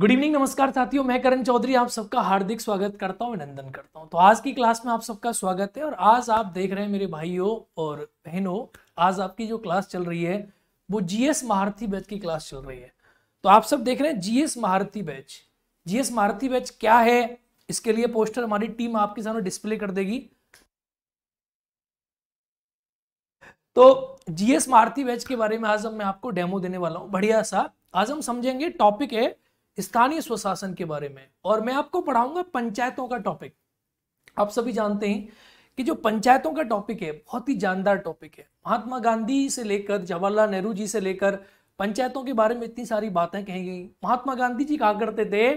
good evening नमस्कार साथियों मैं करण चौधरी आप सबका हार्दिक स्वागत करता हूं अभिनंदन करता हूं तो आज की क्लास में आप सबका स्वागत है और आज आप देख रहे हैं मेरे भाइयों और बहनों आज आपकी जो क्लास चल रही है वो जीएस महारथी बैच की क्लास चल रही है तो आप सब देख रहे हैं जीएस महारथी बैच जीएस महारथी बैच क्या है इसके लिए पोस्टर हमारी टीम आपके सामने डिस्प्ले कर देगी तो जीएस महारथी बैच के बारे में आज हम मैं आपको डेमो देने वाला हूँ बढ़िया सा आज हम समझेंगे टॉपिक है स्थानीय स्वशासन के बारे में और मैं आपको पढ़ाऊंगा पंचायतों का टॉपिक आप सभी जानते हैं कि जो पंचायतों का टॉपिक है बहुत ही जानदार टॉपिक है महात्मा गांधी से लेकर जवाहरलाल नेहरू जी से लेकर पंचायतों के बारे में इतनी सारी बातें कही गई महात्मा गांधी जी कहा करते थे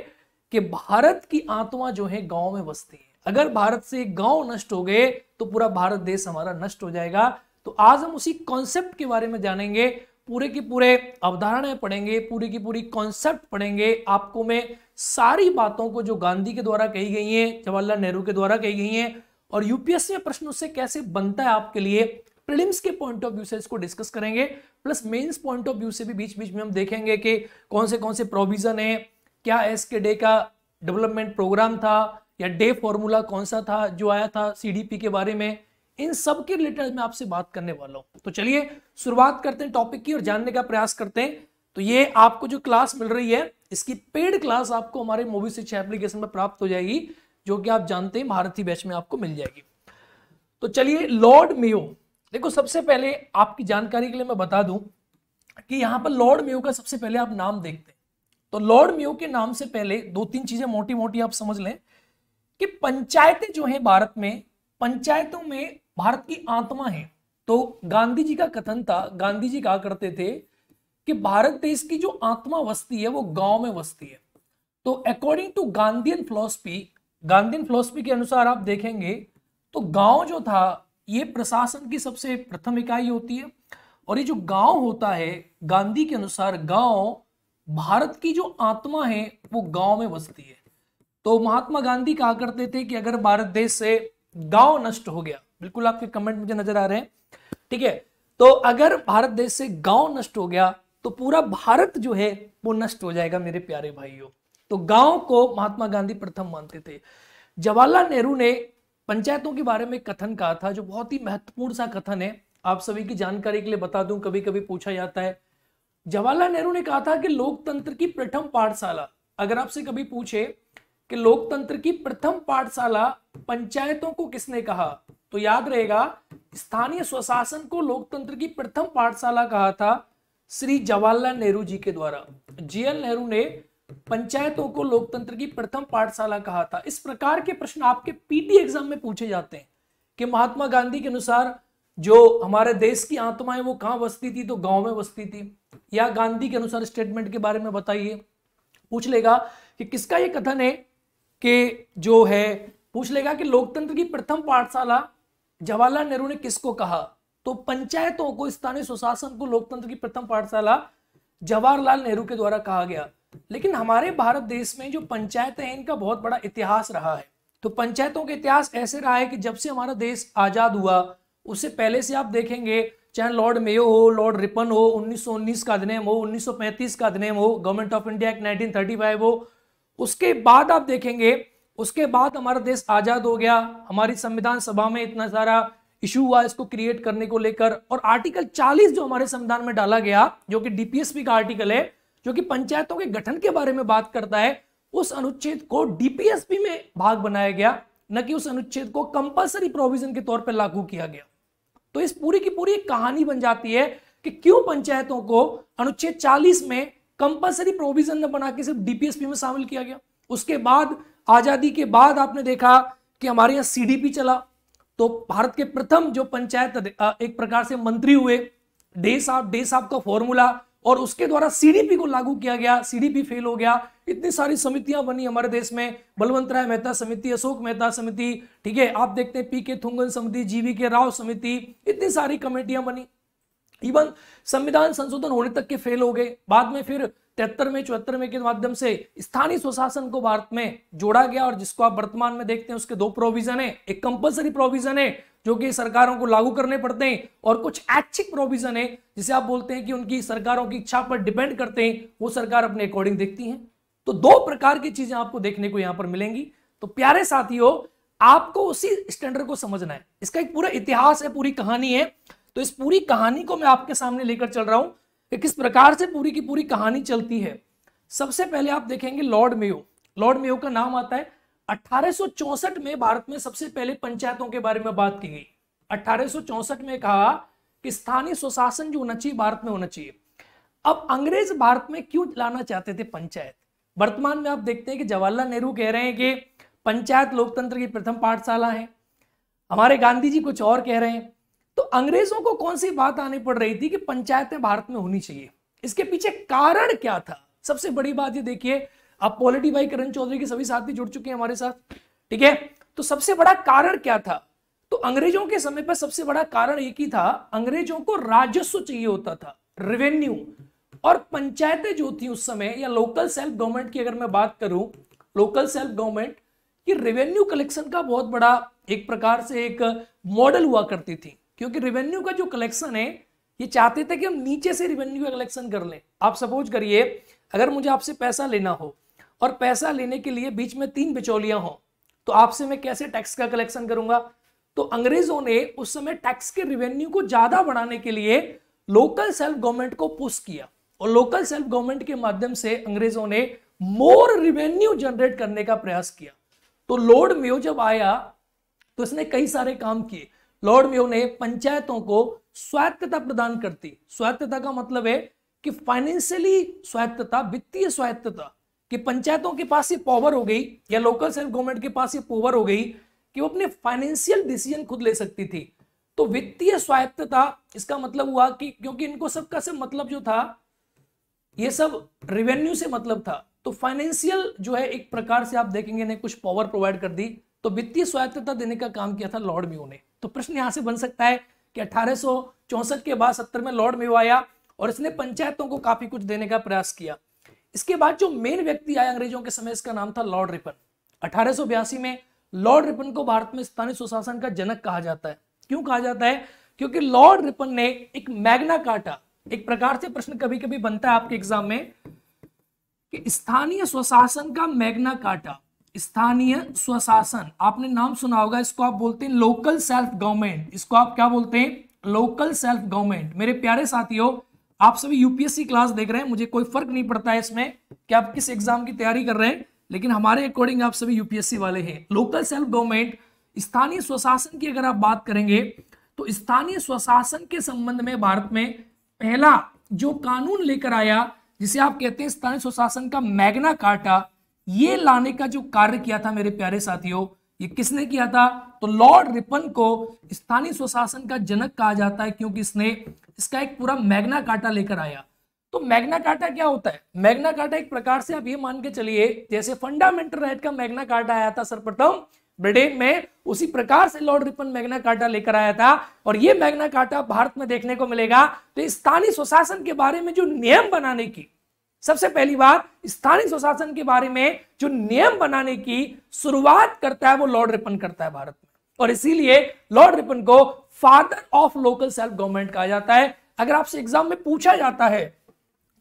कि भारत की आत्मा जो है गांव में बसती है अगर भारत से गांव नष्ट हो गए तो पूरा भारत देश हमारा नष्ट हो जाएगा तो आज हम उसी कॉन्सेप्ट के बारे में जानेंगे पूरे की पूरे अवधारणाएं पढ़ेंगे पूरी की पूरी कॉन्सेप्ट पढ़ेंगे आपको मैं सारी बातों को जो गांधी के द्वारा कही गई हैं जवाहरलाल नेहरू के द्वारा कही गई हैं और यूपीएससी में प्रश्न उससे कैसे बनता है आपके लिए प्रिलिम्स के पॉइंट ऑफ व्यू से इसको डिस्कस करेंगे plus mains point of view से भी बीच बीच में हम देखेंगे कि कौन से कौन से प्रोविजन है क्या एस के डे का डेवलपमेंट प्रोग्राम था या डे फॉर्मूला कौन सा था जो आया था सी के बारे में इन सब के रिलेटेड मैं आपसे बात करने वाला हूं तो चलिए शुरुआत करते हैं टॉपिक की और जानने का प्रयास करते हैं तो ये आपको जो क्लास मिल रही है इसकी पेड क्लास आपको हमारे मोबी शिक्षा एप्लीकेशन में प्राप्त हो जाएगी जो कि आप जानते हैं भारतीय बैच में आपको मिल जाएगी तो चलिए लॉर्ड मेयो देखो सबसे पहले आपकी जानकारी के लिए मैं बता दूं कि यहां पर लॉर्ड मेयो का सबसे पहले आप नाम देखते हैं तो लॉर्ड मेयो के नाम से पहले दो तीन चीजें मोटी मोटी आप समझ लें कि पंचायतें जो हैं भारत में पंचायतों में भारत की आत्मा है तो गांधी जी का कथन था गांधी जी कहा करते थे कि भारत देश की जो आत्मा वस्ती है वो गांव में वस्ती है तो according to Gandhian philosophy Gandhian philosophy के अनुसार आप देखेंगे तो गांव जो था ये प्रशासन की सबसे प्रथम इकाई होती है और ये जो गांव होता है गांधी के अनुसार गांव भारत की जो आत्मा है वो गांव में वस्ती है तो महात्मा गांधी कहा करते थे कि अगर भारत देश से गांव नष्ट हो गया बिल्कुल आपके कमेंट मुझे नजर आ रहे हैं ठीक है तो अगर भारत देश से गांव नष्ट हो गया तो पूरा भारत जो है वो नष्ट हो जाएगा मेरे प्यारे भाइयों तो गांव को महात्मा गांधी प्रथम मानते थे जवाहरलाल नेहरू ने पंचायतों के बारे में कथन कहा था जो बहुत ही महत्वपूर्ण सा कथन है आप सभी की जानकारी के लिए बता दूं कभी कभी पूछा जाता है जवाहरलाल नेहरू ने कहा था कि लोकतंत्र की प्रथम पाठशाला अगर आपसे कभी पूछे कि लोकतंत्र की प्रथम पाठशाला पंचायतों को किसने कहा तो याद रहेगा स्थानीय स्वशासन को लोकतंत्र की प्रथम पाठशाला कहा था श्री जवाहरलाल नेहरू जी के द्वारा जीएल नेहरू ने पंचायतों को लोकतंत्र की प्रथम पाठशाला कहा था इस प्रकार के प्रश्न आपके पीटी एग्जाम में पूछे जाते हैं कि महात्मा गांधी के अनुसार जो हमारे देश की आत्मा है वो कहां बसती थी तो गांव में बसती थी या गांधी के अनुसार स्टेटमेंट के बारे में बताइए पूछ लेगा कि किसका यह कथन है कि जो है पूछ लेगा कि लोकतंत्र की प्रथम पाठशाला जवाहरलाल नेहरू ने किसको कहा तो पंचायतों को स्थानीय सुशासन को लोकतंत्र की प्रथम पाठशाला जवाहरलाल नेहरू के द्वारा कहा गया लेकिन हमारे भारत देश में जो पंचायत है इनका बहुत बड़ा इतिहास रहा है तो पंचायतों का इतिहास ऐसे रहा है कि जब से हमारा देश आजाद हुआ उससे पहले से आप देखेंगे चाहे लॉर्ड मेयो हो लॉर्ड रिपन हो 1919 का अधिनियम हो 1935 का अधिनियम हो गवर्नमेंट ऑफ इंडिया एक्ट 1935 हो उसके बाद आप देखेंगे उसके बाद हमारा देश आजाद हो गया हमारी संविधान सभा में इतना सारा इशू हुआ इसको क्रिएट करने को लेकर और आर्टिकल 40 जो हमारे संविधान में डाला गया जो कि डीपीएसपी का आर्टिकल है जो कि पंचायतों के गठन के बारे में बात करता है उस अनुच्छेद को डीपीएसपी में भाग बनाया गया न कि उस अनुच्छेद को कंपल्सरी प्रोविजन के तौर पर लागू किया गया तो इस पूरी की पूरी एक कहानी बन जाती है कि क्यों पंचायतों को अनुच्छेद 40 में कंपल्सरी प्रोविजन न बना के सिर्फ डीपीएसपी में शामिल किया गया उसके बाद आज़ादी के बाद आपने देखा कि हमारे यहाँ सीडीपी चला तो भारत के प्रथम जो पंचायत एक प्रकार से मंत्री हुए डे साहब डे साहब का फॉर्मूला और उसके द्वारा सीडीपी को लागू किया गया सीडीपी फेल हो गया इतनी सारी समितियां बनी हमारे देश में बलवंत राय मेहता समिति अशोक मेहता समिति ठीक है आप देखते हैं पी के थुंगन समिति जीवी के राव समिति इतनी सारी कमेटियां बनी इवन संविधान संशोधन होने तक के फेल हो गए बाद में फिर तिहत्तर में चौहत्तर में के माध्यम से स्थानीय स्वशासन को भारत में जोड़ा गया और जिसको आप वर्तमान में देखते हैं उसके दो प्रोविजन है एक कंपलसरी प्रोविजन है जो कि सरकारों को लागू करने पड़ते हैं और कुछ ऐच्छिक प्रोविजन है जिसे आप बोलते हैं कि उनकी सरकारों की इच्छा पर डिपेंड करते हैं वो सरकार अपने अकॉर्डिंग देखती है तो दो प्रकार की चीजें आपको देखने को यहां पर मिलेंगी तो प्यारे साथियों आपको उसी स्टैंडर्ड को समझना है इसका एक पूरा इतिहास है पूरी कहानी है तो इस पूरी कहानी को मैं आपके सामने लेकर चल रहा हूं कि किस प्रकार से पूरी की पूरी कहानी चलती है सबसे पहले आप देखेंगे लॉर्ड मेयो लॉर्ड मेयो का नाम आता है 1864 में भारत में सबसे पहले पंचायतों के बारे में बात की गई 1864 में कहा कि स्थानीय स्वशासन जो होना चाहिए भारत में होना चाहिए अब अंग्रेज भारत में क्यों लाना चाहते थे पंचायत वर्तमान में आप देखते हैं कि जवाहरलाल नेहरू कह रहे हैं कि पंचायत लोकतंत्र की प्रथम पाठशाला है हमारे गांधी जी कुछ और कह रहे हैं तो अंग्रेजों को कौन सी बात आनी पड़ रही थी कि पंचायतें भारत में होनी चाहिए इसके पीछे कारण क्या था सबसे बड़ी बात ये देखिए आप पॉलिटी भाई करण चौधरी के सभी साथी जुड़ चुके हैं हमारे साथ ठीक है तो सबसे बड़ा कारण क्या था तो अंग्रेजों के समय पर सबसे बड़ा कारण एक ही था अंग्रेजों को राजस्व चाहिए होता था रेवेन्यू और पंचायतें जो थी उस समय या लोकल सेल्फ गवर्नमेंट की अगर मैं बात करूं लोकल सेल्फ गवर्नमेंट की रेवेन्यू कलेक्शन का बहुत बड़ा एक प्रकार से एक मॉडल हुआ करती थी क्योंकि रिवेन्यू का जो कलेक्शन है ये चाहते थे कि हम नीचे से रिवेन्यू का कलेक्शन कर लें आप सपोज करिए अगर मुझे आपसे पैसा लेना हो और पैसा लेने के लिए बीच में तीन बिचौलियां हो तो आपसे मैं कैसे टैक्स का कलेक्शन करूंगा तो अंग्रेजों ने उस समय टैक्स के रिवेन्यू को ज्यादा बढ़ाने के लिए लोकल सेल्फ गवर्नमेंट को पुश किया और लोकल सेल्फ गवर्नमेंट के माध्यम से अंग्रेजों ने मोर रिवेन्यू जनरेट करने का प्रयास किया तो लोड म्यो जब आया तो इसने कई सारे काम किए लॉर्ड व्यू ने पंचायतों को स्वायत्तता प्रदान करती स्वायत्तता का मतलब है कि फाइनेंशियली स्वायत्तता वित्तीय स्वायत्तता कि पंचायतों के पास ये पावर हो गई या लोकल सेल्फ गवर्नमेंट के पास ये पावर हो गई कि वो अपने फाइनेंशियल डिसीजन खुद ले सकती थी तो वित्तीय स्वायत्तता इसका मतलब हुआ कि क्योंकि इनको सबका से मतलब जो था ये सब रिवेन्यू से मतलब था तो फाइनेंशियल जो है एक प्रकार से आप देखेंगे ने कुछ पावर प्रोवाइड कर दी तो वित्तीय स्वायत्तता देने का काम किया था लॉर्ड मेयो ने तो प्रश्न यहां से बन सकता है कि अठारह के बाद सत्तर में लॉर्ड मेयो आया और इसने पंचायतों को काफी कुछ देने का प्रयास किया इसके बाद जो मेन व्यक्ति आया अंग्रेजों के समय इसका नाम था लॉर्ड रिपन अठारह में लॉर्ड रिपन को भारत में स्थानीय सुशासन का जनक कहा जाता है क्यों कहा जाता है क्योंकि लॉर्ड रिपन ने एक मैग्ना काटा एक प्रकार से प्रश्न कभी कभी बनता है आपके एग्जाम में कि स्थानीय स्वशासन का मैग्ना काटा स्थानीय स्वशासन आपने नाम सुना होगा इसको आप बोलते हैं लोकल सेल्फ गवर्नमेंट इसको आप क्या बोलते हैं लोकल सेल्फ गवर्नमेंट मेरे प्यारे साथियों आप सभी यूपीएससी क्लास देख रहे हैं मुझे कोई फर्क नहीं पड़ता है इसमें कि आप किस एग्जाम की तैयारी कर रहे हैं लेकिन हमारे अकॉर्डिंग आप सभी यूपीएससी वाले हैं लोकल सेल्फ गवर्नमेंट स्थानीय स्वशासन की अगर आप बात करेंगे तो स्थानीय स्वशासन के संबंध में भारत में पहला जो कानून लेकर आया जिसे आप कहते हैं स्थानीय स्वशासन का मैग्ना कार्टा ये लाने का जो कार्य किया था मेरे प्यारे साथियों ये किसने किया था तो लॉर्ड रिपन को स्थानीय स्वशासन का जनक कहा जाता है क्योंकि इसने इसका एक पूरा मैग्ना काटा लेकर आया तो मैग्ना काटा क्या होता है मैग्ना काटा एक प्रकार से आप ये मान के चलिए जैसे फंडामेंटल राइट का मैग्ना काटा आया था सर्वप्रथम ब्रिटेन में उसी प्रकार से लॉर्ड रिपन मैग्ना काटा लेकर आया था और ये मैग्ना काटा भारत में देखने को मिलेगा तो स्थानीय स्वशासन के बारे में जो नियम बनाने की सबसे पहली बार स्थानीय स्वशासन के बारे में जो नियम बनाने की शुरुआत करता है वो लॉर्ड रिपन करता है भारत में और इसीलिए लॉर्ड रिपन को father of local self government कहा जाता है अगर आपसे एग्जाम में पूछा जाता है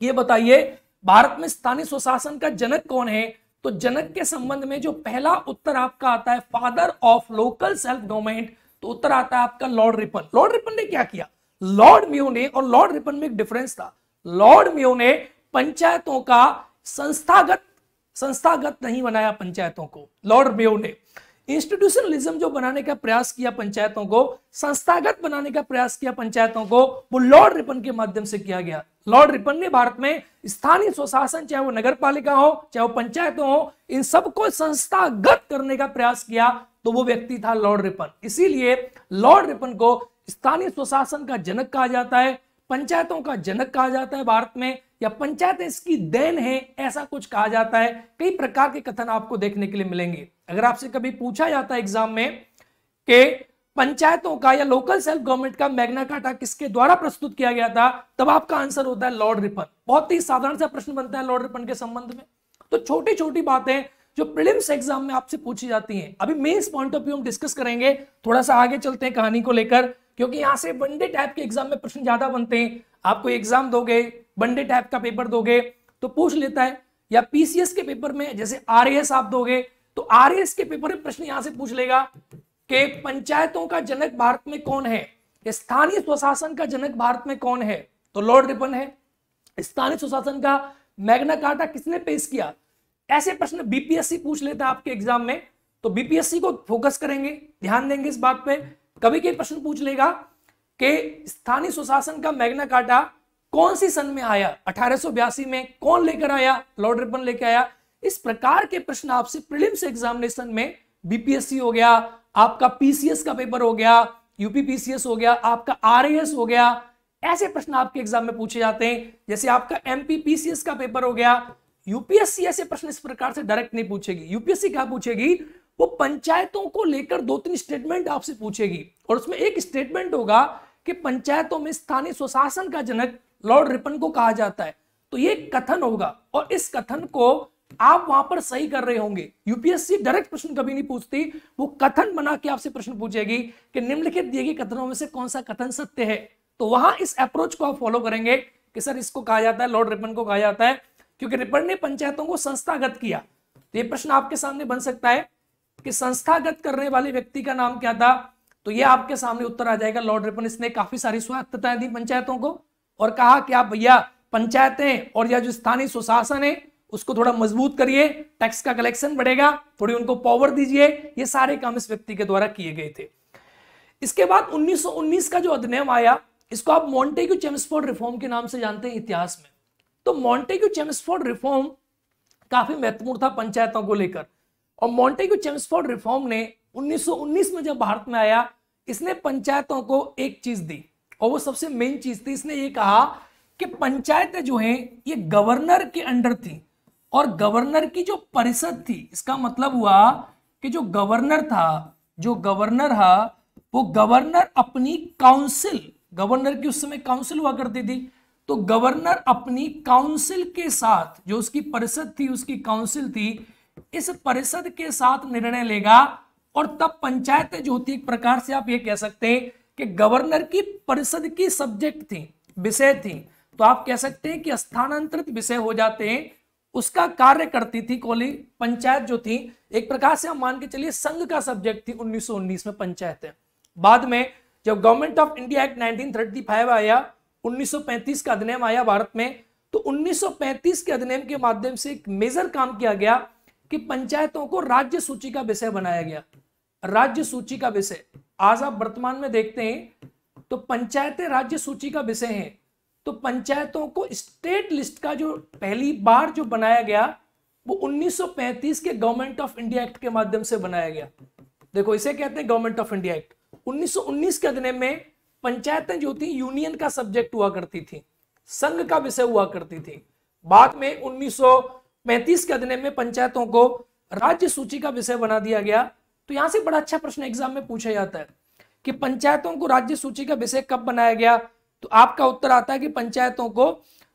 ये बताइए भारत में स्थानीय स्वशासन का जनक कौन है तो जनक के संबंध में जो पहला उत्तर आपका आता है father of local self government तो उत्तर आता है आपका लॉर्ड रिपन लॉर्ड रिपन ने क्या किया लॉर्ड म्यू ने और लॉर्ड रिपन में एक डिफरेंस था लॉर्ड म्यू ने पंचायतों का संस्थागत संस्थागत नहीं बनाया पंचायतों को लॉर्ड मेयो ने इंस्टीट्यूशनलिज्म जो बनाने का प्रयास किया पंचायतों को संस्थागत बनाने का प्रयास किया पंचायतों को वो लॉर्ड रिपन के माध्यम से किया गया लॉर्ड रिपन ने भारत में स्थानीय स्वशासन चाहे वो नगर पालिका हो चाहे वो पंचायतों हो इन सबको संस्थागत करने का प्रयास किया तो वो व्यक्ति था लॉर्ड रिपन इसीलिए लॉर्ड रिपन को स्थानीय स्वशासन का जनक कहा जाता है पंचायतों का जनक कहा जाता है भारत में या पंचायत इसकी देन है ऐसा कुछ कहा जाता है कई प्रकार के कथन आपको देखने के लिए मिलेंगे अगर आपसे कभी पूछा जाता है एग्जाम में कि पंचायतों का या लोकल सेल्फ गवर्नमेंट का मैग्ना कार्टा किसके द्वारा प्रस्तुत किया गया था तब आपका आंसर होता है लॉर्ड रिपन बहुत ही साधारण सा प्रश्न बनता है लॉर्ड रिपन के संबंध में तो छोटी छोटी बातें जो प्रिलिम्स एग्जाम में आपसे पूछी जाती हैं अभी मेन्स पॉइंट ऑफ व्यू हम डिस्कस करेंगे थोड़ा सा आगे चलते हैं कहानी को लेकर क्योंकि यहां से वनडे टाइप के एग्जाम में प्रश्न ज्यादा बनते हैं आप कोई एग्जाम दोगे वनडे टाइप का पेपर दोगे तो पूछ लेता है या पीसीएस के पेपर में जैसे आर आप दोगे तो आर के पेपर में प्रश्न यहां से पूछ लेगा कि पंचायतों का जनक भारत में कौन है स्थानीय स्वशासन का जनक भारत में कौन है तो लॉर्ड रिपन है स्थानीय स्वशासन का मैग्ना कार्टा किसने पेश किया ऐसे प्रश्न बीपीएससी पूछ लेता है आपके एग्जाम में तो बीपीएससी को फोकस करेंगे ध्यान देंगे इस बात पे कभी कभी प्रश्न पूछ लेगा कि स्थानीय सुशासन का मैग्ना कार्टा कौन सी सन में आया अठारह में कौन लेकर आया लॉर्ड रिपन लेकर आया इस प्रकार के प्रश्न आपसे प्रिलिम्स एग्जामिनेशन में बीपीएससी हो गया आपका पीसीएस का पेपर हो गया यूपीपीसीएस हो गया आपका आर हो गया ऐसे प्रश्न आपके एग्जाम में पूछे जाते हैं जैसे आपका एमपीपीसीएस का पेपर हो गया यूपीएससी ऐसे प्रश्न इस प्रकार से डायरेक्ट नहीं पूछेगी यूपीएससी क्या पूछेगी वो पंचायतों को लेकर दो तीन स्टेटमेंट आपसे पूछेगी और उसमें एक स्टेटमेंट होगा कि पंचायतों में स्थानीय स्वशासन का जनक लॉर्ड रिपन को कहा जाता है तो ये कथन होगा और इस कथन को आप वहां पर सही कर रहे होंगे यूपीएससी डायरेक्ट प्रश्न कभी नहीं पूछती वो कथन बना के आपसे प्रश्न पूछेगी कि निम्नलिखित दिए गए कथनों में से कौन सा कथन सत्य है तो वहां इस अप्रोच को आप फॉलो करेंगे कि सर इसको कहा जाता है लॉर्ड रिपन को कहा जाता है क्योंकि रिपन ने पंचायतों को संस्थागत किया तो ये प्रश्न आपके सामने बन सकता है कि संस्थागत करने वाले व्यक्ति का नाम क्या था तो ये आपके सामने उत्तर आ जाएगा लॉर्ड रिपन इसने काफी सारी स्वायत्तताएं दी पंचायतों को और कहा कि आप भैया पंचायतें और या जो स्थानीय सुशासन है उसको थोड़ा मजबूत करिए टैक्स का कलेक्शन बढ़ेगा थोड़ी उनको पावर दीजिए ये सारे काम इस व्यक्ति के द्वारा किए गए थे इसके बाद 1919 का जो अधिनियम आया इसको आप मॉन्टेग्यू चेम्सफोर्ड रिफॉर्म के नाम से जानते हैं इतिहास में तो मॉन्टेग्यू चेम्सफोर्ड रिफॉर्म काफी महत्वपूर्ण था पंचायतों को लेकर और मॉन्टेग्यू चेम्सफोर्ड रिफॉर्म ने 1919 में जब भारत में आया इसने पंचायतों को एक चीज दी और वो सबसे मेन चीज थी इसने ये कहा कि पंचायतें जो हैं ये गवर्नर के अंडर थी और गवर्नर की जो परिषद थी इसका मतलब हुआ कि जो गवर्नर था जो गवर्नर है वो गवर्नर अपनी काउंसिल गवर्नर की उस समय काउंसिल हुआ करती थी तो गवर्नर अपनी काउंसिल के साथ जो उसकी परिषद थी उसकी काउंसिल थी इस परिषद के साथ निर्णय लेगा और तब पंचायतें जो होती एक प्रकार से आप ये कह सकते हैं कि गवर्नर की परिषद की सब्जेक्ट थी विषय थी तो आप कह सकते हैं कि स्थानांतरित विषय हो जाते हैं उसका कार्य करती थी कोली पंचायत जो थी एक प्रकार से हम मान के चलिए संघ का सब्जेक्ट थी 1919 में पंचायतें बाद में जब Government of India Act five आया उन्नीस का अधिनियम आया भारत में तो 1935 के अधिनियम के माध्यम से एक मेजर काम किया गया कि पंचायतों को राज्य सूची का विषय बनाया गया राज्य सूची का विषय आज आप वर्तमान में देखते हैं तो पंचायतें राज्य सूची का विषय है तो पंचायतों को स्टेट लिस्ट का जो पहली बार जो बनाया गया वो 1935 के गवर्नमेंट ऑफ इंडिया एक्ट के माध्यम से बनाया गया देखो इसे कहते हैं गवर्नमेंट ऑफ इंडिया एक्ट 1919 के अधिनियम में पंचायतें जो थी यूनियन का सब्जेक्ट हुआ करती थी संघ का विषय हुआ करती थी बाद में 1900 पैंतीस के अधिनियम में पंचायतों को राज्य सूची का विषय बना दिया गया तो यहां से बड़ा अच्छा प्रश्न एग्जाम में पूछा जाता है कि पंचायतों को राज्य सूची का विषय कब बनाया गया तो आपका उत्तर आता है कि पंचायतों को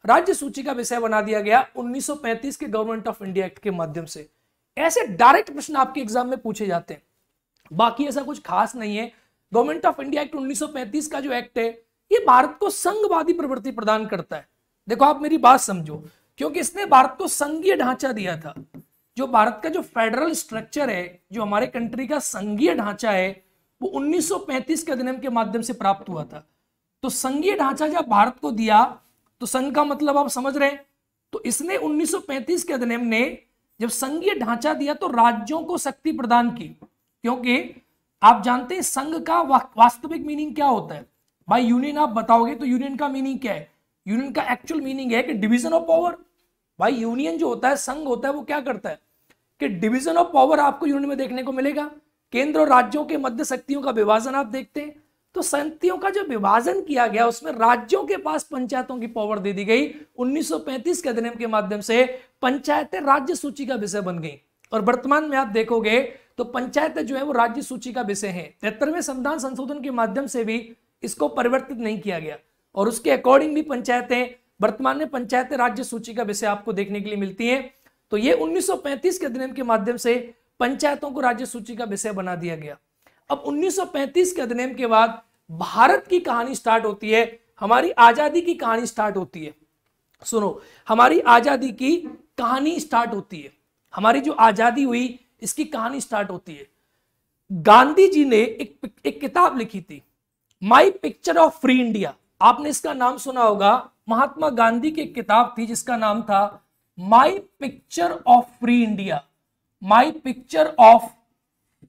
राज्य सूची का विषय बना दिया गया 1935 के गवर्नमेंट ऑफ इंडिया एक्ट के माध्यम से ऐसे डायरेक्ट प्रश्न आपके एग्जाम में पूछे जाते हैं बाकी ऐसा कुछ खास नहीं है गवर्नमेंट ऑफ इंडिया एक्ट 1935 का जो एक्ट है ये भारत को संघवादी प्रवृत्ति प्रदान करता है देखो आप मेरी बात समझो क्योंकि इसने भारत को संघीय ढांचा दिया था जो भारत का जो फेडरल स्ट्रक्चर है जो हमारे कंट्री का संघीय ढांचा है वो 1935 के अधिनियम के माध्यम से प्राप्त हुआ था तो संघीय ढांचा जब भारत को दिया तो संघ का मतलब आप समझ रहे हैं तो इसने 1935 के अधिनियम ने जब संघीय ढांचा दिया तो राज्यों को शक्ति प्रदान की क्योंकि आप जानते हैं संघ का वास्तविक मीनिंग क्या होता है भाई यूनियन आप बताओगे तो यूनियन का मीनिंग क्या है यूनियन का एक्चुअल मीनिंग है कि डिवीजन ऑफ पावर भाई यूनियन जो होता है संघ होता है वो क्या करता है कि डिवीजन ऑफ पावर आपको यूनियन में देखने को मिलेगा केंद्र और राज्यों के मध्य शक्तियों का विभाजन आप देखते हैं तो शक्तियों का जो विभाजन किया गया उसमें राज्यों के पास पंचायतों की पावर दे दी गई 1935 के अधिनियम के माध्यम से पंचायतें राज्य सूची का विषय बन गई और वर्तमान में आप देखोगे तो पंचायतें जो है वो राज्य सूची का विषय है तिहत्तरवें संविधान संशोधन के माध्यम से भी इसको परिवर्तित नहीं किया गया और उसके अकॉर्डिंग भी पंचायतें वर्तमान में पंचायत राज्य सूची का विषय आपको देखने के लिए मिलती है तो ये 1935 के अधिनियम के माध्यम से पंचायतों को राज्य सूची का विषय बना दिया गया अब 1935 के अधिनियम के बाद भारत की कहानी स्टार्ट होती है हमारी आजादी की कहानी स्टार्ट होती है सुनो हमारी आजादी की कहानी स्टार्ट होती है हमारी जो आजादी हुई इसकी कहानी स्टार्ट होती है गांधी जी ने एक एक किताब लिखी थी my picture of free India आपने इसका नाम सुना होगा महात्मा गांधी की किताब थी जिसका नाम था my picture of free India my picture of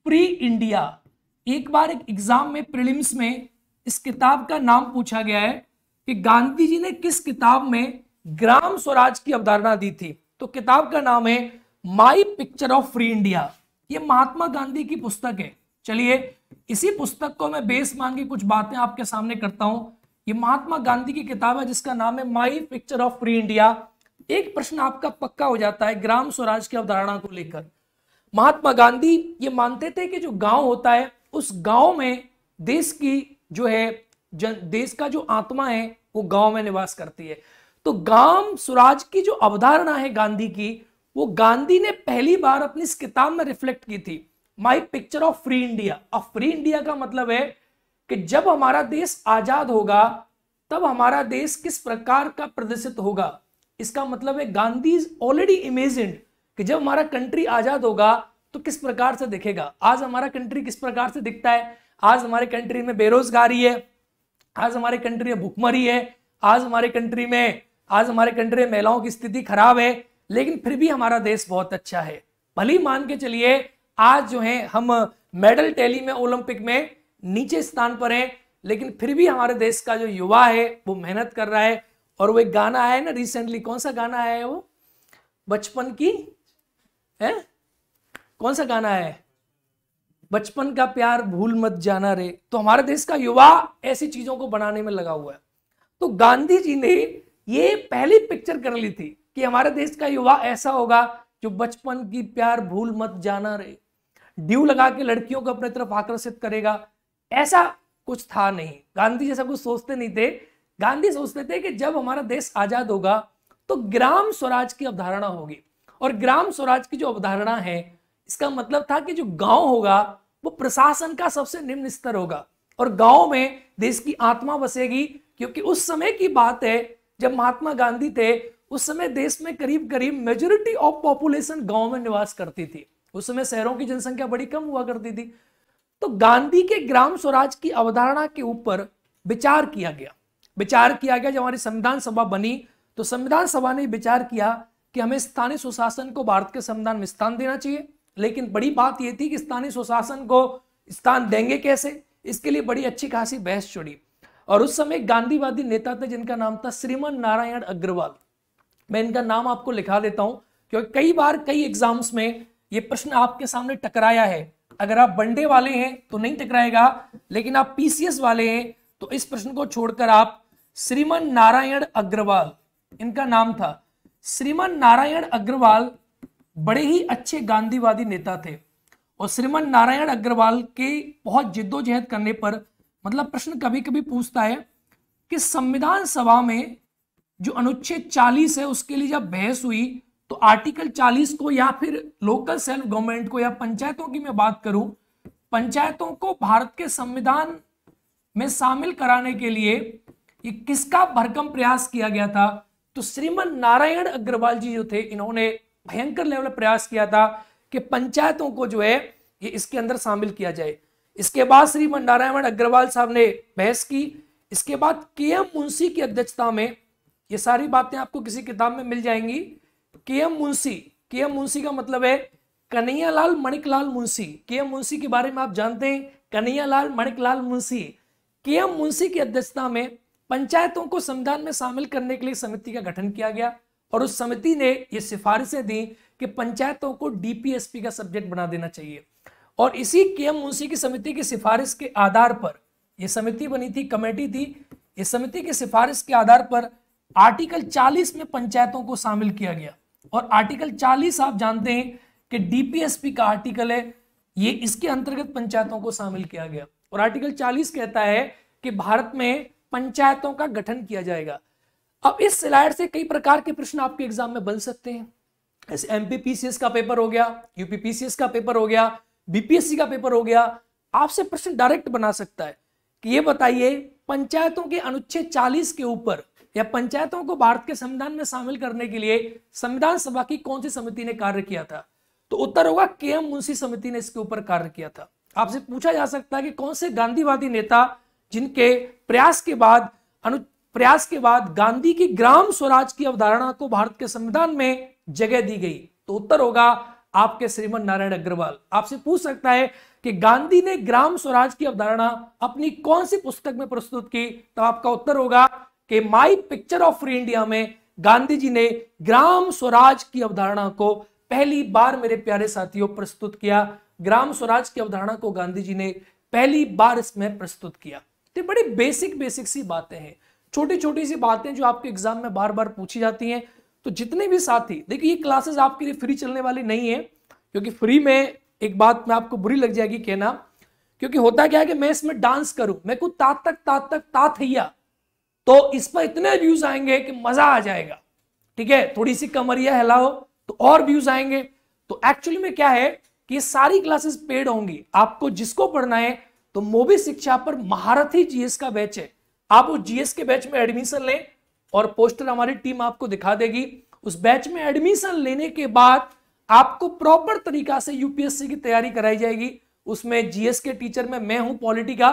free India एक बार एक एग्जाम में प्रीलिम्स में इस किताब का नाम पूछा गया है कि गांधी जी ने किस किताब में ग्राम स्वराज की अवधारणा दी थी तो किताब का नाम है my picture of free India ये महात्मा गांधी की पुस्तक है चलिए इसी पुस्तक को मैं बेस मान के कुछ बातें आपके सामने करता हूं ये महात्मा गांधी की किताब है जिसका नाम है my picture of free India एक प्रश्न आपका पक्का हो जाता है ग्राम स्वराज की अवधारणा को लेकर महात्मा गांधी ये मानते थे कि जो गांव होता है उस गांव में देश की जो है जन देश का जो आत्मा है वो गांव में निवास करती है तो ग्राम स्वराज की जो अवधारणा है गांधी की वो गांधी ने पहली बार अपनी इस किताब में रिफ्लेक्ट की थी my picture of free India और फ्री इंडिया का मतलब है कि जब हमारा देश आजाद होगा तब हमारा देश किस प्रकार का प्रदर्शित होगा इसका मतलब है गांधी इज ऑलरेडी इमेज कि जब हमारा कंट्री आजाद होगा तो किस प्रकार से दिखेगा आज हमारा कंट्री किस प्रकार से दिखता है आज हमारे कंट्री में बेरोजगारी है आज हमारे कंट्री में भुखमरी है आज हमारे कंट्री में आज हमारे कंट्री में महिलाओं की स्थिति खराब है लेकिन फिर भी हमारा देश बहुत अच्छा है भली मान के चलिए आज जो है हम मेडल टैली में ओलंपिक में नीचे स्थान पर है लेकिन फिर भी हमारे देश का जो युवा है वो मेहनत कर रहा है और वो एक गाना आया ना रिसेंटली कौन सा गाना आया है वो बचपन की है कौन सा गाना है बचपन का प्यार भूल मत जाना रे तो हमारे देश का युवा ऐसी चीजों को बनाने में लगा हुआ है तो गांधी जी ने ये पहली पिक्चर कर ली थी कि हमारे देश का युवा ऐसा होगा जो बचपन की प्यार भूल मत जाना रे ड्यू लगा के लड़कियों को अपने तरफ आकर्षित करेगा ऐसा कुछ था नहीं गांधी जैसा कुछ सोचते नहीं थे गांधी सोचते थे कि जब हमारा देश आजाद होगा तो ग्राम स्वराज की अवधारणा होगी और ग्राम स्वराज की जो अवधारणा है इसका मतलब था कि जो गांव होगा वो प्रशासन का सबसे निम्न स्तर होगा और गांव में देश की आत्मा बसेगी क्योंकि उस समय की बात है जब महात्मा गांधी थे उस समय देश में करीब करीब मेजोरिटी ऑफ पॉपुलेशन गांव में निवास करती थी उस समय शहरों की जनसंख्या बड़ी कम हुआ करती थी तो गांधी के ग्राम स्वराज की अवधारणा के ऊपर विचार किया गया विचार किया गया जब हमारी संविधान सभा बनी तो संविधान सभा ने विचार किया कि हमें स्थानीय सुशासन को भारत के संविधान में स्थान देना चाहिए लेकिन बड़ी बात यह थी कि स्थानीय सुशासन को स्थान देंगे कैसे इसके लिए बड़ी अच्छी खासी बहस छोड़ी और उस समय गांधीवादी नेता थे जिनका नाम था श्रीमन नारायण अग्रवाल मैं इनका नाम आपको लिखा देता हूं क्योंकि कई बार कई एग्जाम्स में ये प्रश्न आपके सामने टकराया है अगर आप वनडे वाले हैं तो नहीं टकराएगा लेकिन आप पीसीएस वाले हैं तो इस प्रश्न को छोड़कर आप श्रीमन नारायण अग्रवाल इनका नाम था श्रीमन नारायण अग्रवाल बड़े ही अच्छे गांधीवादी नेता थे और श्रीमन नारायण अग्रवाल के बहुत जिद्दोजहद करने पर मतलब प्रश्न कभी कभी पूछता है कि संविधान सभा में जो अनुच्छेद 40 है उसके लिए जब बहस हुई तो आर्टिकल 40 को या फिर लोकल सेल्फ गवर्नमेंट को या पंचायतों की मैं बात करूं पंचायतों को भारत के संविधान में शामिल कराने के लिए ये किसका भरकम प्रयास किया गया था तो श्रीमन नारायण अग्रवाल जी जो थे इन्होंने भयंकर लेवल प्रयास किया था कि पंचायतों को जो है ये इसके अंदर शामिल किया जाए इसके बाद श्रीमन नारायण अग्रवाल साहब ने बहस की इसके बाद के एम मुंशी की अध्यक्षता में ये सारी बातें आपको किसी किताब में मिल जाएंगी के एम मुंशी के एम मुंशी का मतलब है कन्हैयालाल मणिकलाल मुंशी के एम मुंशी के बारे में आप जानते हैं कन्हैयालाल मणिकलाल मुंशी के एम मुंशी की अध्यक्षता में पंचायतों को संविधान में शामिल करने के लिए समिति का गठन किया गया और उस समिति ने ये सिफारिशें दी कि पंचायतों को डीपीएसपी का सब्जेक्ट बना देना चाहिए और इसी के एम मुंशी की समिति की सिफारिश के आधार पर यह समिति बनी थी कमेटी थी इस समिति की सिफारिश के आधार पर आर्टिकल 40 में पंचायतों को शामिल किया गया और आर्टिकल 40 आप जानते हैं कि डीपीएसपी का आर्टिकल है ये इसके अंतर्गत पंचायतों को शामिल किया गया और आर्टिकल 40 कहता है कि भारत में पंचायतों का गठन किया जाएगा अब इस स्लाइड से कई प्रकार के प्रश्न आपके एग्जाम में बन सकते हैं ऐसे एमपीपीसीएस का पेपर हो गया यूपीपीसीएस का पेपर हो गया बीपीएससी का पेपर हो गया आपसे प्रश्न डायरेक्ट बना सकता है कि ये बताइए पंचायतों के अनुच्छेद 40 के ऊपर या पंचायतों को भारत के संविधान में शामिल करने के लिए संविधान सभा की कौन सी समिति ने कार्य किया था तो उत्तर होगा के एम मुंशी समिति ने इसके ऊपर कार्य किया था आपसे पूछा जा सकता है कि कौन से गांधीवादी नेता जिनके प्रयास के बाद अनु प्रयास के बाद गांधी की ग्राम स्वराज की अवधारणा को भारत के संविधान में जगह दी गई तो उत्तर होगा आपके श्रीमन नारायण अग्रवाल आपसे पूछ सकता है कि गांधी ने ग्राम स्वराज की अवधारणा अपनी कौन सी पुस्तक में प्रस्तुत की तो आपका उत्तर होगा कि my picture of free India में गांधी जी ने ग्राम स्वराज की अवधारणा को पहली बार मेरे प्यारे साथियों प्रस्तुत किया ग्राम स्वराज की अवधारणा को गांधी जी ने पहली बार इसमें प्रस्तुत किया तो बड़ी बेसिक बेसिक सी बातें हैं छोटी छोटी सी बातें जो आपके एग्जाम में बार बार पूछी जाती हैं तो जितने भी साथी देखिए ये क्लासेस आपके लिए फ्री चलने वाली नहीं है क्योंकि फ्री में एक बात मैं आपको बुरी लग जाएगी कहना क्योंकि होता क्या है कि मैं इसमें डांस करूं मैं कुछ तात तक तात तक तात हैया तो इस पर इतने व्यूज आएंगे कि मजा आ जाएगा ठीक है थोड़ी सी कमरिया हिलाओ तो और व्यूज आएंगे तो एक्चुअली में क्या है कि ये सारी क्लासेस पेड होंगी आपको जिसको पढ़ना है तो मोबी शिक्षा पर महारथी जीएस का बैच है आप उस जीएस के बैच में एडमिशन लें और पोस्टर हमारी टीम आपको दिखा देगी उस बैच में एडमिशन लेने के बाद आपको प्रॉपर तरीका से यूपीएससी की तैयारी कराई जाएगी उसमें जीएस के टीचर में मैं हूं पॉलिटी का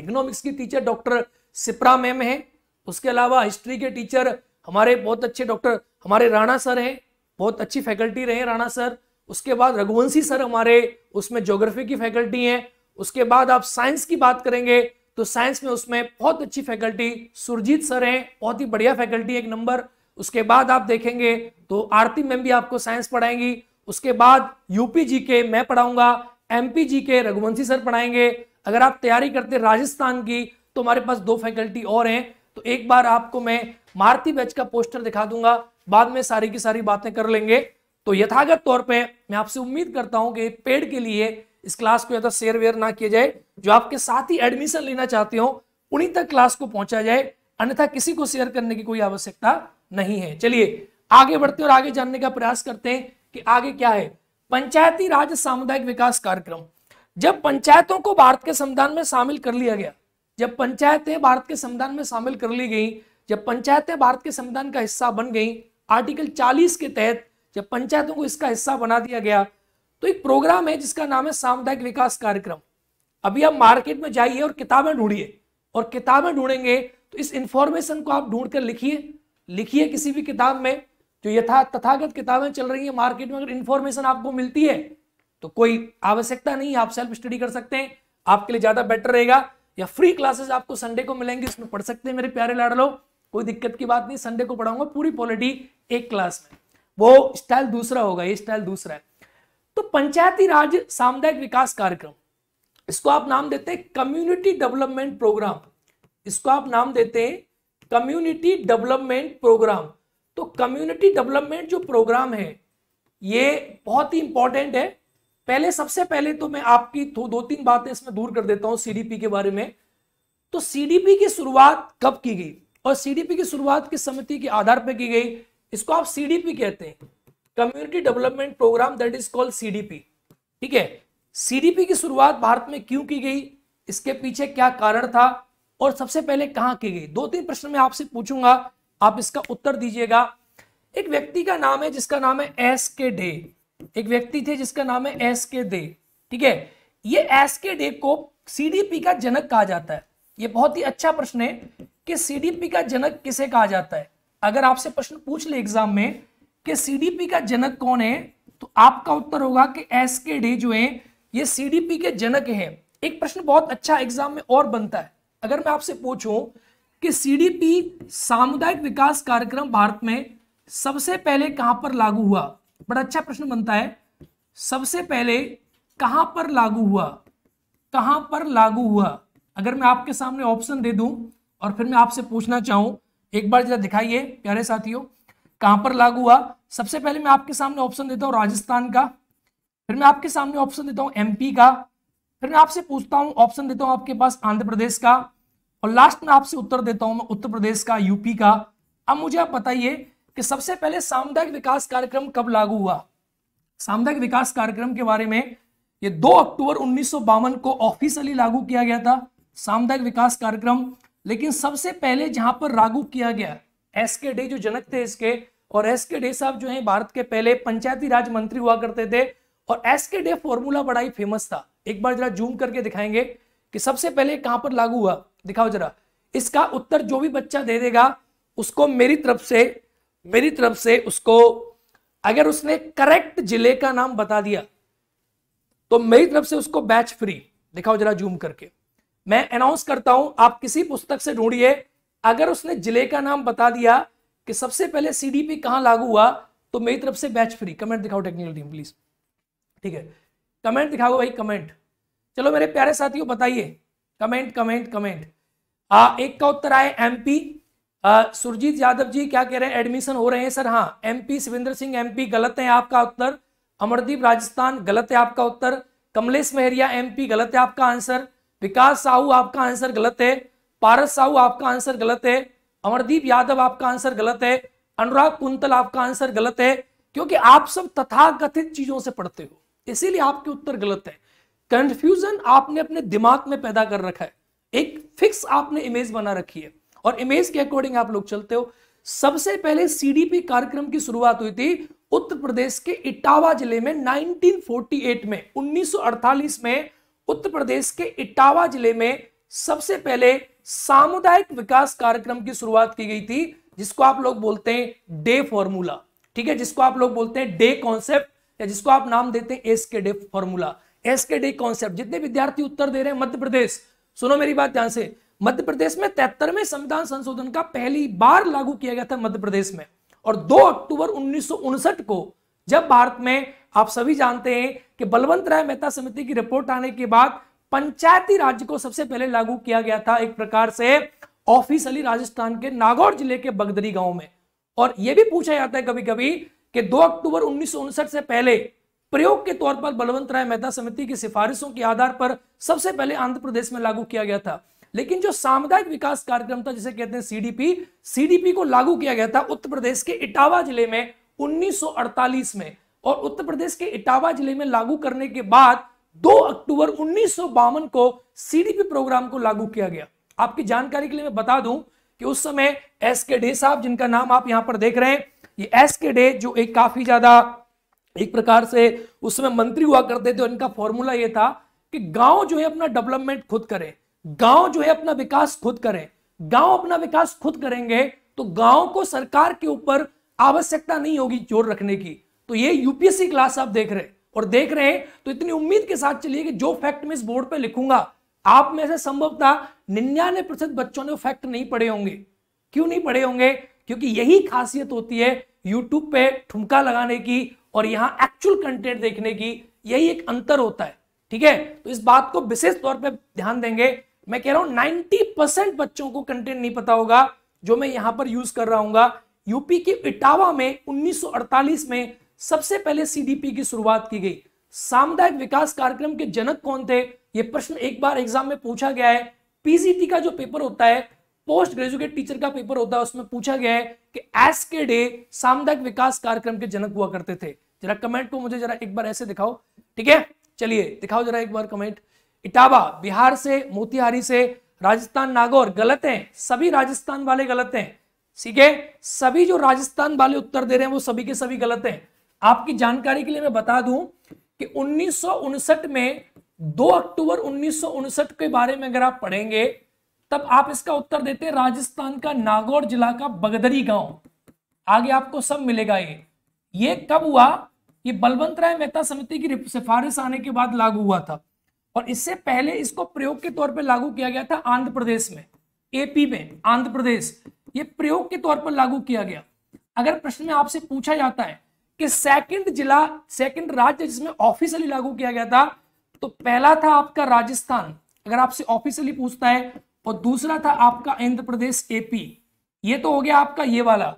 इकोनॉमिक्स की टीचर डॉक्टर सिप्रा मैम है उसके अलावा हिस्ट्री के टीचर हमारे बहुत अच्छे डॉक्टर हमारे राणा सर हैं बहुत अच्छी फैकल्टी रहे राणा सर उसके बाद रघुवंशी सर हमारे उसमें ज्योग्राफी की फैकल्टी हैं उसके बाद आप साइंस की बात करेंगे तो साइंस में उसमें बहुत अच्छी फैकल्टी सुरजीत सर हैं बहुत ही बढ़िया फैकल्टी एक नंबर उसके बाद आप देखेंगे तो आरती मैम भी आपको साइंस पढ़ाएंगी उसके बाद यूपी जी के मैं पढ़ाऊंगा एमपी जी के रघुवंशी सर पढ़ाएंगे अगर आप तैयारी करते राजस्थान की तो हमारे पास दो फैकल्टी और हैं तो एक बार आपको मैं मारती बैच का पोस्टर दिखा दूंगा बाद में सारी की सारी बातें कर लेंगे तो यथागत तौर पे मैं आपसे उम्मीद करता हूं कि पेड के लिए इस क्लास को ज्यादा तो शेयर वेयर ना किया जाए जो आपके साथ ही एडमिशन लेना चाहते हो उन्हीं तक क्लास को पहुंचा जाए अन्यथा किसी को शेयर करने की कोई आवश्यकता नहीं है चलिए आगे बढ़ते और आगे जानने का प्रयास करते हैं कि आगे क्या है पंचायती राज सामुदायिक विकास कार्यक्रम जब पंचायतों को भारत के संविधान में शामिल कर लिया गया जब पंचायतें भारत के संविधान में शामिल कर ली गई जब पंचायतें भारत के संविधान का हिस्सा बन गई आर्टिकल 40 के तहत जब पंचायतों को इसका हिस्सा बना दिया गया तो एक प्रोग्राम है जिसका नाम है सामुदायिक विकास कार्यक्रम अभी आप मार्केट में जाइए और किताबें ढूंढिए और किताबें ढूंढेंगे तो इस इंफॉर्मेशन को आप ढूंढ कर लिखिए लिखिए किसी भी किताब में जो यथा तथागत किताबें चल रही हैं मार्केट में अगर इंफॉर्मेशन आपको मिलती है तो कोई आवश्यकता नहीं आप सेल्फ स्टडी कर सकते हैं आपके लिए ज़्यादा बेटर रहेगा या फ्री क्लासेस आपको संडे को मिलेंगे उसमें पढ़ सकते हैं मेरे प्यारे लाडलो कोई दिक्कत की बात नहीं संडे को पढ़ाऊंगा पूरी पॉलिटी एक क्लास में वो स्टाइल दूसरा होगा ये स्टाइल दूसरा है तो पंचायती राज सामुदायिक विकास कार्यक्रम इसको आप नाम देते हैं कम्युनिटी डेवलपमेंट प्रोग्राम इसको आप नाम देते हैं कम्युनिटी डेवलपमेंट प्रोग्राम तो कम्युनिटी डेवलपमेंट जो प्रोग्राम है ये बहुत ही इंपॉर्टेंट है पहले सबसे पहले तो मैं आपकी दो तीन बातें इसमें दूर कर देता हूं सीडीपी के बारे में तो सीडीपी की शुरुआत कब की गई और सीडीपी की शुरुआत किस समिति के आधार पर की गई इसको आप सीडीपी कहते हैं community development program that is called CDP ठीक है सीडीपी की शुरुआत भारत में क्यों की गई इसके पीछे क्या कारण था और सबसे पहले कहां की गई दो तीन प्रश्न में आपसे पूछूंगा आप इसका उत्तर दीजिएगा एक व्यक्ति का नाम है जिसका नाम है एस के डे एक व्यक्ति थे जिसका नाम है एस के दे ठीक है ये एस के डे को सीडीपी का जनक कहा जाता है ये बहुत ही अच्छा प्रश्न है कि सीडीपी का जनक किसे कहा जाता है अगर आपसे प्रश्न पूछ ले एग्जाम में कि सीडीपी का जनक कौन है तो आपका उत्तर होगा कि एस के डे जो है ये सीडीपी के जनक है एक प्रश्न बहुत अच्छा एग्जाम में और बनता है अगर मैं आपसे पूछूं कि सीडीपी सामुदायिक विकास कार्यक्रम भारत में सबसे पहले कहां पर लागू हुआ बड़ा अच्छा प्रश्न बनता है सबसे पहले कहां पर लागू हुआ कहां पर लागू हुआ अगर मैं आपके सामने ऑप्शन दे दूं और फिर मैं आपसे पूछना चाहूं एक बार जरा दिखाइए प्यारे साथियों कहां पर लागू हुआ सबसे पहले मैं आपके सामने ऑप्शन देता हूं राजस्थान का फिर मैं आपके सामने ऑप्शन देता हूं एमपी का फिर मैं आपसे पूछता हूं ऑप्शन देता हूं आपके पास आंध्र प्रदेश का और लास्ट में आपसे उत्तर देता हूं मैं उत्तर प्रदेश का यूपी का अब मुझे आप बताइए कि सबसे पहले सामुदायिक विकास कार्यक्रम कब लागू हुआ सामुदायिक विकास कार्यक्रम के बारे में ये 2 अक्टूबर उन्नीस को ऑफिशियली लागू किया गया था सामुदायिक विकास कार्यक्रम लेकिन सबसे पहले जहां पर लागू किया गया एस के डे जो जनक थे इसके और एस के डे साहब जो है भारत के पहले पंचायती राज मंत्री हुआ करते थे और एस के डे फॉर्मूला बड़ा ही फेमस था एक बार जरा जूम करके दिखाएंगे कि सबसे पहले कहां पर लागू हुआ दिखाओ जरा इसका उत्तर जो भी बच्चा दे देगा उसको मेरी तरफ से मेरी तरफ से उसको अगर उसने करेक्ट जिले का नाम बता दिया तो मेरी तरफ से उसको बैच फ्री दिखाओ जरा जूम करके मैं अनाउंस करता हूं आप किसी पुस्तक से ढूंढिए अगर उसने जिले का नाम बता दिया कि सबसे पहले सीडीपी कहां लागू हुआ तो मेरी तरफ से बैच फ्री कमेंट दिखाओ टेक्निकल टीम प्लीज ठीक है कमेंट दिखाओ भाई कमेंट चलो मेरे प्यारे साथियों बताइए कमेंट कमेंट कमेंट आ, एक का उत्तर आए एमपी सुरजीत यादव जी क्या कह रहे हैं एडमिशन हो रहे हैं सर हाँ एमपी सुविंदर सिंह एमपी गलत है आपका उत्तर अमरदीप राजस्थान गलत है आपका उत्तर कमलेश मेहरिया एमपी गलत है आपका आंसर विकास साहू आपका आंसर गलत है पारस साहू आपका आंसर गलत है अमरदीप यादव आपका आंसर गलत है अनुराग कुंतल आपका आंसर गलत है क्योंकि आप सब तथाकथित चीजों से पढ़ते हो इसीलिए आपके उत्तर गलत है कंफ्यूजन आपने अपने दिमाग में पैदा कर रखा है एक फिक्स आपने इमेज बना रखी है और इमेज के अकॉर्डिंग आप लोग चलते हो सबसे पहले सीडीपी कार्यक्रम की शुरुआत हुई थी उत्तर प्रदेश के इटावा जिले में 1948 में 1948 में उत्तर प्रदेश के इटावा जिले में सबसे पहले सामुदायिक विकास कार्यक्रम की शुरुआत की गई थी जिसको आप लोग बोलते हैं डे फॉर्मूला ठीक है जिसको आप लोग बोलते हैं डे कॉन्सेप्ट या जिसको आप नाम देते हैं S K Dey formula S K Dey concept जितने विद्यार्थी उत्तर दे रहे हैं मध्य प्रदेश सुनो मेरी बात ध्यान से मध्य प्रदेश में तिहत्तरवें संविधान संशोधन का पहली बार लागू किया गया था मध्य प्रदेश में और 2 अक्टूबर उन्नीस को जब भारत में आप सभी जानते हैं कि बलवंत राय मेहता समिति की रिपोर्ट आने के बाद पंचायती राज्य को सबसे पहले लागू किया गया था एक प्रकार से ऑफिसली राजस्थान के नागौर जिले के बगदरी गांव में और यह भी पूछा जाता है कभी कभी कि 2 अक्टूबर उन्नीस से पहले प्रयोग के तौर पर बलवंत राय मेहता समिति की सिफारिशों के आधार पर सबसे पहले आंध्र प्रदेश में लागू किया गया था लेकिन जो सामुदायिक विकास कार्यक्रम था जिसे कहते हैं सीडीपी सीडीपी को लागू किया गया था उत्तर प्रदेश के इटावा जिले में 1948 में और उत्तर प्रदेश के इटावा जिले में लागू करने के बाद 2 अक्टूबर उन्नीस को सीडीपी प्रोग्राम को लागू किया गया आपकी जानकारी के लिए मैं बता दूं कि उस समय एस के डे साहब जिनका नाम आप यहां पर देख रहे हैं ये एस के डे जो एक काफी ज्यादा एक प्रकार से उस समय मंत्री हुआ करते थे इनका फॉर्मूला यह था कि गांव जो है अपना डेवलपमेंट खुद करें गांव जो है अपना विकास खुद करें गांव अपना विकास खुद करेंगे तो गांव को सरकार के ऊपर आवश्यकता नहीं होगी जोर रखने की तो ये यूपीएससी क्लास आप देख रहे और देख रहे हैं तो इतनी उम्मीद के साथ चलिए कि जो फैक्ट मैं इस बोर्ड पर लिखूंगा आप में से संभवतः निन्यानवे प्रतिशत बच्चों ने फैक्ट नहीं पढ़े होंगे क्यों नहीं पढ़े होंगे क्योंकि यही खासियत होती है यूट्यूब पे ठुमका लगाने की और यहां एक्चुअल कंटेंट देखने की यही एक अंतर होता है ठीक है तो इस बात को विशेष तौर पर ध्यान देंगे मैं कह रहा हूं नाइनटी परसेंट बच्चों को कंटेंट नहीं पता होगा जो मैं यहां पर यूज कर रहा हूं यूपी के इटावा में 1948 में सबसे पहले सीडीपी की शुरुआत की गई सामुदायिक विकास कार्यक्रम के जनक कौन थे यह प्रश्न एक बार एग्जाम में पूछा गया है पीजीटी का जो पेपर होता है पोस्ट ग्रेजुएट टीचर का पेपर होता है उसमें पूछा गया है कि एस के डे सामुदायिक विकास कार्यक्रम के जनक हुआ करते थे जरा कमेंट को मुझे जरा एक बार ऐसे दिखाओ ठीक है चलिए दिखाओ जरा एक बार कमेंट इटावा बिहार से मोतिहारी से राजस्थान नागौर गलत हैं सभी राजस्थान वाले गलत हैं ठीक है सभी जो राजस्थान वाले उत्तर दे रहे हैं वो सभी के सभी गलत हैं आपकी जानकारी के लिए मैं बता दूं कि उन्नीस में 2 अक्टूबर उन्नीस के बारे में अगर आप पढ़ेंगे तब आप इसका उत्तर देते हैं राजस्थान का नागौर जिला का बगदरी गांव आगे आपको सब मिलेगा ये ये कब हुआ ये बलवंत राय मेहता समिति की सिफारिश आने के बाद लागू हुआ था और इससे पहले इसको प्रयोग के तौर पर लागू किया गया था आंध्र प्रदेश में एपी में आंध्र प्रदेश ये प्रयोग के तौर पर लागू किया गया अगर प्रश्न में आपसे पूछा जाता है कि सेकंड जिला सेकंड राज्य जिसमें ऑफिशियली लागू किया गया था तो पहला था आपका राजस्थान अगर आपसे ऑफिशियली पूछता है और दूसरा था आपका आंध्र प्रदेश एपी ये तो हो गया आपका ये वाला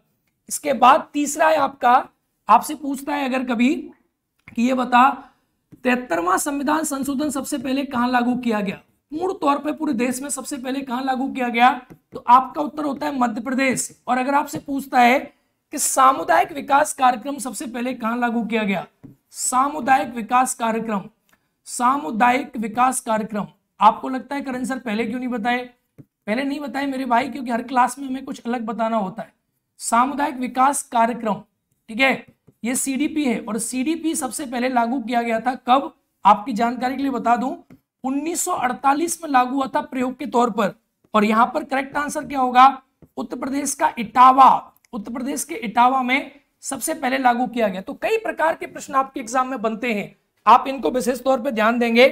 इसके बाद तीसरा है आपका आपसे पूछता है अगर कभी कि ये बता तिहत्तरवां संविधान संशोधन सबसे पहले कहां लागू किया गया पूर्ण तौर पर पूरे देश में सबसे पहले कहां लागू किया गया तो आपका उत्तर होता है मध्य प्रदेश और अगर आपसे पूछता है कि सामुदायिक विकास कार्यक्रम सबसे पहले कहां लागू किया गया सामुदायिक विकास कार्यक्रम सामुदायिक विकास कार्यक्रम आपको लगता है करण सर पहले क्यों नहीं बताए पहले नहीं बताए मेरे भाई क्योंकि हर क्लास में हमें कुछ अलग बताना होता है सामुदायिक विकास कार्यक्रम ठीक है ये सीडीपी है और सीडीपी सबसे पहले लागू किया गया था कब आपकी जानकारी के लिए बता दूं 1948 में लागू हुआ था प्रयोग के तौर पर और यहां पर करेक्ट आंसर क्या होगा उत्तर प्रदेश का इटावा उत्तर प्रदेश के इटावा में सबसे पहले लागू किया गया तो कई प्रकार के प्रश्न आपके एग्जाम में बनते हैं आप इनको विशेष तौर पर ध्यान देंगे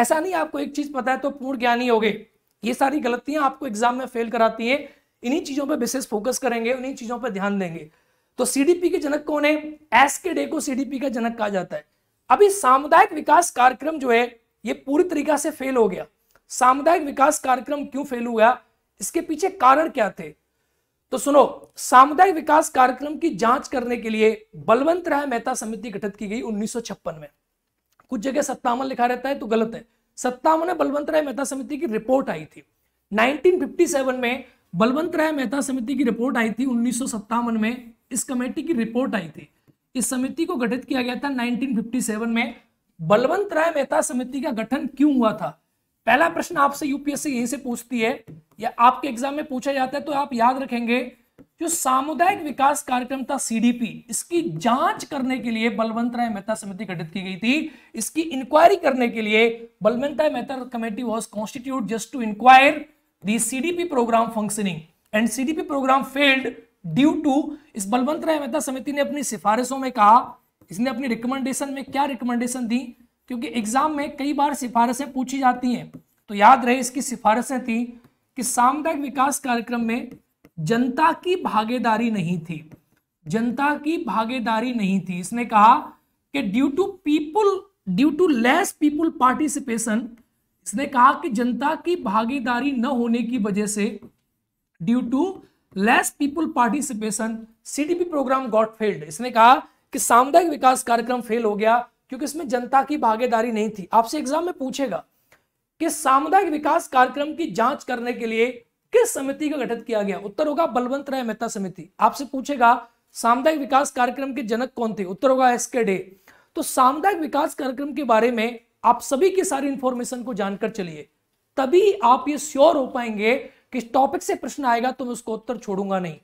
ऐसा नहीं आपको एक चीज पता है तो पूर्ण ज्ञानी हो गए ये सारी गलतियां आपको एग्जाम में फेल कराती है इन्हीं चीजों पर विशेष फोकस करेंगे उन्हीं चीजों पर ध्यान देंगे तो सीडीपी के जनक कौन है एस के डे को सीडीपी का जनक कहा जाता है अभी सामुदायिक विकास कार्यक्रम जो है ये पूरी तरीका से फेल हो गया सामुदायिक विकास कार्यक्रम क्यों फेल हुआ इसके पीछे कारण क्या थे तो सुनो सामुदायिक विकास कार्यक्रम की जांच करने के लिए बलवंत राय मेहता समिति गठित की गई उन्नीस में कुछ जगह सत्तावन लिखा रहता है तो गलत है सत्तावन में बलवंत राय मेहता समिति की रिपोर्ट आई थी 1957 में बलवंत राय मेहता समिति की रिपोर्ट आई थी उन्नीस में इस कमेटी की रिपोर्ट आई थी इस समिति को गठित किया गया था 1957 में बलवंत राय मेहता समिति का गठन क्यों हुआ था पहला प्रश्न आपसे यूपीएससी यहीं से पूछती है या आपके एग्जाम में पूछा जाता है तो आप याद रखेंगे जो सामुदायिक विकास कार्यक्रम था सीडीपी इसकी जांच करने के लिए बलवंत राय मेहता समिति गठित की गई थी इसकी इंक्वायरी करने के लिए Balwant Rai Mehta committee was constitute just to inquire the CDP program functioning and CDP program failed due to इस बलवंत राय मेहता समिति ने अपनी सिफारिशों में कहा इसने अपनी रिकमेंडेशन में क्या रिकमेंडेशन दी क्योंकि एग्जाम में कई बार सिफारिशें पूछी जाती हैं तो याद रहे इसकी सिफारिशें थी कि सामुदायिक विकास कार्यक्रम में जनता की भागीदारी नहीं थी जनता की भागीदारी नहीं थी इसने कहा कि due to people due to less people participation इसने कहा कि जनता की भागीदारी न होने की वजह से due to less people participation CDP program got failed इसने कहा कि सामुदायिक विकास कार्यक्रम फेल हो गया क्योंकि इसमें जनता की भागीदारी नहीं थी आपसे एग्जाम में पूछेगा कि सामुदायिक विकास कार्यक्रम की जांच करने के लिए किस समिति का गठित किया गया उत्तर होगा बलवंत राय मेहता समिति आपसे पूछेगा सामुदायिक विकास कार्यक्रम के जनक कौन थे उत्तर होगा एस के डे तो सामुदायिक विकास कार्यक्रम के बारे में आप सभी की सारी इंफॉर्मेशन को जानकर चलिए तभी आप ये श्योर हो पाएंगे किस टॉपिक से प्रश्न आएगा तो मैं उसको उत्तर छोड़ूंगा नहीं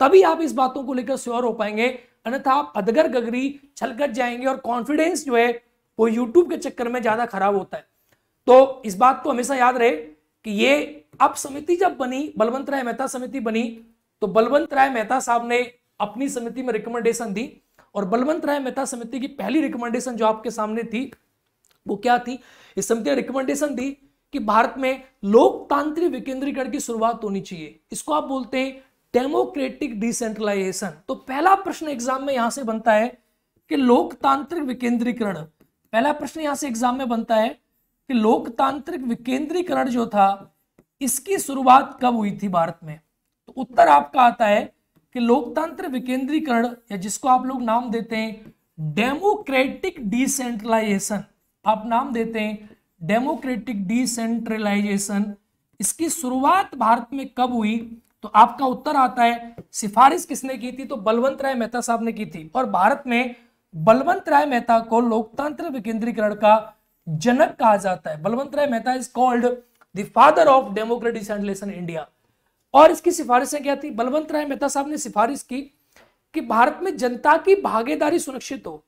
तभी आप इस बातों को लेकर श्योर हो पाएंगे अन्यथा आप अदगर गगरी छलकट जाएंगे और कॉन्फिडेंस जो है वो यूट्यूब के चक्कर में ज्यादा खराब होता है तो इस बात को हमेशा याद रहे कि ये अब समिति जब बनी बलवंत राय मेहता समिति बनी तो बलवंत राय मेहता साहब ने अपनी समिति में रिकमेंडेशन दी और बलवंत राय मेहता समिति की पहली रिकमेंडेशन जो आपके सामने थी वो क्या थी इस समिति ने रिकमेंडेशन दी कि भारत में लोकतांत्रिक विकेंद्रीकरण की शुरुआत होनी चाहिए इसको आप बोलते हैं डेमोक्रेटिक डिसेंट्रलाइजेशन तो पहला प्रश्न एग्जाम में यहां से बनता है कि लोकतांत्रिक विकेंद्रीकरण पहला प्रश्न यहां से एग्जाम में बनता है कि लोकतांत्रिक विकेंद्रीकरण जो था इसकी शुरुआत कब हुई थी भारत में तो उत्तर आपका आता है कि लोकतांत्रिक विकेंद्रीकरण या जिसको आप लोग नाम देते हैं डेमोक्रेटिक डिसेंट्रलाइजेशन आप नाम देते हैं डेमोक्रेटिक डिसेंट्रलाइजेशन इसकी शुरुआत भारत में कब हुई तो आपका उत्तर आता है सिफारिश किसने की थी तो बलवंत राय मेहता साहब ने की थी और भारत में बलवंत राय मेहता को लोकतंत्र विकेंद्रीकरण का जनक कहा जाता है Balwant Rai Mehta is called the father of democratic centralisation India और इसकी सिफारिशें क्या थी बलवंत राय मेहता साहब ने सिफारिश की कि भारत में जनता की भागीदारी सुनिश्चित हो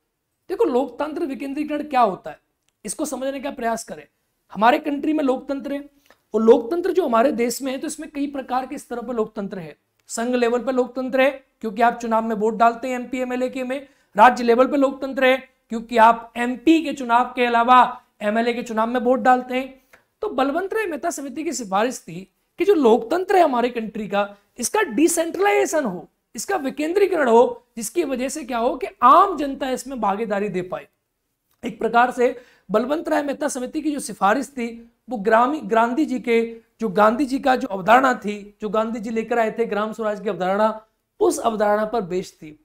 देखो लोकतंत्र विकेंद्रीकरण क्या होता है इसको समझने का प्रयास करें हमारे कंट्री में लोकतंत्र है और लोकतंत्र जो हमारे देश में है तो इसमें कई प्रकार के स्तर पर लोकतंत्र है संघ लेवल पर लोकतंत्र है क्योंकि आप चुनाव में वोट डालते हैं एमपी एमएलए के में राज्य लेवल पर लोकतंत्र है क्योंकि आप एमपी के चुनाव के अलावा एमएलए के चुनाव में वोट डालते हैं तो बलवंत राय मेहता समिति की सिफारिश थी कि जो लोकतंत्र है हमारे कंट्री का इसका डिसेंट्रलाइजेशन हो इसका विकेंद्रीकरण हो जिसकी वजह से क्या हो कि आम जनता इसमें भागीदारी दे पाए एक प्रकार से बलवंत राय मेहता समिति की जो सिफारिश थी वो ग्रामी गांधी जी के जो गांधी जी का जो अवधारणा थी जो गांधी जी लेकर आए थे ग्राम स्वराज की अवधारणा उस अवधारणा पर बेच थी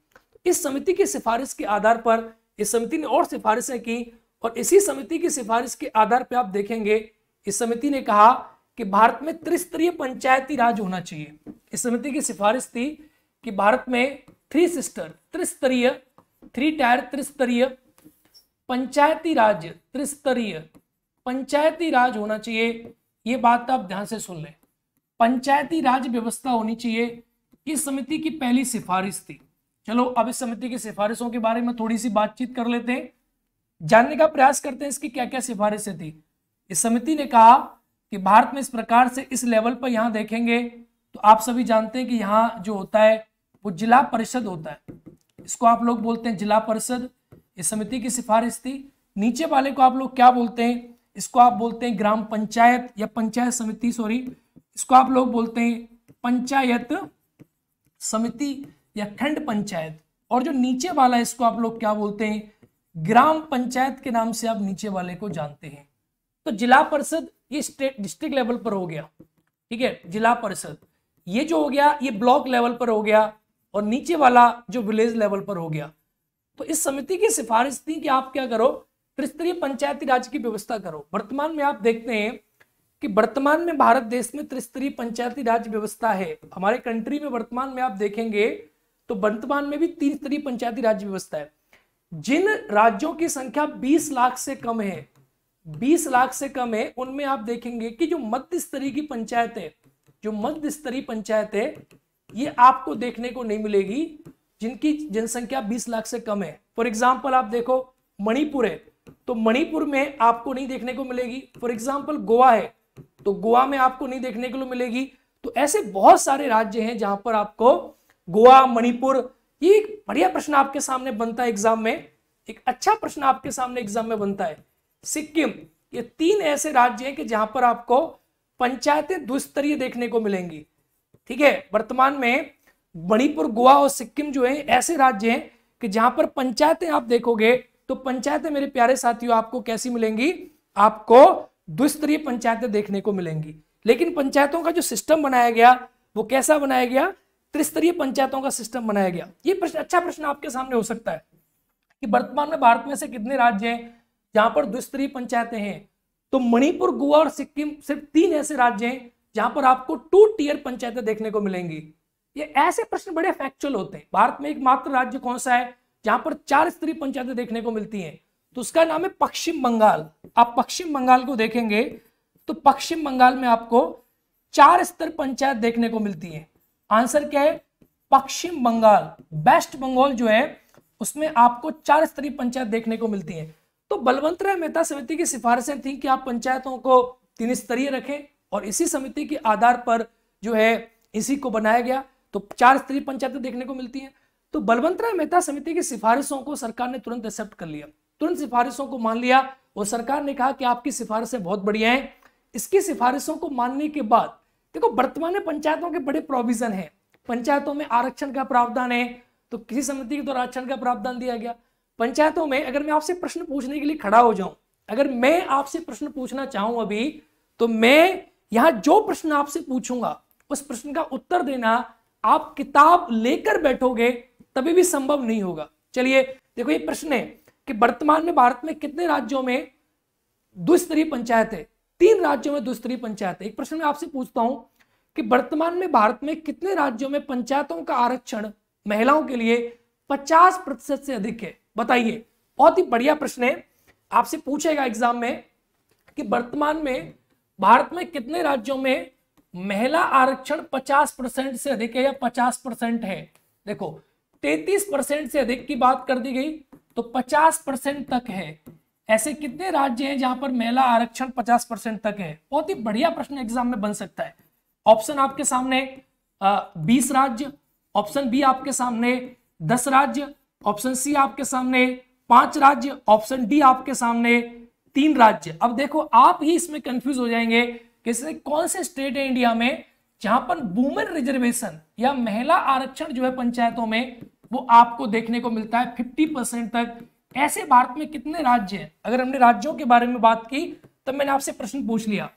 इस समिति की सिफारिश के आधार पर इस समिति ने और सिफारिशें की और इसी समिति की सिफारिश के आधार पर आप देखेंगे इस समिति ने कहा कि भारत में त्रिस्तरीय पंचायती राज होना चाहिए इस समिति की सिफारिश थी कि भारत में थ्री सिस्टर त्रिस्तरीय थ्री टायर त्रिस्तरीय पंचायती राज त्रिस्तरीय पंचायती राज होना चाहिए ये बात आप ध्यान से सुन लें पंचायती राज व्यवस्था होनी चाहिए इस समिति की पहली सिफारिश थी चलो अब इस समिति की सिफारिशों के बारे में थोड़ी सी बातचीत कर लेते हैं जानने का प्रयास करते हैं इसकी क्या क्या सिफारिशें थी इस समिति ने कहा कि भारत में इस प्रकार से इस लेवल पर यहां देखेंगे तो आप सभी जानते हैं कि यहां जो होता है वो जिला परिषद होता है इसको आप लोग बोलते हैं जिला परिषद इस समिति की सिफारिश थी नीचे वाले को आप लोग क्या बोलते हैं इसको आप बोलते हैं ग्राम पंचायत या पंचायत समिति सॉरी इसको आप लोग बोलते हैं पंचायत समिति या खंड पंचायत और जो नीचे वाला इसको आप लोग क्या बोलते हैं ग्राम पंचायत के नाम से आप नीचे वाले को जानते हैं तो जिला परिषद ये स्टेट डिस्ट्रिक्ट लेवल पर हो गया ठीक है जिला परिषद ये जो हो गया ये ब्लॉक लेवल पर हो गया और नीचे वाला जो विलेज लेवल पर हो गया तो इस समिति की सिफारिश थी कि आप क्या करो त्रिस्तरीय पंचायती राज की व्यवस्था करो वर्तमान में आप देखते हैं कि वर्तमान में भारत देश में त्रिस्तरीय पंचायती राज व्यवस्था है हमारे कंट्री में वर्तमान में आप देखेंगे तो वर्तमान में भी तीन स्तरीय पंचायती राज व्यवस्था है जिन राज्यों की संख्या 20 लाख से कम है 20 लाख से कम है उनमें आप देखेंगे कि जो मध्य स्तरीय की पंचायत है जो मध्य स्तरीय पंचायत है ये आपको देखने को नहीं मिलेगी जिनकी जनसंख्या 20 लाख से कम है फॉर एग्जाम्पल आप देखो मणिपुर है तो मणिपुर में आपको नहीं देखने को मिलेगी फॉर एग्जाम्पल गोवा है तो गोवा में आपको नहीं देखने को मिलेगी तो ऐसे बहुत सारे राज्य हैं जहां पर आपको गोवा मणिपुर ये एक बढ़िया प्रश्न आपके सामने बनता है एग्जाम में एक अच्छा प्रश्न आपके सामने एग्जाम में बनता है सिक्किम ये तीन ऐसे राज्य हैं कि जहां पर आपको पंचायतें द्विस्तरीय देखने को मिलेंगी ठीक है वर्तमान में मणिपुर गोवा और सिक्किम जो है ऐसे राज्य हैं कि जहां पर पंचायतें आप देखोगे तो पंचायतें मेरे प्यारे साथियों आपको कैसी मिलेंगी आपको द्विस्तरीय पंचायतें देखने को मिलेंगी लेकिन पंचायतों का जो सिस्टम बनाया गया वो कैसा बनाया गया त्रिस्तरीय पंचायतों का सिस्टम बनाया गया ये प्रश्न अच्छा प्रश्न आपके सामने हो सकता है कि वर्तमान में भारत में से कितने राज्य हैं जहां पर द्विस्तरीय पंचायतें हैं तो मणिपुर गोवा और सिक्किम सिर्फ तीन ऐसे राज्य हैं जहां पर आपको टू टीयर पंचायतें देखने को मिलेंगी ये ऐसे प्रश्न बड़े फैक्चुअल होते हैं भारत में एकमात्र राज्य कौन सा है जहां पर चार स्तरीय पंचायतें देखने को मिलती हैं तो उसका नाम है पश्चिम बंगाल आप पश्चिम बंगाल को देखेंगे तो पश्चिम बंगाल में आपको चार स्तर पंचायत देखने को मिलती है आंसर क्या है पश्चिम बंगाल वेस्ट बंगाल जो है उसमें आपको चार स्तरीय पंचायत देखने को मिलती है तो बलवंत राय मेहता समिति की सिफारिशें थी कि आप पंचायतों को तीन स्तरीय रखें और इसी समिति के आधार पर जो है इसी को बनाया गया तो चार स्तरीय पंचायतें देखने को मिलती हैं तो बलवंत राय मेहता समिति की सिफारिशों को सरकार ने तुरंत एक्सेप्ट कर लिया तुरंत सिफारिशों को मान लिया और सरकार ने कहा कि आपकी सिफारिशें बहुत बढ़िया हैं इसकी सिफारिशों को मानने के बाद देखो वर्तमान में पंचायतों के बड़े प्रोविजन है पंचायतों में आरक्षण का प्रावधान है तो किसी समिति के द्वारा आरक्षण का प्रावधान दिया गया पंचायतों में अगर मैं आपसे प्रश्न पूछने के लिए खड़ा हो जाऊं अगर मैं आपसे प्रश्न पूछना चाहूं अभी तो मैं यहां जो प्रश्न आपसे पूछूंगा उस प्रश्न का उत्तर देना आप किताब लेकर बैठोगे तभी भी संभव नहीं होगा चलिए देखो ये प्रश्न है कि वर्तमान में भारत में कितने राज्यों में द्विस्तरीय पंचायत है तीन राज्यों में द्विस्तरीय पंचायत है एक प्रश्न मैं आपसे पूछता हूं कि वर्तमान में भारत में कितने राज्यों में पंचायतों का आरक्षण महिलाओं के लिए 50 प्रतिशत से अधिक है बताइए बहुत ही बढ़िया प्रश्न है आपसे पूछेगा एग्जाम में कि वर्तमान में भारत में कितने राज्यों में महिला आरक्षण 50 परसेंट से अधिक है या 50 परसेंट है देखो 33 परसेंट से अधिक की बात कर दी गई तो 50 परसेंट तक है ऐसे कितने राज्य हैं जहां पर महिला आरक्षण 50 परसेंट तक है बहुत ही बढ़िया प्रश्न एग्जाम में बन सकता है ऑप्शन आपके सामने बीस राज्य ऑप्शन बी आपके सामने दस राज्य ऑप्शन सी आपके सामने पांच राज्य ऑप्शन डी आपके सामने तीन राज्य अब देखो आप ही इसमें कंफ्यूज हो जाएंगे किससे कौन से स्टेट है इंडिया में जहां पर वुमेन रिजर्वेशन या महिला आरक्षण जो है पंचायतों में वो आपको देखने को मिलता है फिफ्टी परसेंट तक ऐसे भारत में कितने राज्य हैं अगर हमने राज्यों के बारे में बात की तब मैंने आपसे प्रश्न पूछ लिया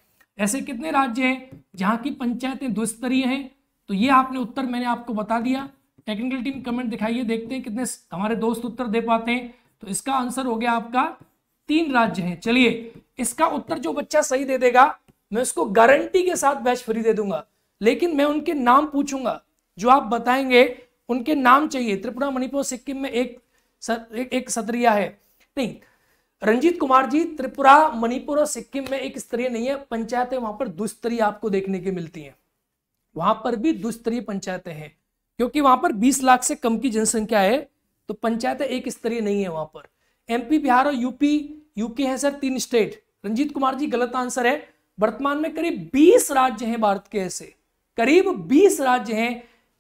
ऐसे कितने राज्य हैं जहां की पंचायतें द्विस्तरीय हैं तो ये आपने उत्तर मैंने आपको बता दिया टेक्निकल टीम कमेंट दिखाइए देखते हैं कितने हमारे दोस्त उत्तर दे पाते हैं तो इसका आंसर हो गया आपका तीन राज्य हैं चलिए इसका उत्तर जो बच्चा सही दे देगा मैं उसको गारंटी के साथ बैच फ्री दे दूंगा लेकिन मैं उनके नाम पूछूंगा जो आप बताएंगे उनके नाम चाहिए त्रिपुरा मणिपुर सिक्किम में एक एक, एक सतरिया है नहीं रंजीत कुमार जी त्रिपुरा मणिपुर और सिक्किम में एक स्तरीय नहीं है पंचायतें वहां पर दुस्तरी आपको देखने की मिलती हैं वहां पर भी दुस्तरीय पंचायतें हैं क्योंकि वहां पर 20 लाख से कम की जनसंख्या है तो पंचायतें एक स्तरीय नहीं है वहां पर एमपी बिहार और यूपी यूके है सर तीन स्टेट रंजीत कुमार जी गलत आंसर है वर्तमान में करीब 20 राज्य हैं भारत के ऐसे करीब 20 राज्य हैं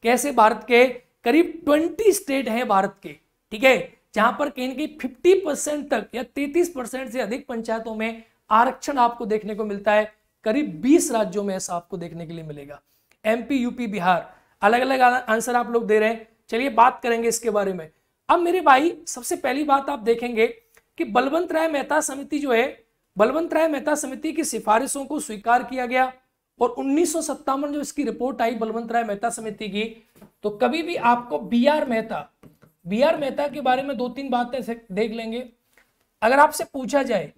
कैसे भारत के करीब 20 स्टेट हैं भारत के ठीक है जहां पर कहीं ना कहीं फिफ्टी परसेंट तक या तैतीस परसेंट से अधिक पंचायतों में आरक्षण आपको देखने को मिलता है करीब 20 राज्यों में ऐसा आपको देखने के लिए मिलेगा एमपी यूपी बिहार अलग अलग आंसर आप लोग दे रहे हैं चलिए बात करेंगे इसके बारे में अब मेरे भाई सबसे पहली बात आप देखेंगे कि बलवंत राय मेहता समिति जो है बलवंत राय मेहता समिति की सिफारिशों को स्वीकार किया गया और उन्नीस जो इसकी रिपोर्ट आई बलवंत राय मेहता समिति की तो कभी भी आपको B R Mehta B R Mehta के बारे में दो तीन बातें देख लेंगे अगर आपसे पूछा जाए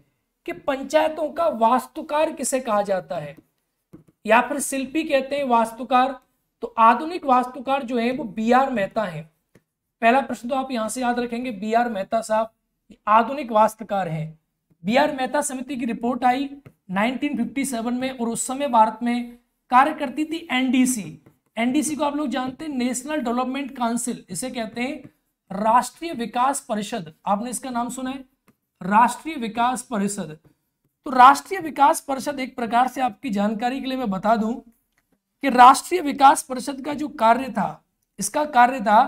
कि पंचायतों का वास्तुकार किसे कहा जाता है या फिर शिल्पी कहते हैं वास्तुकार तो आधुनिक वास्तुकार जो है वो बी आर मेहता है पहला प्रश्न तो आप यहां से याद रखेंगे बी आर मेहता साहब आधुनिक वास्तुकार हैं बी आर मेहता समिति की रिपोर्ट आई 1957 में और उस समय भारत में कार्य करती थी एनडीसी एनडीसी को आप लोग जानते हैं नेशनल डेवलपमेंट काउंसिल इसे कहते हैं राष्ट्रीय विकास परिषद आपने इसका नाम सुना है राष्ट्रीय विकास परिषद तो राष्ट्रीय विकास परिषद एक प्रकार से आपकी जानकारी के लिए मैं बता दूं कि राष्ट्रीय विकास परिषद का जो कार्य था इसका कार्य था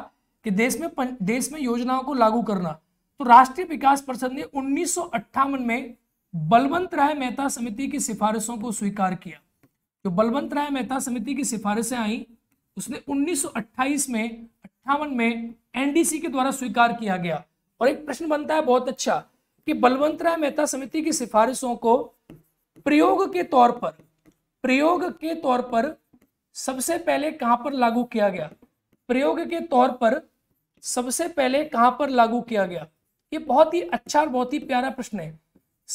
कि देश में देश में योजनाओं को लागू करना तो राष्ट्रीय विकास परिषद ने उन्नीस में बलवंत राय मेहता समिति की सिफारिशों को स्वीकार किया जो बलवंत राय मेहता समिति की सिफारिशें आई उसने 1928 में अट्ठावन में एनडीसी के द्वारा स्वीकार किया गया और एक प्रश्न बनता है बहुत अच्छा कि बलवंत राय मेहता समिति की सिफारिशों को प्रयोग के तौर पर प्रयोग के तौर पर सबसे पहले कहां पर लागू किया गया प्रयोग के तौर पर सबसे पहले कहां पर लागू किया गया ये बहुत ही अच्छा और बहुत ही प्यारा प्रश्न है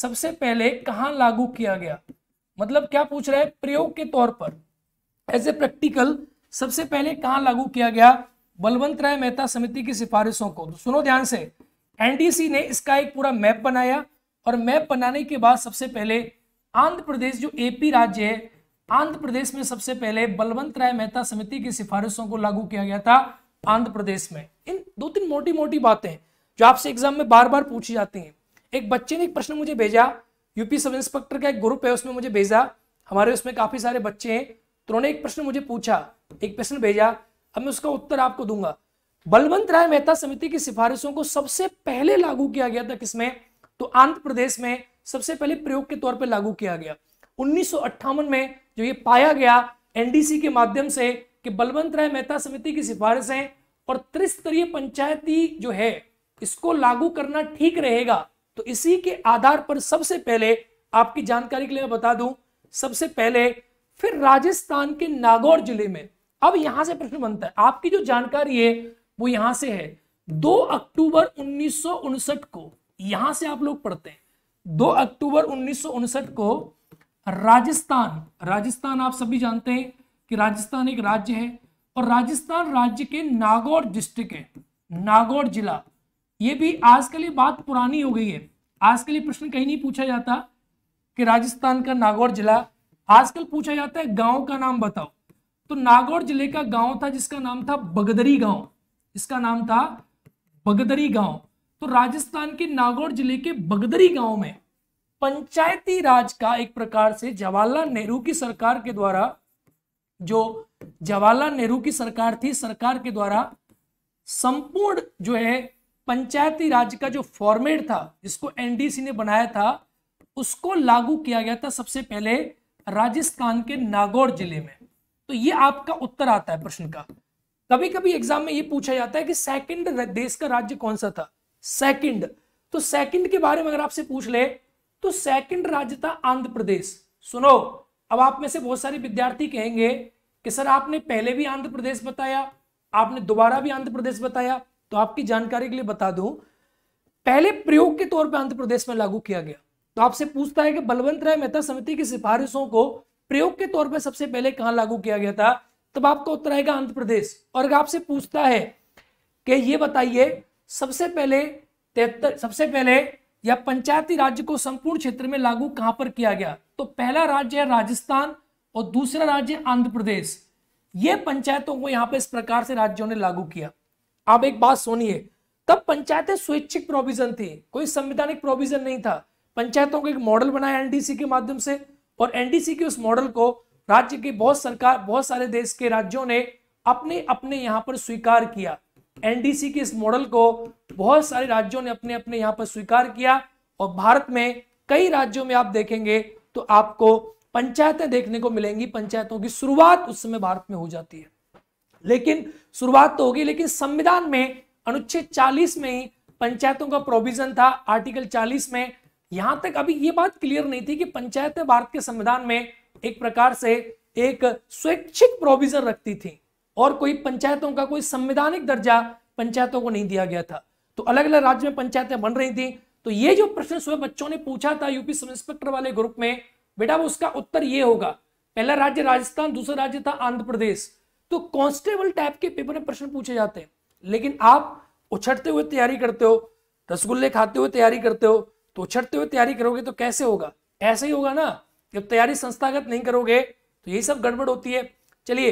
सबसे पहले कहां लागू किया गया मतलब क्या पूछ रहा है प्रयोग के तौर पर एज ए प्रैक्टिकल सबसे पहले कहां लागू किया गया बलवंत राय मेहता समिति की सिफारिशों को तो सुनो ध्यान से एनडीसी ने इसका एक पूरा मैप बनाया और मैप बनाने के बाद सबसे पहले आंध्र प्रदेश जो एपी राज्य है आंध्र प्रदेश में सबसे पहले बलवंत राय मेहता समिति की सिफारिशों को लागू किया गया था आंध्र प्रदेश में इन दो तीन मोटी मोटी बातें जो आपसे एग्जाम में बार बार पूछी जाती हैं एक बच्चे ने एक प्रश्न मुझे भेजा यूपी सब इंस्पेक्टर का एक ग्रुप है उसमें मुझे भेजा हमारे उसमें काफी सारे बच्चे हैं तो उन्होंने एक प्रश्न मुझे पूछा एक प्रश्न भेजा अब मैं उसका उत्तर आपको दूंगा बलवंत राय मेहता समिति की सिफारिशों को सबसे पहले लागू किया गया था किसमें तो आंध्र प्रदेश में सबसे पहले प्रयोग के तौर पर लागू किया गया उन्नीस में जो ये पाया गया एनडीसी के माध्यम से कि बलवंत राय मेहता समिति की सिफारिशें और त्रिस्तरीय पंचायती जो है इसको लागू करना ठीक रहेगा तो इसी के आधार पर सबसे पहले आपकी जानकारी के लिए मैं बता दूं सबसे पहले फिर राजस्थान के नागौर जिले में अब यहां से प्रश्न बनता है आपकी जो जानकारी है वो यहां से है दो अक्टूबर उन्नीस को यहां से आप लोग पढ़ते हैं दो अक्टूबर उन्नीस को राजस्थान राजस्थान आप सभी जानते हैं कि राजस्थान एक राज्य है और राजस्थान राज्य के नागौर डिस्ट्रिक्ट है नागौर जिला ये भी आज के लिए बात पुरानी हो गई है आज के लिए प्रश्न कहीं नहीं पूछा जाता कि राजस्थान का नागौर जिला आजकल पूछा जाता है गांव का नाम बताओ तो नागौर जिले का गांव था जिसका नाम था बगदरी गांव इसका नाम था बगदरी गांव तो राजस्थान के नागौर जिले के बगदरी गांव में पंचायती राज का एक प्रकार से जवाहरलाल नेहरू की सरकार के द्वारा जो जवाहरलाल नेहरू की सरकार थी सरकार के द्वारा संपूर्ण जो है पंचायती राज का जो फॉर्मेट था जिसको एनडीसी ने बनाया था उसको लागू किया गया था सबसे पहले राजस्थान के नागौर जिले में तो ये आपका उत्तर आता है प्रश्न का कभी कभी एग्जाम में ये पूछा जाता है कि सेकंड देश का राज्य कौन सा था सेकंड तो सेकंड के बारे में अगर आपसे पूछ ले तो सेकंड राज्य था आंध्र प्रदेश सुनो अब आप में से बहुत सारे विद्यार्थी कहेंगे कि सर आपने पहले भी आंध्र प्रदेश बताया आपने दोबारा भी आंध्र प्रदेश बताया तो आपकी जानकारी के लिए बता दूं पहले प्रयोग के तौर पर आंध्र प्रदेश में लागू किया गया तो आपसे पूछता है कि बलवंत राय मेहता समिति की सिफारिशों को प्रयोग के तौर पर सबसे पहले कहां लागू किया गया था तब आपका उत्तर आएगा आंध्र प्रदेश और अगर आपसे पूछता है कि ये बताइए सबसे पहले तिहत्तर सबसे पहले या पंचायती राज्य को संपूर्ण क्षेत्र में लागू कहां पर किया गया तो पहला राज्य है राजस्थान और दूसरा राज्य आंध्र प्रदेश ये पंचायतों को यहां पर इस प्रकार से राज्यों ने लागू किया आप एक बात सुनिए तब पंचायतें स्वैच्छिक प्रोविजन थी कोई संवैधानिक प्रोविजन नहीं था पंचायतों को एक मॉडल बनाया एनडीसी के माध्यम से और एनडीसी के उस मॉडल को राज्य के बहुत सरकार बहुत सारे देश के राज्यों ने अपने अपने यहाँ पर स्वीकार किया एनडीसी के इस मॉडल को बहुत सारे राज्यों ने अपने अपने यहाँ पर स्वीकार किया और भारत में कई राज्यों में आप देखेंगे तो आपको पंचायतें देखने को मिलेंगी पंचायतों की शुरुआत उस समय भारत में हो जाती है लेकिन शुरुआत तो होगी लेकिन संविधान में अनुच्छेद 40 में ही पंचायतों का प्रोविजन था आर्टिकल 40 में यहां तक अभी ये बात क्लियर नहीं थी कि पंचायतें भारत के संविधान में एक प्रकार से एक स्वैच्छिक प्रोविजन रखती थी और कोई पंचायतों का कोई संविधानिक दर्जा पंचायतों को नहीं दिया गया था तो अलग अलग राज्य में पंचायतें बन रही थी तो ये जो प्रश्न सुबह बच्चों ने पूछा था यूपी सब इंस्पेक्टर वाले ग्रुप में बेटा वो उसका उत्तर ये होगा पहला राज्य राजस्थान दूसरा राज्य था आंध्र प्रदेश तो कॉन्स्टेबल टाइप के पेपर में प्रश्न पूछे जाते हैं लेकिन आप उछटते हुए तैयारी करते हो रसगुल्ले खाते हुए तैयारी करते हो तो उछटते हुए तैयारी करोगे तो कैसे होगा ऐसे ही होगा ना जब तैयारी संस्थागत नहीं करोगे तो यही सब गड़बड़ होती है चलिए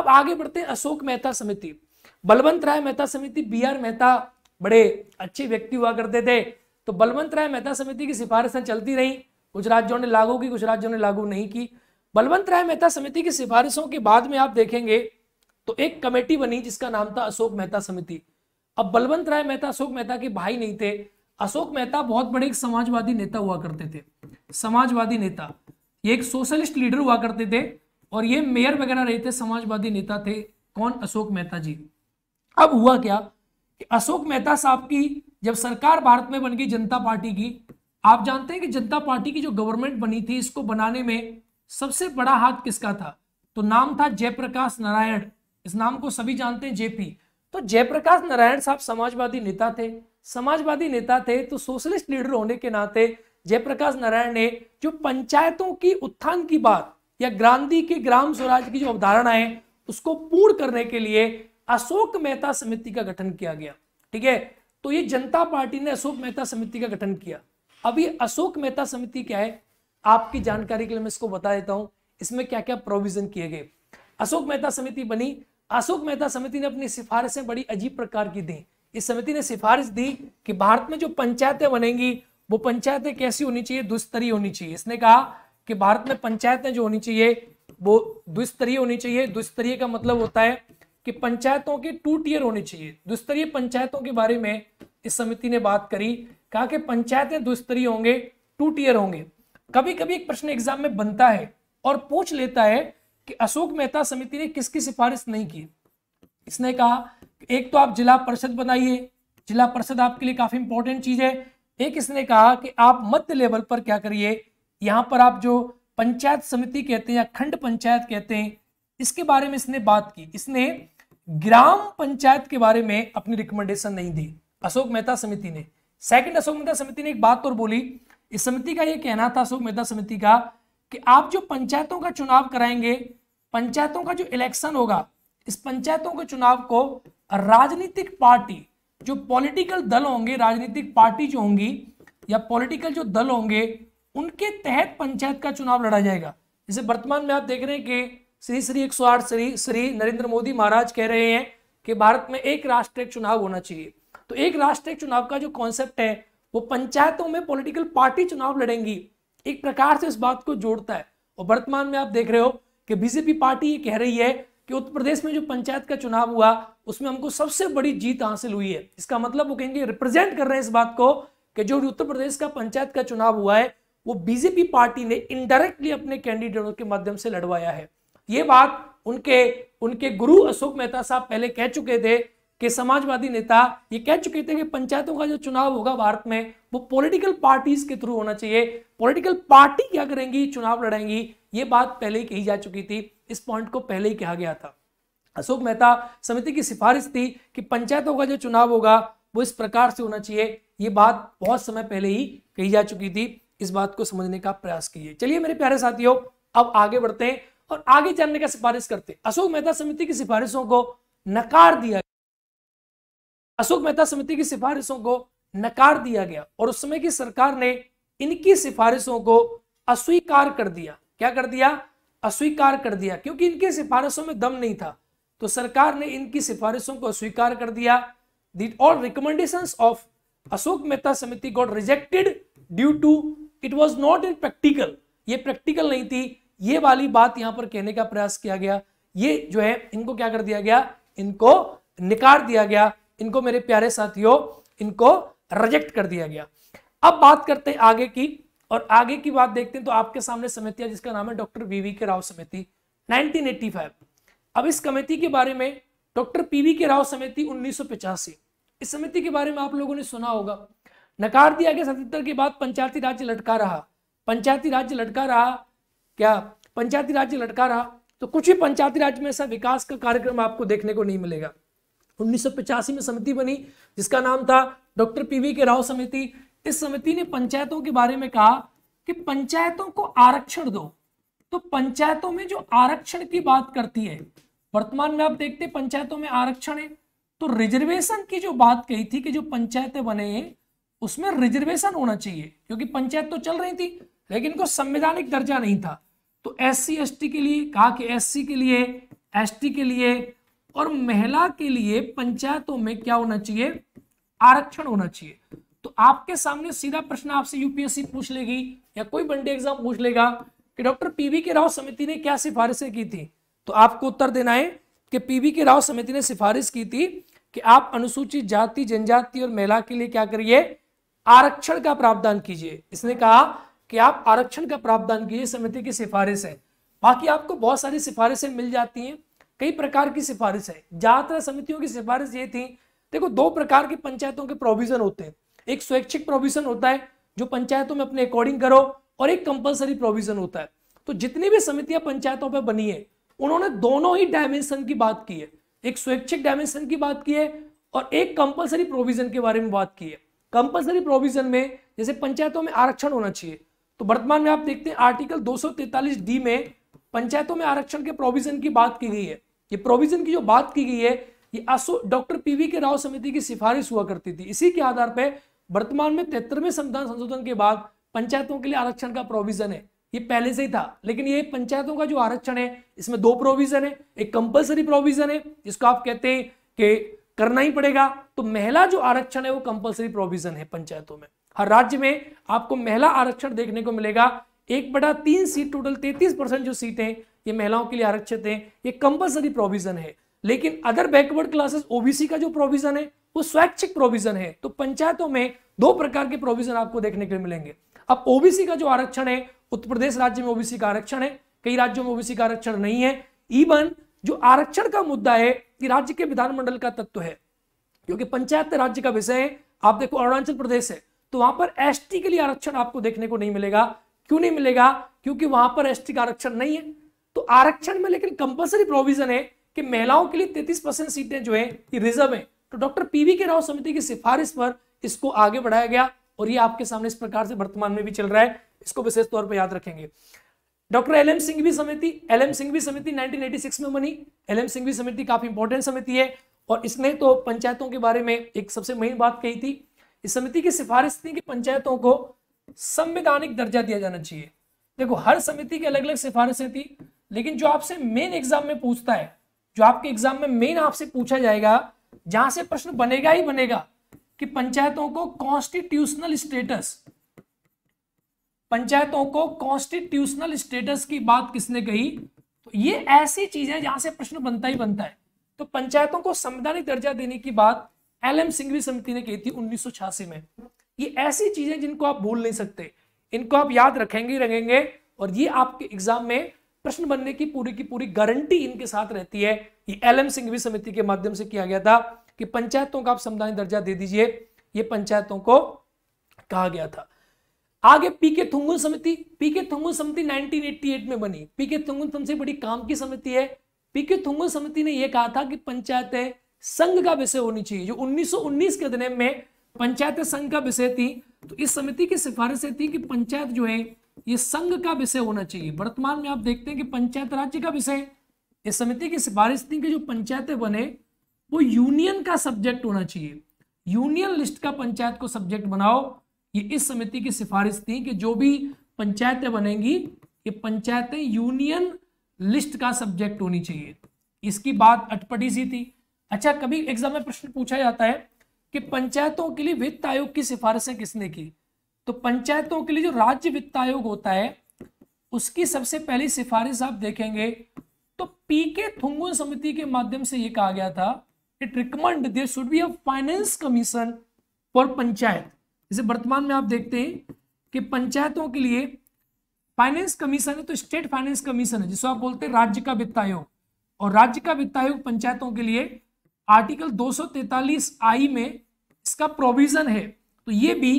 अब आगे बढ़ते हैं अशोक मेहता समिति बलवंत राय मेहता समिति बी आर मेहता बड़े अच्छे व्यक्ति हुआ करते थे तो बलवंत राय मेहता समिति की सिफारिशें चलती रही कुछ राज्यों ने लागू की कुछ राज्यों ने लागू नहीं की बलवंत राय मेहता समिति की सिफारिशों के बाद में आप देखेंगे तो एक कमेटी बनी जिसका नाम था अशोक मेहता समिति अब बलवंत राय मेहता अशोक मेहता के भाई नहीं थे अशोक मेहता बहुत बड़े एक समाजवादी नेता हुआ करते थे समाजवादी नेता ये एक सोशलिस्ट लीडर हुआ करते थे और ये मेयर वगैरह रहे थे समाजवादी नेता थे कौन अशोक मेहता जी अब हुआ क्या कि अशोक मेहता साहब की जब सरकार भारत में बन गई जनता पार्टी की आप जानते हैं कि जनता पार्टी की जो गवर्नमेंट बनी थी इसको बनाने में सबसे बड़ा हाथ किसका था तो नाम था जयप्रकाश नारायण इस नाम को सभी जानते हैं जेपी तो जयप्रकाश नारायण साहब समाजवादी नेता थे समाजवादी नेता थे तो सोशलिस्ट लीडर होने के नाते जयप्रकाश नारायण ने जो पंचायतों की उत्थान की बात या ग्रांधी के ग्राम स्वराज की जो अवधारणा है उसको पूर्ण करने के लिए अशोक मेहता समिति का गठन किया गया ठीक है तो ये जनता पार्टी ने अशोक मेहता समिति का गठन किया अभी अशोक मेहता समिति क्या है आपकी जानकारी के लिए मैं इसको बता देता हूं इसमें क्या क्या प्रोविजन किए गए अशोक मेहता समिति बनी अशोक मेहता समिति ने अपनी सिफारिशें बड़ी अजीब प्रकार की दी इस समिति ने सिफारिश दी कि भारत में जो पंचायतें बनेंगी वो पंचायतें कैसी होनी चाहिए द्विस्तरीय होनी चाहिए इसने कहा कि भारत में पंचायतें जो होनी चाहिए वो द्विस्तरीय होनी चाहिए द्विस्तरीय का मतलब होता है कि पंचायतों के टू टीयर होने चाहिए द्विस्तरीय पंचायतों के बारे में इस समिति ने बात करी कहा कि पंचायतें द्विस्तरीय होंगे टू टीयर होंगे कभी कभी एक प्रश्न एग्जाम में बनता है और पूछ लेता है कि अशोक मेहता समिति ने किसकी सिफारिश नहीं की इसने कहा एक तो आप जिला परिषद बनाइए जिला परिषद आपके लिए काफी इंपॉर्टेंट चीज है एक इसने कहा कि आप मध्य लेवल पर क्या करिए यहां पर आप जो पंचायत समिति कहते हैं या खंड पंचायत कहते हैं इसके बारे में इसने बात की इसने ग्राम पंचायत के बारे में अपनी रिकमेंडेशन नहीं दी अशोक मेहता समिति ने सेकंड अशोक मेहता समिति ने एक बात और बोली इस समिति का ये कहना था अशोक मेहता समिति का कि आप जो पंचायतों का चुनाव कराएंगे पंचायतों का जो इलेक्शन होगा इस पंचायतों के चुनाव को राजनीतिक पार्टी जो पॉलिटिकल दल होंगे राजनीतिक पार्टी जो होंगी या पॉलिटिकल जो दल होंगे उनके तहत पंचायत का चुनाव लड़ा जाएगा जैसे वर्तमान में आप देख रहे हैं कि श्री श्री एक श्री श्री नरेंद्र मोदी महाराज कह रहे हैं कि भारत में एक राष्ट्रीय चुनाव होना चाहिए तो एक राष्ट्रीय चुनाव का जो कॉन्सेप्ट है वो पंचायतों में पॉलिटिकल पार्टी चुनाव लड़ेंगी एक प्रकार से इस बात को जोड़ता है और वर्तमान में आप देख रहे हो कि बीजेपी पार्टी ये कह रही है कि उत्तर प्रदेश में जो पंचायत का चुनाव हुआ उसमें हमको सबसे बड़ी जीत हासिल हुई है इसका मतलब वो कहेंगे रिप्रेजेंट कर रहे हैं इस बात को कि जो उत्तर प्रदेश का पंचायत का चुनाव हुआ है वो बीजेपी पार्टी ने इनडायरेक्टली अपने कैंडिडेटों के माध्यम से लड़वाया है ये बात उनके उनके गुरु अशोक मेहता साहब पहले कह चुके थे कि समाजवादी नेता ये कह चुके थे कि पंचायतों का जो चुनाव होगा भारत में वो पॉलिटिकल पार्टीज के थ्रू होना चाहिए पॉलिटिकल पार्टी क्या करेंगी चुनाव लड़ेंगी ये बात पहले ही कही जा चुकी थी इस पॉइंट को पहले ही कहा गया था अशोक मेहता समिति की सिफारिश थी कि पंचायतों का जो चुनाव होगा वो इस प्रकार से होना चाहिए ये बात बहुत समय पहले ही कही जा चुकी थी इस बात को समझने का प्रयास कीजिए चलिए मेरे प्यारे साथियों अब आगे बढ़ते हैं और आगे जानने का सिफारिश करते अशोक मेहता समिति की सिफारिशों को नकार दिया अशोक मेहता समिति की सिफारिशों को नकार दिया गया और उस समय की सरकार ने इनकी सिफारिशों को अस्वीकार कर दिया क्या कर दिया अस्वीकार कर दिया क्योंकि इनकी सिफारिशों में दम नहीं था तो सरकार ने इनकी सिफारिशों को अस्वीकार कर दिया the all recommendation of Ashok Mehta समिति got rejected due to it was not in practical ये प्रैक्टिकल नहीं थी ये वाली बात यहां पर कहने का प्रयास किया गया ये जो है इनको क्या कर दिया गया इनको निकार दिया गया इनको मेरे प्यारे साथियों इनको रिजेक्ट कर दिया गया अब बात करते हैं आगे की और आगे की बात देखते हैं तो आपके सामने समिति है जिसका नाम है डॉक्टर वी के राव समिति 1985 अब इस कमेटी के बारे में डॉक्टर पी के राव समिति उन्नीस इस समिति के बारे में आप लोगों ने सुना होगा नकार दिया गया सतहत्तर के बाद पंचायती राज्य लटका रहा पंचायती राज्य लटका रहा क्या पंचायती राज्य लटका रहा तो कुछ ही पंचायती राज्य में ऐसा विकास का कार्यक्रम आपको देखने को नहीं मिलेगा 1985 में समिति बनी जिसका नाम था डॉक्टर पीवी के राव समिति इस समिति ने पंचायतों के बारे में कहा कि पंचायतों को आरक्षण दो तो पंचायतों में जो आरक्षण की बात करती है वर्तमान में आप देखते हैं पंचायतों में आरक्षण है तो रिजर्वेशन की जो बात कही थी कि जो पंचायतें बने हैं उसमें रिजर्वेशन होना चाहिए क्योंकि पंचायत तो चल रही थी लेकिन इनको संवैधानिक दर्जा नहीं था तो एस सी के लिए कहा कि एस के लिए एस के लिए और महिला के लिए पंचायतों में क्या होना चाहिए आरक्षण होना चाहिए तो आपके सामने सीधा प्रश्न आपसे यूपीएससी पूछ लेगी या कोई वनडे एग्जाम पूछ लेगा कि डॉक्टर पीवी के राव समिति ने क्या सिफारिशें की थी तो आपको उत्तर देना है कि पीवी के राव समिति ने सिफारिश की थी कि आप अनुसूचित जाति जनजाति और महिला के लिए क्या करिए आरक्षण का प्रावधान कीजिए इसने कहा कि आप आरक्षण का प्रावधान कीजिए समिति की सिफारिश है बाकी आपको बहुत सारी सिफारिशें मिल जाती हैं कई प्रकार की सिफारिश है ज्यादातर समितियों की सिफारिश ये थी देखो दो प्रकार की पंचायतों के प्रोविजन होते हैं एक स्वैच्छिक प्रोविजन होता है जो पंचायतों में अपने अकॉर्डिंग करो और एक कंपलसरी प्रोविजन होता है तो जितनी भी समितियां पंचायतों पर बनी है उन्होंने दोनों ही डायमेंशन की बात की है एक स्वैच्छिक डायमेंशन की बात की है और एक कंपलसरी प्रोविजन के बारे में बात की है कंपलसरी प्रोविजन में जैसे पंचायतों में आरक्षण होना चाहिए तो वर्तमान में आप देखते हैं आर्टिकल 243 डी में पंचायतों में आरक्षण के प्रोविजन की बात की गई है ये प्रोविजन की जो बात की गई है ये आसो डॉक्टर पीवी के राव समिति की सिफारिश हुआ करती थी इसी के आधार पर वर्तमान में तेहत्तरवें संविधान संशोधन के बाद पंचायतों के लिए आरक्षण का प्रोविजन है ये पहले से ही था लेकिन ये पंचायतों का जो आरक्षण है इसमें दो प्रोविजन है एक कंपलसरी प्रोविजन है जिसको आप कहते हैं कि करना ही पड़ेगा तो महिला जो आरक्षण है वो कंपलसरी प्रोविजन है पंचायतों में हर राज्य में आपको महिला आरक्षण देखने को मिलेगा एक बटा तीन सीट टोटल तैतीस परसेंट जो सीटें ये महिलाओं के लिए आरक्षित है ये कंपल्सरी प्रोविजन है लेकिन अदर बैकवर्ड क्लासेस ओबीसी का जो प्रोविजन है वो स्वैच्छिक प्रोविजन है तो पंचायतों में दो प्रकार के प्रोविजन आपको देखने के लिए मिलेंगे अब ओबीसी का जो आरक्षण है उत्तर प्रदेश राज्य में ओबीसी का आरक्षण है कई राज्यों में ओबीसी का आरक्षण नहीं है इवन जो आरक्षण का मुद्दा है कि राज्य के विधानमंडल का तत्व है क्योंकि पंचायत राज्य का विषय है आप देखो अरुणाचल प्रदेश है तो वहां पर एसटी के लिए आरक्षण आपको देखने को नहीं मिलेगा क्यों नहीं मिलेगा क्योंकि वहां पर एसटी का आरक्षण नहीं है तो आरक्षण में लेकिन कंपलसरी प्रोविजन है कि महिलाओं के लिए तैतीस परसेंट सीटें जो है रिजर्व है तो डॉक्टर पीवी के राव समिति की सिफारिश पर इसको आगे बढ़ाया गया और ये आपके सामने इस प्रकार से वर्तमान में भी चल रहा है इसको विशेष तौर पर याद रखेंगे डॉक्टर एल एम सिंह भी समिति एल एम सिंह भी समिति 1986 में बनी एल एम सिंह भी समिति काफी इंपॉर्टेंट समिति है और इसने तो पंचायतों के बारे में एक सबसे मेन बात कही थी इस समिति की सिफारिश थी कि पंचायतों को संवैधानिक दर्जा दिया जाना चाहिए देखो हर समिति की अलग अलग सिफारिशें थी लेकिन जो आपसे मेन एग्जाम में पूछता है जो आपके एग्जाम में मेन आपसे पूछा जाएगा जहां से प्रश्न बनेगा ही बनेगा कि पंचायतों को कॉन्स्टिट्यूशनल स्टेटस पंचायतों को कॉन्स्टिट्यूशनल स्टेटस की बात किसने कही तो ये ऐसी है जहां से प्रश्न बनता ही बनता है तो पंचायतों को संवैधानिक दर्जा देने की बात एल एम सिंघवी समिति ने कही थी उन्नीस में ये ऐसी चीजें जिनको आप भूल नहीं सकते इनको आप याद रखेंगे रखेंगे और ये आपके एग्जाम में प्रश्न बनने की पूरी की पूरी गारंटी इनके साथ रहती है ये एल एम सिंघवी समिति के माध्यम से किया गया था कि पंचायतों का आप संविधानिक दर्जा दे दीजिए ये पंचायतों को कहा गया था आगे पीके थुंगुन समिति पीके थुंगुन समिति 1988 में बनी पीके थुंगुन सबसे बड़ी काम की समिति है पीके थुंगुन समिति ने यह कहा था कि पंचायतें संघ का विषय होनी चाहिए जो 1919 के अधिनियम में पंचायत संघ का विषय थी तो इस समिति की सिफारिश थी कि पंचायत जो है ये संघ का विषय होना चाहिए वर्तमान में आप देखते हैं कि पंचायत राज्य का विषय इस समिति की सिफारिश थी कि जो पंचायतें बने वो यूनियन का सब्जेक्ट होना चाहिए यूनियन लिस्ट का पंचायत को सब्जेक्ट बनाओ ये इस समिति की सिफारिश थी कि जो भी पंचायतें बनेंगी ये पंचायतें यूनियन लिस्ट का सब्जेक्ट होनी चाहिए इसकी बात अटपटी सी थी अच्छा कभी एग्जाम में प्रश्न पूछा जाता है कि पंचायतों के लिए वित्त आयोग की सिफारिशें किसने की तो पंचायतों के लिए जो राज्य वित्त आयोग होता है उसकी सबसे पहली सिफारिश आप देखेंगे तो पी के थुंगुन समिति के माध्यम से यह कहा गया था it recommend there should be a finance commission for panchayat जैसे वर्तमान में आप देखते हैं कि पंचायतों के लिए फाइनेंस कमीशन है तो स्टेट फाइनेंस कमीशन है जिसको आप बोलते हैं राज्य का वित्त आयोग और राज्य का वित्त आयोग पंचायतों के लिए आर्टिकल 243 आई में इसका प्रोविजन है तो ये भी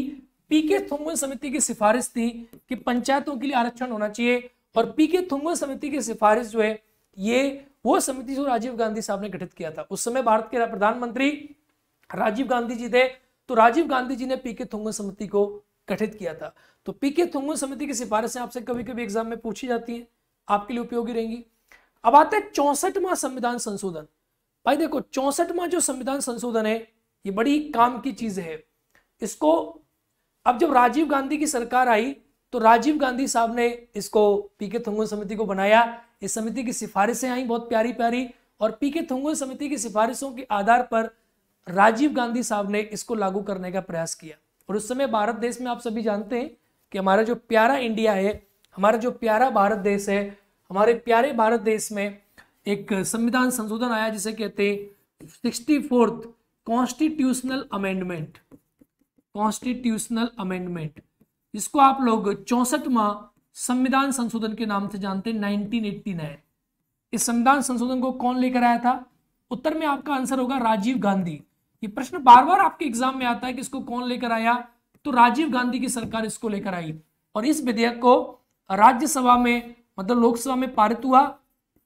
पीके थुंगुन समिति की सिफारिश थी कि पंचायतों के लिए आरक्षण होना चाहिए और पीके थुंगुन समिति की सिफारिश जो है ये वो समिति जो राजीव गांधी साहब ने गठित किया था उस समय भारत के प्रधानमंत्री राजीव गांधी जी थे तो राजीव गांधी जी ने पीके थुंगन समिति को गठित किया था तो पीके थुंगन समिति की सिफारिशें आपसे कभी कभी एग्जाम में पूछी जाती हैं आपके लिए उपयोगी रहेंगी अब आते हैं चौसठवा संविधान संशोधन भाई देखो चौसठवा जो संविधान संशोधन है ये बड़ी काम की चीज है इसको अब जब राजीव गांधी की सरकार आई तो राजीव गांधी साहब ने इसको पीके थोंगन समिति को बनाया इस समिति की सिफारिशें आई बहुत प्यारी प्यारी और पीके थोंगन समिति की सिफारिशों के आधार पर राजीव गांधी साहब ने इसको लागू करने का प्रयास किया और उस समय भारत देश में आप सभी जानते हैं कि हमारा जो प्यारा इंडिया है हमारा जो प्यारा भारत देश है हमारे प्यारे भारत देश में एक संविधान संशोधन आया जिसे कहते हैं sixty fourth constitutional amendment constitutional amendment इसको आप लोग चौसठवा संविधान संशोधन के नाम से जानते हैं 1989 इस संविधान संशोधन को कौन लेकर आया था उत्तर में आपका आंसर होगा राजीव गांधी ये प्रश्न बार बार आपके एग्जाम में आता है कि इसको कौन लेकर आया तो राजीव गांधी की सरकार इसको लेकर आई और इस विधेयक को राज्यसभा में मतलब लोकसभा में पारित हुआ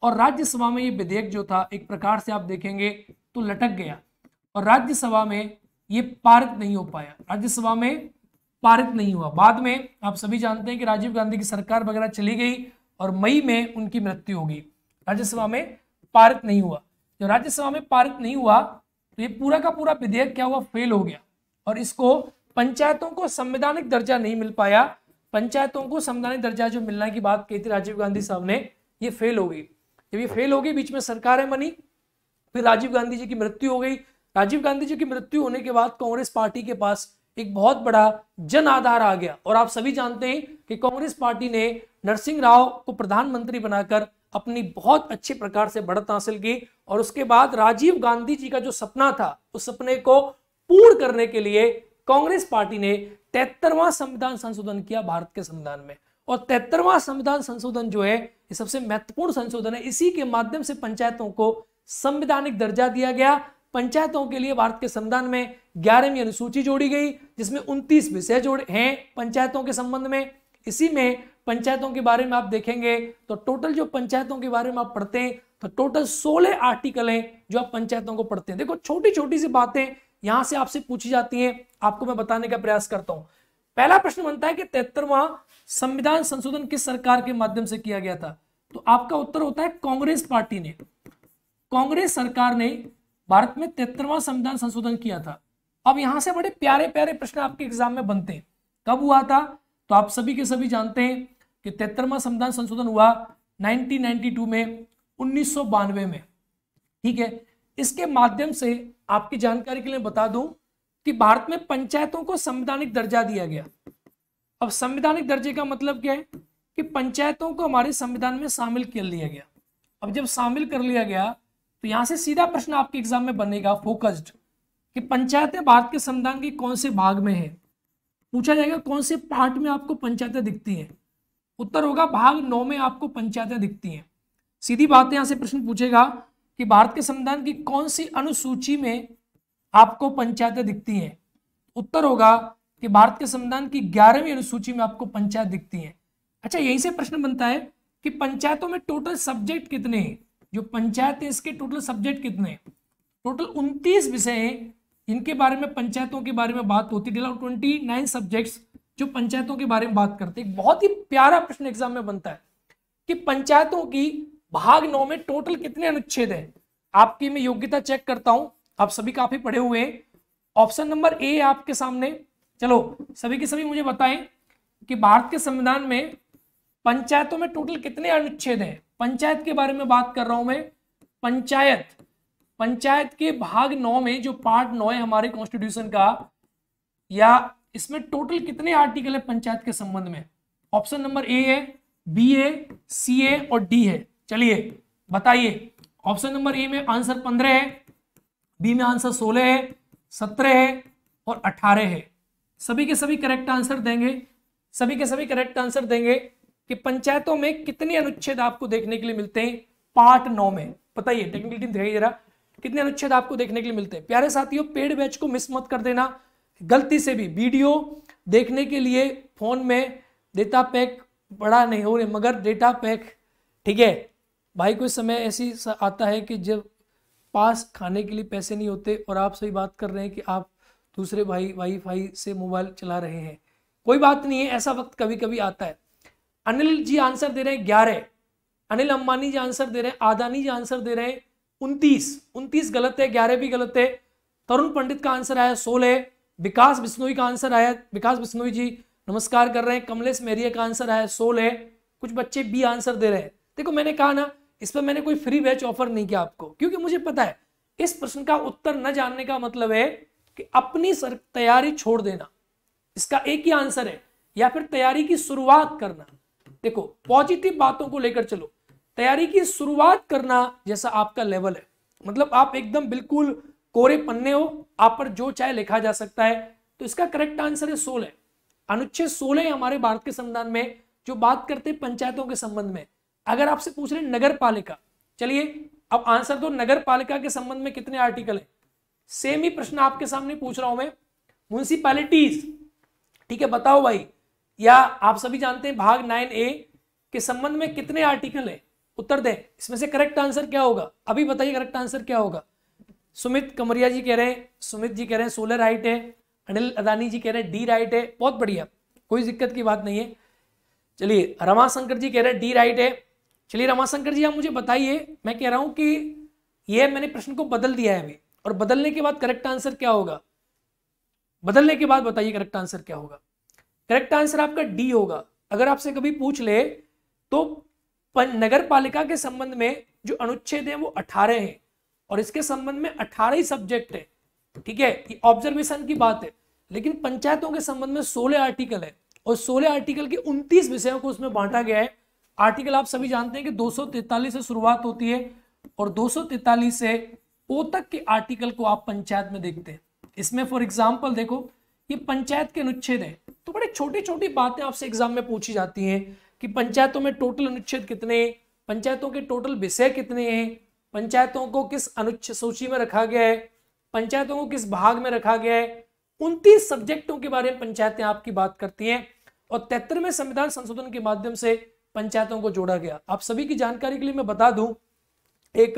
और राज्यसभा में ये विधेयक जो था एक प्रकार से आप देखेंगे तो लटक गया और राज्यसभा में ये पारित नहीं हो पाया राज्यसभा में पारित नहीं हुआ बाद में आप सभी जानते हैं कि राजीव गांधी की सरकार वगैरह चली गई और मई में उनकी मृत्यु होगी राज्यसभा में पारित नहीं हुआ जब राज्यसभा में पारित नहीं हुआ तो ये पूरा का पूरा विधेयक क्या हुआ फेल हो गया और इसको पंचायतों को संवैधानिक दर्जा नहीं मिल पाया पंचायतों को संवैधानिक दर्जा जो मिलने की बात कही थी राजीव गांधी साहब ने ये फेल हो गई जब ये फेल हो गई बीच में सरकारें बनी फिर राजीव गांधी जी की मृत्यु हो गई राजीव गांधी जी की मृत्यु होने के बाद कांग्रेस पार्टी के पास एक बहुत बड़ा जन आधार आ गया और आप सभी जानते हैं कि कांग्रेस पार्टी ने नरसिंह राव को प्रधानमंत्री बनाकर अपनी बहुत अच्छे प्रकार से बढ़त हासिल की और उसके बाद राजीव गांधी जी का जो सपना था उस सपने को पूर्ण करने के लिए कांग्रेस पार्टी ने तिहत्तरवां संविधान संशोधन किया भारत के संविधान में और तिहत्तरवां संविधान संशोधन जो है ये सबसे महत्वपूर्ण संशोधन है इसी के माध्यम से पंचायतों को संविधानिक दर्जा दिया गया पंचायतों के लिए भारत के संविधान में ग्यारहवीं अनुसूची जोड़ी गई जिसमें उनतीस विषय जोड़े हैं पंचायतों के संबंध में इसी में पंचायतों के बारे में आप देखेंगे तो टोटल जो पंचायतों के बारे में आप पढ़ते हैं तो टोटल सोलह आर्टिकल हैं जो आप पंचायतों को पढ़ते हैं देखो छोटी छोटी सी बातें यहां से आपसे पूछी जाती हैं आपको मैं बताने का प्रयास करता हूं पहला प्रश्न बनता है कि तेहत्तरवा संविधान संशोधन किस सरकार के माध्यम से किया गया था तो आपका उत्तर होता है कांग्रेस पार्टी ने कांग्रेस सरकार ने भारत में तेतरवा संविधान संशोधन किया था अब यहां से बड़े प्यारे प्यारे प्रश्न आपके एग्जाम में बनते हैं कब हुआ था तो आप सभी के सभी जानते हैं कि तिहत्तरवा संविधान संशोधन हुआ 1992 में उन्नीस में ठीक है इसके माध्यम से आपकी जानकारी के लिए बता दूं कि भारत में पंचायतों को संवैधानिक दर्जा दिया गया अब संवैधानिक दर्जे का मतलब क्या है कि पंचायतों को हमारे संविधान में शामिल कर लिया गया अब जब शामिल कर लिया गया तो यहां से सीधा प्रश्न आपके एग्जाम में बनेगा फोकस्ड कि पंचायतें भारत के संविधान के कौन से भाग में है पूछा जाएगा कौन से पार्ट में आपको पंचायतें दिखती हैं उत्तर होगा भाग नौ में आपको पंचायतें दिखती हैं सीधी बात है यहां से प्रश्न पूछेगा कि भारत के संविधान की कौन सी अनुसूची में आपको पंचायतें दिखती हैं उत्तर होगा कि भारत के संविधान की ग्यारहवीं अनुसूची में आपको पंचायत दिखती है अच्छा यहीं से प्रश्न बनता है कि पंचायतों में टोटल सब्जेक्ट कितने हैं जो पंचायत है इसके टोटल सब्जेक्ट कितने हैं टोटल उनतीस विषय हैं इनके बारे में पंचायतों के बारे में बात होती है ट्वेंटी नाइन सब्जेक्ट्स जो पंचायतों के बारे में बात करते हैं बहुत ही प्यारा प्रश्न एग्जाम में बनता है कि पंचायतों की भाग नौ में टोटल कितने अनुच्छेद हैं आपकी मैं योग्यता चेक करता हूं आप सभी काफी पढ़े हुए हैं ऑप्शन नंबर ए आपके सामने चलो सभी के सभी मुझे बताएं कि भारत के संविधान में पंचायतों में टोटल कितने अनुच्छेद हैं पंचायत के बारे में बात कर रहा हूं मैं पंचायत पंचायत के भाग नौ में जो पार्ट नौ है हमारे कॉन्स्टिट्यूशन का या इसमें टोटल कितने आर्टिकल है पंचायत के संबंध में ऑप्शन नंबर ए है बी ए सी ए और डी है चलिए बताइए ऑप्शन नंबर ए में आंसर पंद्रह है बी में आंसर सोलह है सत्रह है और अठारह है सभी के सभी करेक्ट आंसर देंगे सभी के सभी करेक्ट आंसर देंगे कि पंचायतों में कितने अनुच्छेद आपको देखने के लिए मिलते हैं पार्ट नौ में बताइए टेक्निकल टीम दिखाई जरा कितने अनुच्छेद आपको देखने के लिए मिलते हैं प्यारे साथियों पेड बैच को मिस मत कर देना गलती से भी वीडियो देखने के लिए फोन में डेटा पैक बड़ा नहीं हो रहे मगर डेटा पैक ठीक है भाई कोई समय ऐसी आता है कि जब पास खाने के लिए पैसे नहीं होते और आप सही बात कर रहे हैं कि आप दूसरे भाई वाईफाई से मोबाइल चला रहे हैं कोई बात नहीं है ऐसा वक्त कभी कभी आता है अनिल जी आंसर दे रहे हैं ग्यारह अनिल अंबानी जी आंसर दे रहे हैं आदानी जी आंसर दे रहे हैं उनतीस उनतीस गलत है ग्यारह भी गलत है तरुण पंडित का आंसर आया सोलह विकास बिश्नोई का आंसर आया विकास बिश्नोई जी नमस्कार कर रहे हैं कमलेश मेरिया का आंसर आया सोलह कुछ बच्चे बी आंसर दे रहे हैं देखो मैंने कहा ना इस पर मैंने कोई फ्री बैच ऑफर नहीं किया आपको क्योंकि मुझे पता है इस प्रश्न का उत्तर न जानने का मतलब है कि अपनी तैयारी छोड़ देना इसका एक ही आंसर है या फिर तैयारी की शुरुआत करना देखो पॉजिटिव बातों को लेकर चलो तैयारी की शुरुआत करना जैसा आपका लेवल है मतलब आप एकदम बिल्कुल कोरे पन्ने हो आप पर जो चाहे लिखा जा सकता है तो इसका करेक्ट आंसर है सोलह अनुच्छेद सोलह हमारे भारत के संविधान में जो बात करते हैं पंचायतों के संबंध में अगर आपसे पूछ रहे नगर पालिका चलिए अब आंसर दो तो नगर पालिका के संबंध में कितने आर्टिकल है सेम ही प्रश्न आपके सामने पूछ रहा हूं मैं म्यूनसिपैलिटीज ठीक है बताओ भाई या आप सभी जानते हैं भाग नाइन ए के संबंध में कितने आर्टिकल है उत्तर दें इसमें से करेक्ट आंसर क्या होगा अभी बताइए करेक्ट आंसर क्या होगा सुमित कमरिया जी कह रहे हैं सुमित जी कह रहे हैं सोलह राइट है अनिल अदानी जी कह रहे हैं डी राइट है बहुत बढ़िया कोई दिक्कत की बात नहीं है चलिए रमाशंकर जी कह रहे हैं डी राइट है चलिए रमाशंकर जी आप मुझे बताइए मैं कह रहा हूँ कि यह मैंने प्रश्न को बदल दिया है अभी और बदलने के बाद करेक्ट आंसर क्या होगा बदलने के बाद बताइए करेक्ट आंसर क्या होगा करेक्ट आंसर आपका डी होगा अगर आपसे कभी पूछ ले तो नगर पालिका के संबंध में जो अनुच्छेद है वो अठारह है और इसके संबंध में अठारह ही सब्जेक्ट है ठीक है ये ऑब्जर्वेशन की बात है लेकिन पंचायतों के संबंध में सोलह आर्टिकल है और सोलह आर्टिकल के उन्तीस विषयों को उसमें बांटा गया है आर्टिकल आप सभी जानते हैं कि दो से शुरुआत होती है और दो से ओ तक के आर्टिकल को आप पंचायत में देखते हैं इसमें फॉर एग्जाम्पल देखो ये पंचायत के अनुच्छेद है तो बड़े छोटी छोटी बातें आपसे एग्जाम में पूछी जाती हैं कि पंचायतों में टोटल अनुच्छेद कितने पंचायतों के टोटल विषय कितने हैं पंचायतों को किस अनुच्छेद सूची में रखा गया है पंचायतों को किस भाग में रखा गया है उनतीस सब्जेक्टों के बारे में पंचायतें आपकी बात करती हैं और तेहत्तरवें संविधान संशोधन के माध्यम से पंचायतों को जोड़ा गया आप सभी की जानकारी के लिए मैं बता दूं एक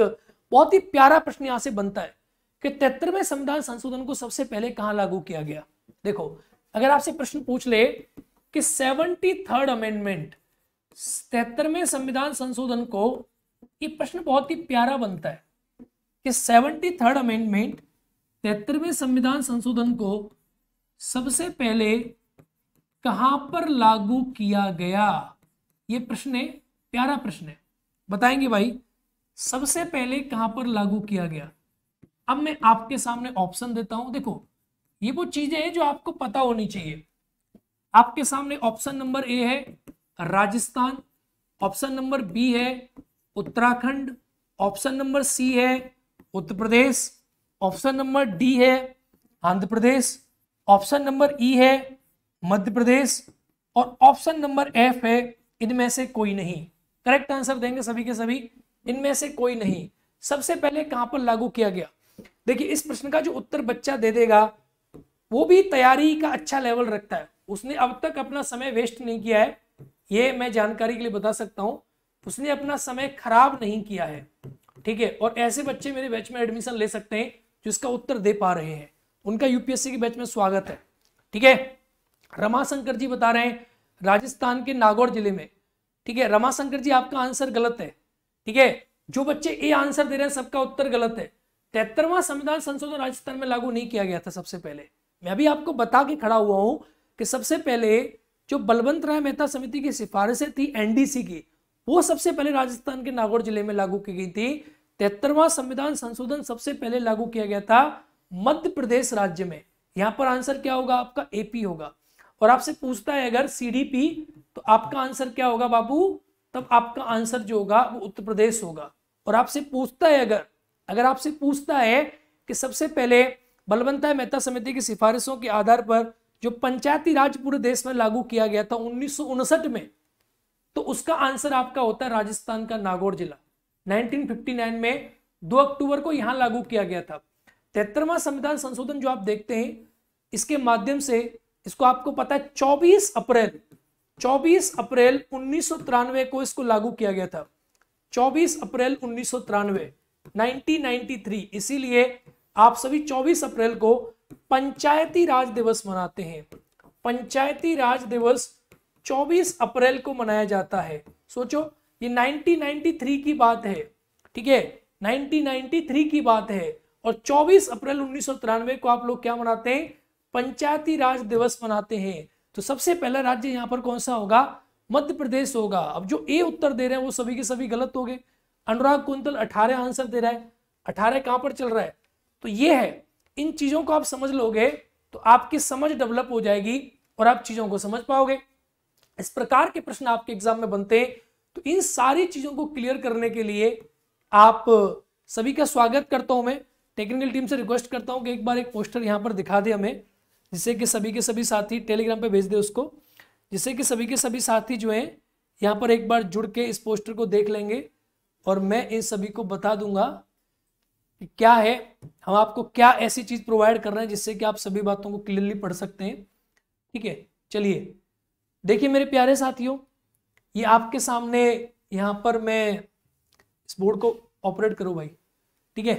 बहुत ही प्यारा प्रश्न यहां से बनता है कि तिहत्तरवें संविधान संशोधन को सबसे पहले कहां लागू किया गया देखो अगर आपसे प्रश्न पूछ ले कि सेवेंटी थर्ड अमेंडमेंट तिहत्तरवें संविधान संशोधन को ये प्रश्न बहुत ही प्यारा बनता है कि सेवेंटी थर्ड अमेंडमेंट तिहत्तरवें संविधान संशोधन को सबसे पहले कहां पर लागू किया गया ये प्रश्न है प्यारा प्रश्न है बताएंगे भाई सबसे पहले कहां पर लागू किया गया अब मैं आपके सामने ऑप्शन देता हूं देखो ये वो चीजें हैं जो आपको पता होनी चाहिए आपके सामने ऑप्शन नंबर ए है राजस्थान ऑप्शन नंबर बी है उत्तराखंड ऑप्शन नंबर सी है Uttar Pradesh option number D है Andhra Pradesh option number E है मध्य प्रदेश और ऑप्शन नंबर एफ है इनमें से कोई नहीं करेक्ट आंसर देंगे सभी के सभी इनमें से कोई नहीं सबसे पहले कहां पर लागू किया गया देखिए इस प्रश्न का जो उत्तर बच्चा दे देगा वो भी तैयारी का अच्छा लेवल रखता है उसने अब तक अपना समय वेस्ट नहीं किया है ये मैं जानकारी के लिए बता सकता हूँ उसने अपना समय खराब नहीं किया है ठीक है और ऐसे बच्चे मेरे बैच में एडमिशन ले सकते हैं जो इसका उत्तर दे पा रहे हैं उनका यूपीएससी के बैच में स्वागत है ठीक है रमाशंकर जी बता रहे हैं राजस्थान के नागौर जिले में ठीक है रमाशंकर जी आपका आंसर गलत है ठीक है जो बच्चे ए आंसर दे रहे हैं सबका उत्तर गलत है तेहत्तरवा संविधान संशोधन राजस्थान में लागू नहीं किया गया था सबसे पहले मैं भी आपको बता के खड़ा हुआ हूं कि सबसे पहले जो बलवंत राय मेहता समिति की सिफारिशें थी एनडीसी की वो सबसे पहले राजस्थान के नागौर जिले में लागू की गई थी तेहत्तरवा संविधान संशोधन सबसे पहले लागू किया गया था मध्य प्रदेश राज्य में यहां पर आंसर क्या होगा आपका एपी होगा और आपसे पूछता है अगर सीडीपी तो आपका आंसर क्या होगा बाबू तब आपका आंसर जो होगा वो उत्तर प्रदेश होगा और आपसे पूछता है अगर अगर आपसे पूछता है कि सबसे पहले बलवंता मेहता समिति की सिफारिशों के आधार पर जो पंचायती राज पूरे देश में लागू किया गया था उन्नीस में तो उसका आंसर आपका होता है राजस्थान का नागौर जिला 1959 में 2 अक्टूबर को यहां लागू किया गया था तेतरवा संविधान संशोधन जो आप देखते हैं इसके माध्यम से इसको आपको पता है 24 अप्रैल 24 अप्रैल उन्नीस को इसको लागू किया गया था 24 अप्रैल उन्नीस 1993 इसीलिए आप सभी 24 अप्रैल को पंचायती राज दिवस मनाते हैं पंचायती राज दिवस 24 अप्रैल को मनाया जाता है सोचो ये 1993 की बात है ठीक है 1993 की बात है और 24 अप्रैल उन्नीस को आप लोग क्या मनाते हैं पंचायती राज दिवस मनाते हैं तो सबसे पहला राज्य यहां पर कौन सा होगा मध्य प्रदेश होगा अब जो ए उत्तर दे रहे हैं वो सभी के सभी गलत हो गए अनुराग कुंतल अठारह आंसर दे रहा है अठारह कहां पर चल रहा है तो ये है इन चीज़ों को आप समझ लोगे तो आपकी समझ डेवलप हो जाएगी और आप चीज़ों को समझ पाओगे इस प्रकार के प्रश्न आपके एग्जाम में बनते हैं तो इन सारी चीज़ों को क्लियर करने के लिए आप सभी का स्वागत करता हूं मैं टेक्निकल टीम से रिक्वेस्ट करता हूं कि एक बार एक पोस्टर यहां पर दिखा दे हमें जिससे कि सभी के सभी साथी टेलीग्राम पे भेज दे उसको जिससे कि सभी के सभी साथी जो हैं यहाँ पर एक बार जुड़ के इस पोस्टर को देख लेंगे और मैं इन सभी को बता दूंगा कि क्या है हम आपको क्या ऐसी चीज प्रोवाइड कर रहे हैं जिससे कि आप सभी बातों को क्लियरली पढ़ सकते हैं ठीक है चलिए देखिए मेरे प्यारे साथियों ये आपके सामने यहां पर मैं इस बोर्ड को ऑपरेट करूं भाई ठीक है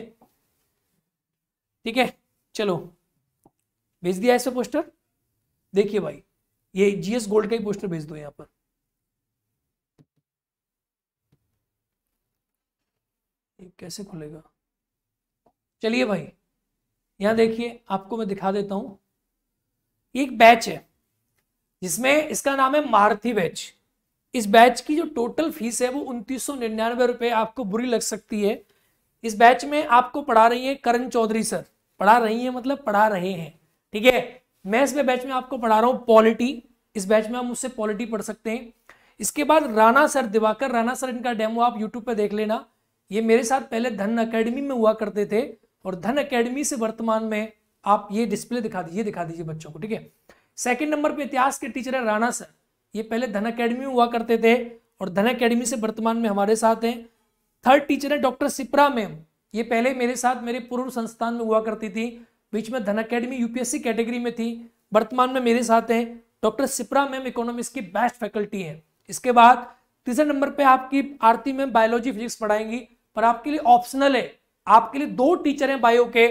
ठीक है चलो भेज दिया ऐसा पोस्टर देखिए भाई ये जीएस गोल्ड का ही पोस्टर भेज दो यहां पर कैसे खुलेगा चलिए भाई यहां देखिए आपको मैं दिखा देता हूं एक बैच है जिसमें इसका नाम है मारथी बैच इस बैच की जो टोटल फीस है वो उन्तीस सौ निन्यानवे रुपए आपको बुरी लग सकती है इस बैच में आपको पढ़ा रही है करण चौधरी सर पढ़ा रही है मतलब पढ़ा रहे हैं ठीक है मैं इस बैच में आपको पढ़ा रहा हूँ पॉलिटी इस बैच में हम उससे पॉलिटी पढ़ सकते हैं इसके बाद राणा सर दिवाकर राणा सर इनका डेमो आप यूट्यूब पर देख लेना ये मेरे साथ पहले धन अकेडमी में हुआ करते थे और धन अकेडमी से वर्तमान में आप ये डिस्प्ले दिखा दीजिए दिखा दीजिए बच्चों को ठीक है सेकंड नंबर पे इतिहास के टीचर है राणा सर ये पहले धन अकेडमी हुआ करते थे और धन अकेडमी से वर्तमान में हमारे साथ हैं थर्ड टीचर है डॉक्टर सिप्रा मैम ये पहले मेरे साथ मेरे पूर्व संस्थान में हुआ करती थी बीच में धन अकेडमी यूपीएससी कैटेगरी में थी वर्तमान में मेरे साथ हैं डॉक्टर सिप्रा मैम इकोनॉमिक्स की बेस्ट फैकल्टी है इसके बाद तीसरे नंबर पर आपकी आरती मैम बायोलॉजी फिजिक्स पढ़ाएंगी पर आपके लिए ऑप्शनल है आपके लिए दो टीचर हैं बायो के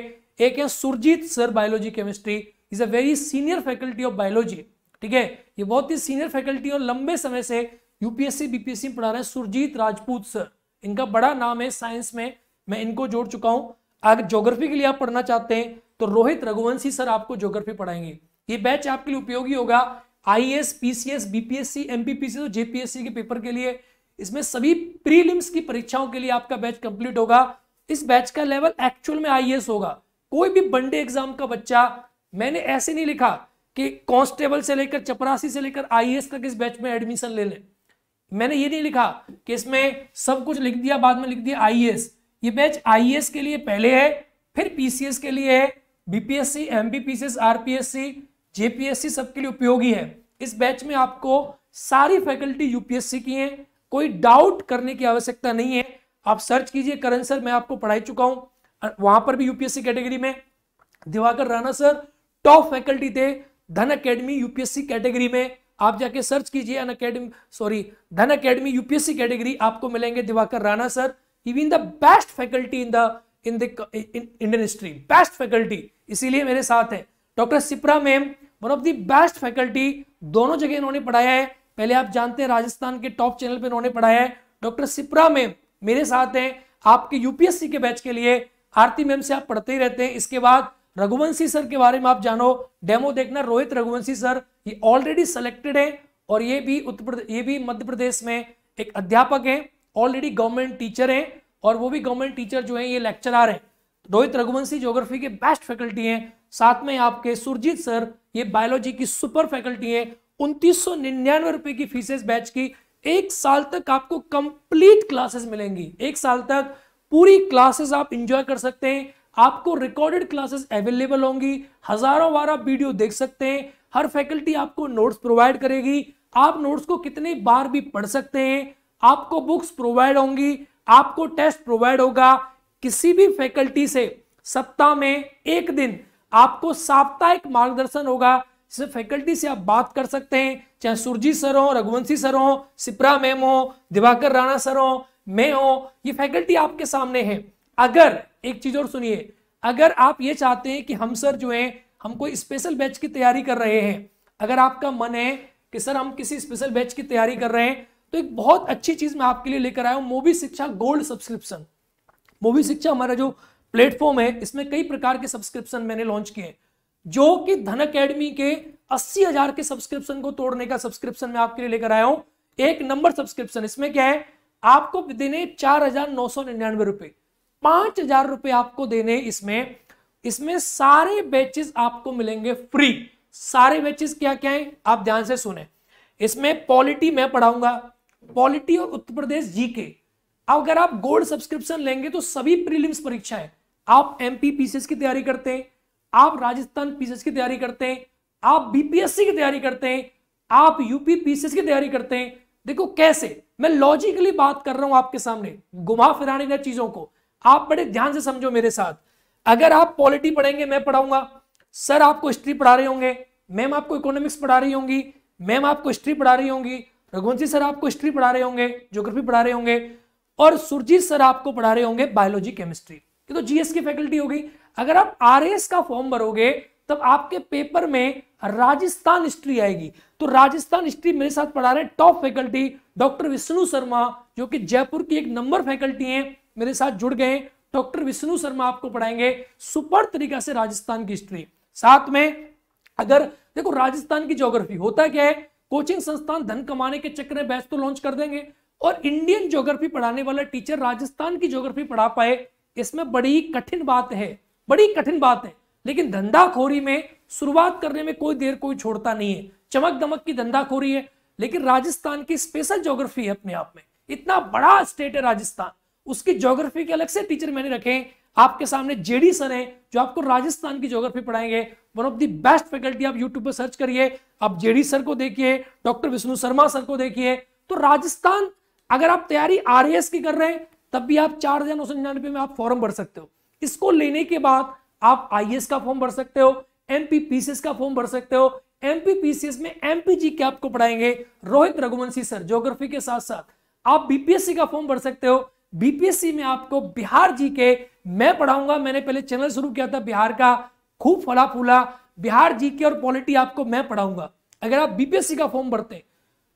एक है Surjeet sir biology chemistry is a very senior faculty of biology ठीक है ये बहुत ही सीनियर फैकल्टी और लंबे समय से यूपीएससी बीपीएससी पढ़ा रहे हैं सुरजीत राजपूत सर इनका बड़ा नाम है साइंस में मैं इनको जोड़ चुका हूं अगर ज्योग्राफी के लिए आप पढ़ना चाहते हैं तो रोहित रघुवंशी सर आपको ज्योग्राफी पढ़ाएंगे ये बैच आपके लिए उपयोगी होगा I S PCS BPSC MPPC तो जेपीएससी के पेपर के लिए इसमें सभी प्रीलिम्स की परीक्षाओं के लिए आपका बैच कंप्लीट होगा इस बैच का लेवल एक्चुअल में आई होगा कोई भी वनडे एग्जाम का बच्चा मैंने ऐसे नहीं लिखा कि कांस्टेबल से लेकर चपरासी से लेकर आई तक इस बैच में एडमिशन ले लें मैंने ये नहीं लिखा कि इसमें सब कुछ लिख दिया बाद में लिख दिया आई ये बैच आई के लिए पहले है फिर पीसीएस के लिए है बीपीएससी एमबीपीसीएस आरपीएससी जेपीएससी सबके लिए उपयोगी है इस बैच में आपको सारी फैकल्टी यूपीएससी की है कोई डाउट करने की आवश्यकता नहीं है आप सर्च कीजिए करण सर मैं आपको पढ़ाई चुका हूं वहां पर भी यूपीएससी कैटेगरी में Diwakar Rana sir top faculty थे धन अकेडमी यूपीएससी कैटेगरी में आप जाके सर्च कीजिए अन अकेडमी सॉरी धन अकेडमी यूपीएससी कैटेगरी आपको मिलेंगे Diwakar Rana sir even the best faculty in the in the Indian history best faculty इसीलिए मेरे साथ है doctor Sipra ma'am one of the best faculty दोनों जगह इन्होंने पढ़ाया है पहले आप जानते हैं राजस्थान के टॉप चैनल पर इन्होंने पढ़ाया है डॉक्टर सिप्रा मैम मेरे साथ हैं आपके यूपीएससी के बैच के लिए आरती मैम से आप पढ़ते ही रहते हैं इसके बाद रघुवंशी सर के बारे में आप जानो डेमो देखना रोहित रघुवंशी सर ये ऑलरेडी सेलेक्टेड है और ये भी उत्तर ये भी मध्य प्रदेश में एक अध्यापक हैं ऑलरेडी गवर्नमेंट टीचर हैं और वो भी गवर्नमेंट टीचर जो हैं ये लेक्चरार हैं रोहित रघुवंशी ज्योग्राफी के बेस्ट फैकल्टी हैं साथ में आपके सुरजीत सर ये बायोलॉजी की सुपर फैकल्टी हैं उनतीस सौ निन्यानवे रुपए की फीसेस बैच की एक साल तक आपको कंप्लीट क्लासेस मिलेंगी एक साल तक पूरी क्लासेस आप इंजॉय कर सकते हैं आपको रिकॉर्डेड क्लासेस अवेलेबल होंगी हजारों बार आप वीडियो देख सकते हैं हर फैकल्टी आपको नोट्स प्रोवाइड करेगी आप नोट्स को कितनी बार भी पढ़ सकते हैं आपको बुक्स प्रोवाइड होंगी आपको टेस्ट प्रोवाइड होगा किसी भी फैकल्टी से सप्ताह में एक दिन आपको साप्ताहिक मार्गदर्शन होगा फैकल्टी से आप बात कर सकते हैं चाहे सुरजीत सर हो रघुवंशी सर हो सिप्रा मैम हो दिवाकर राणा सर हो मैं हो ये फैकल्टी आपके सामने है अगर एक चीज और सुनिए अगर आप ये चाहते हैं कि हम सर जो है हम कोई स्पेशल बैच की तैयारी कर रहे हैं अगर आपका मन है कि सर हम किसी स्पेशल बैच की तैयारी कर रहे हैं तो एक बहुत अच्छी चीज मैं आपके लिए लेकर आया हूँ मोबी शिक्षा गोल्ड सब्सक्रिप्शन मोबी शिक्षा हमारा जो प्लेटफॉर्म है इसमें कई प्रकार के सब्सक्रिप्शन मैंने लॉन्च किए जो कि धन अकेडमी के अस्सी हजार के सब्सक्रिप्शन को तोड़ने का सब्सक्रिप्शन में आपके लिए लेकर आया हूं एक नंबर सब्सक्रिप्शन इसमें क्या है आपको देने चार हजार नौ सौ निन्यानवे रुपए पांच हजार रुपए आपको देने इसमें इसमें सारे बैचेस आपको मिलेंगे फ्री सारे बैचेस क्या क्या है आप ध्यान से सुने इसमें पॉलिटी मैं पढ़ाऊंगा पॉलिटी और उत्तर प्रदेश जीके अगर आप गोल्ड सब्सक्रिप्शन लेंगे तो सभी प्रीलिम्स परीक्षाएं आप एमपी पीसीएस की तैयारी करते हैं आप राजस्थान पीसीएस की तैयारी करते हैं आप बीपीएससी की तैयारी करते हैं आप यूपी पीसीएस की तैयारी करते हैं देखो कैसे मैं लॉजिकली बात कर रहा हूं आपके सामने घुमा फिराने ना चीजों को आप बड़े ध्यान से समझो मेरे साथ अगर आप पॉलिटी पढ़ेंगे मैं पढ़ाऊंगा सर आपको हिस्ट्री पढ़ा रहे होंगे मैम आपको इकोनॉमिक्स पढ़ा रही होंगी मैम आपको हिस्ट्री पढ़ा रही होंगी रघुवंशी सर आपको हिस्ट्री पढ़ा रहे होंगे ज्योग्राफी पढ़ा रहे होंगे और सुरजीत सर आपको पढ़ा रहे होंगे बायोलॉजी केमिस्ट्री तो जीएस की फैकल्टी होगी अगर आप आर का फॉर्म भरोगे तब आपके पेपर में राजस्थान हिस्ट्री आएगी तो राजस्थान हिस्ट्री मेरे साथ पढ़ा रहे top faculty doctor Vishnu Sharma जो कि जयपुर की एक नंबर फैकल्टी है मेरे साथ जुड़ गए डॉक्टर विष्णु शर्मा आपको पढ़ाएंगे सुपर तरीका से राजस्थान की हिस्ट्री साथ में अगर देखो राजस्थान की ज्योग्राफी होता क्या है कोचिंग संस्थान धन कमाने के चक्कर में बैच तो लॉन्च कर देंगे और इंडियन ज्योग्राफी पढ़ाने वाला टीचर राजस्थान की ज्योग्राफी पढ़ा पाए इसमें बड़ी कठिन बात है बड़ी कठिन बात है लेकिन धंधाखोरी में शुरुआत करने में कोई देर कोई छोड़ता नहीं है चमक दमक की धंधाखोरी है लेकिन राजस्थान की स्पेशल ज्योग्राफी है अपने आप में इतना बड़ा स्टेट है राजस्थान उसकी ज्योग्राफी के अलग से टीचर मैंने रखे हैं आपके सामने जेडी सर हैं जो आपको राजस्थान की ज्योग्राफी पढ़ाएंगे one of the best faculty आप यूट्यूब पर सर्च करिए आप जेडी सर को देखिए डॉक्टर विष्णु शर्मा सर को देखिए तो राजस्थान अगर आप तैयारी आर की कर रहे हैं तब भी आप चार हजार नौ सौ में आप फॉर्म भर सकते हो इसको लेने के बाद आप आई का फॉर्म भर सकते हो एमपीपीसीएस का फॉर्म भर सकते हो एमपीपीसीएस में एमपीजी के आपको पढ़ाएंगे रोहित रघुवंशी सर ज्योग्राफी के साथ साथ आप बीपीएससी का फॉर्म भर सकते हो बीपीएससी में आपको बिहार जी के मैं पढ़ाऊंगा मैंने पहले चैनल शुरू किया था बिहार का खूब फला फूला बिहार जी के और पॉलिटी आपको मैं पढ़ाऊंगा अगर आप बीपीएससी का फॉर्म भरते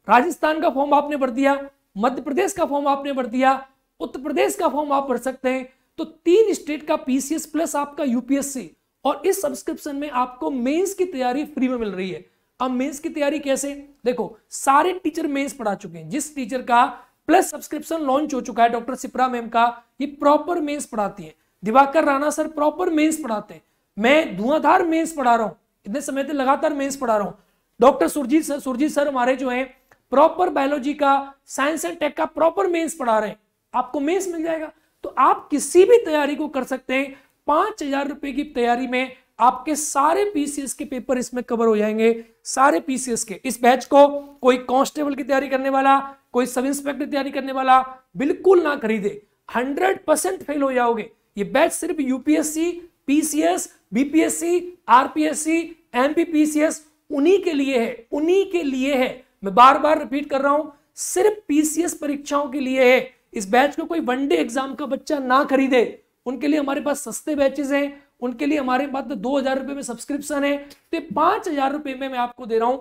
राजस्थान का फॉर्म आपने भर दिया मध्य प्रदेश का फॉर्म आपने भर दिया उत्तर प्रदेश का फॉर्म आप भर सकते हैं तो तीन स्टेट का पीसीएस प्लस आपका यूपीएससी और इस सब्सक्रिप्शन में आपको मेंस की तैयारी फ्री में मिल रही है अब मेंस की तैयारी कैसे देखो सारे टीचर मेंस पढ़ा चुके हैं जिस टीचर का प्लस सब्सक्रिप्शन लॉन्च हो चुका है डॉक्टर सिप्रा मैम का ये प्रॉपर मेंस पढ़ाती है Diwakar Rana sir proper mains पढ़ाते हैं मैं धुआंधार मेंस पढ़ा रहा हूँ इतने समय से लगातार मेंस पढ़ा रहा हूँ doctor Surjeet sir Surjeet sir हमारे जो है प्रॉपर बायोलॉजी का साइंस एंड टेक का प्रॉपर मेंस पढ़ा रहे हैं आपको मेंस मिल जाएगा तो आप किसी भी तैयारी को कर सकते हैं पांच हजार रुपए की तैयारी में आपके सारे पीसीएस के पेपर इसमें कवर हो जाएंगे सारे पीसीएस के इस बैच को कोई कांस्टेबल की तैयारी करने वाला कोई सब इंस्पेक्टर की तैयारी करने वाला बिल्कुल ना खरीदे हंड्रेड परसेंट फेल हो जाओगे ये बैच सिर्फ UPSC PCS BPSC RPSC MPPCS उन्हीं के लिए है उन्हीं के लिए है मैं बार बार रिपीट कर रहा हूं सिर्फ पीसीएस परीक्षाओं के लिए है इस बैच को कोई वनडे एग्जाम का बच्चा ना खरीदे उनके लिए हमारे पास सस्ते बैचेज हैं उनके लिए हमारे पास तो दो हजार रुपए में सब्सक्रिप्शन है तो पांच हजार रुपए में मैं आपको दे रहा हूं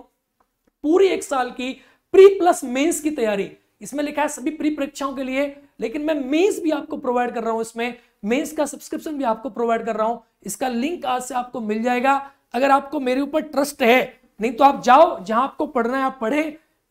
पूरी एक साल की प्री प्लस मेंस की तैयारी इसमें लिखा है सभी प्री परीक्षाओं के लिए लेकिन मैं मेंस भी आपको प्रोवाइड कर रहा हूं इसमें मेंस का सब्सक्रिप्शन भी आपको प्रोवाइड कर रहा हूं इसका लिंक आज से आपको मिल जाएगा अगर आपको मेरे ऊपर ट्रस्ट है नहीं तो आप जाओ जहां आपको पढ़ना है आप पढ़े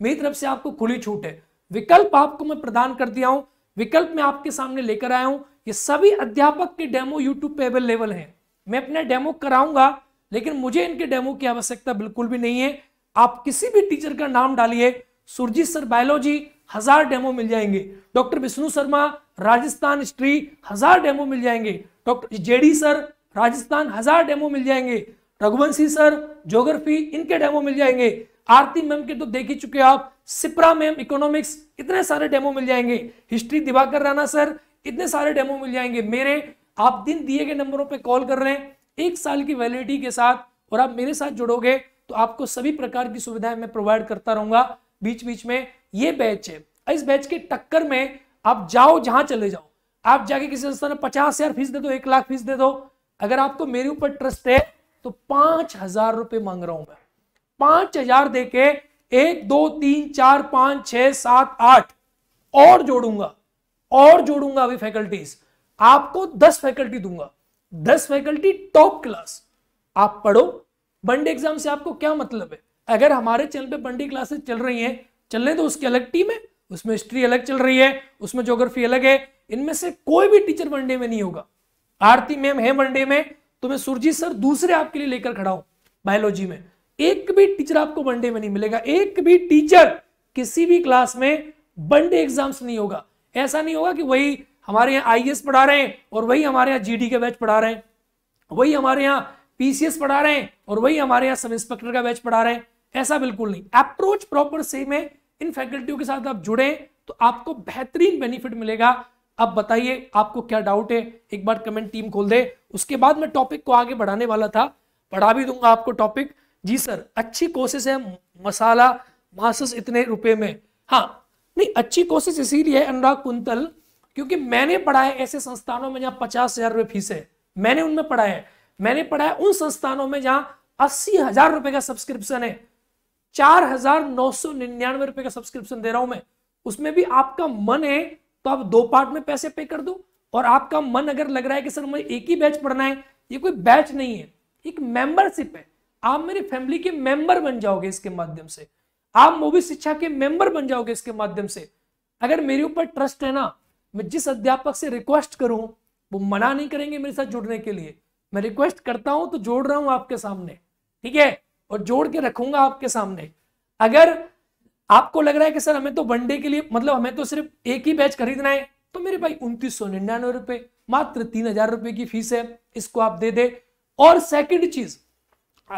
मेरी तरफ से आपको खुली छूट है विकल्प आपको मैं प्रदान कर दिया हूं विकल्प मैं आपके सामने लेकर आया हूं ये सभी अध्यापक के डेमो यूट्यूब पे अवेलेबल हैं मैं अपने डेमो कराऊंगा लेकिन मुझे इनके डेमो की आवश्यकता बिल्कुल भी नहीं है आप किसी भी टीचर का नाम डालिए सुरजीत सर बायोलॉजी हजार डेमो मिल जाएंगे डॉक्टर विष्णु शर्मा राजस्थान हिस्ट्री हजार डेमो मिल जाएंगे डॉक्टर जेडी सर राजस्थान हजार डेमो मिल जाएंगे रघुवंशी सर जोग्राफी इनके डेमो मिल जाएंगे आरती मैम के तो देख ही चुके आप सिप्रा मैम इकोनॉमिक्स इतने सारे डेमो मिल जाएंगे हिस्ट्री दिवाकर राणा सर इतने सारे डेमो मिल जाएंगे मेरे आप दिन दिए गए नंबरों पे कॉल कर रहे हैं एक साल की वैलिडिटी के साथ और आप मेरे साथ जुड़ोगे तो आपको सभी प्रकार की सुविधाएं मैं प्रोवाइड करता रहूंगा बीच बीच में ये बैच है इस बैच के टक्कर में आप जाओ जहां चले जाओ आप जाके किसी संस्था में पचास हजार फीस दे दो एक लाख फीस दे दो अगर आपको मेरे ऊपर ट्रस्ट है तो पांच हजार रुपए मांग रहा हूं मैं पांच हजार दे के एक दो तीन चार पांच छह सात आठ और जोड़ूंगा और जोड़ूंगा अभी फैकल्टीज आपको दस फैकल्टी दूंगा दस फैकल्टी टॉप क्लास आप पढ़ो वनडे एग्जाम से आपको क्या मतलब है अगर हमारे चैनल पे वनडे क्लासेस चल रही हैं चल रहे तो उसकी अलग टीम है उसमें हिस्ट्री अलग चल रही है उसमें जोग्राफी अलग है इनमें से कोई भी टीचर वनडे में नहीं होगा आरती मैम है वनडे में तो मैं सुरजीत सर दूसरे आपके लिए लेकर खड़ा हूं बायोलॉजी में एक भी टीचर आपको वनडे में नहीं मिलेगा एक भी टीचर किसी भी क्लास में वनडे एग्जाम्स नहीं होगा ऐसा नहीं होगा कि वही हमारे यहाँ आई e पढ़ा रहे हैं और वही हमारे यहाँ जी के बैच पढ़ा रहे हैं वही हमारे यहाँ पीसीएस पढ़ा रहे हैं और वही हमारे यहाँ सब इंस्पेक्टर का बैच पढ़ा रहे हैं ऐसा बिल्कुल नहीं अप्रोच प्रॉपर सेम है इन फैकल्टियों के साथ आप जुड़े तो आपको बेहतरीन बेनिफिट मिलेगा अब बताइए आपको क्या डाउट है एक बार कमेंट टीम खोल दे उसके बाद मैं टॉपिक को आगे बढ़ाने वाला था पढ़ा भी दूंगा आपको टॉपिक जी सर अच्छी कोशिश है मसाला मासस इतने रुपए में हाँ नहीं अच्छी कोशिश इसीलिए है अनुराग कुंतल क्योंकि मैंने पढ़ा है ऐसे संस्थानों में जहाँ पचास हजार रुपये फीस है मैंने उनमें पढ़ा है मैंने पढ़ा है उन संस्थानों में जहाँ अस्सी हजार रुपये का सब्सक्रिप्शन है चार हजार नौ सौ निन्यानवे रुपये का सब्सक्रिप्शन दे रहा हूं मैं उसमें भी आपका मन है तो आप दो पार्ट में पैसे पे कर दो और आपका मन अगर लग रहा है कि सर मुझे एक ही बैच पढ़ना है ये कोई बैच नहीं है एक मेंबरशिप है आप मेरी फैमिली के मेंबर बन जाओगे इसके माध्यम से आप मोवी शिक्षा के मेंबर बन जाओगे इसके माध्यम से अगर मेरे ऊपर ट्रस्ट है ना मैं जिस अध्यापक से रिक्वेस्ट करूं वो मना नहीं करेंगे मेरे साथ जुड़ने के लिए मैं रिक्वेस्ट करता हूं तो जोड़ रहा हूं आपके सामने ठीक है और जोड़ के रखूंगा आपके सामने अगर आपको लग रहा है कि सर हमें तो वनडे के लिए मतलब हमें तो सिर्फ एक ही बैच खरीदना है तो मेरे भाई उन्तीस सौ निन्यानवे रुपए मात्र तीन हजार रुपए की फीस है इसको आप दे दे और सेकंड चीज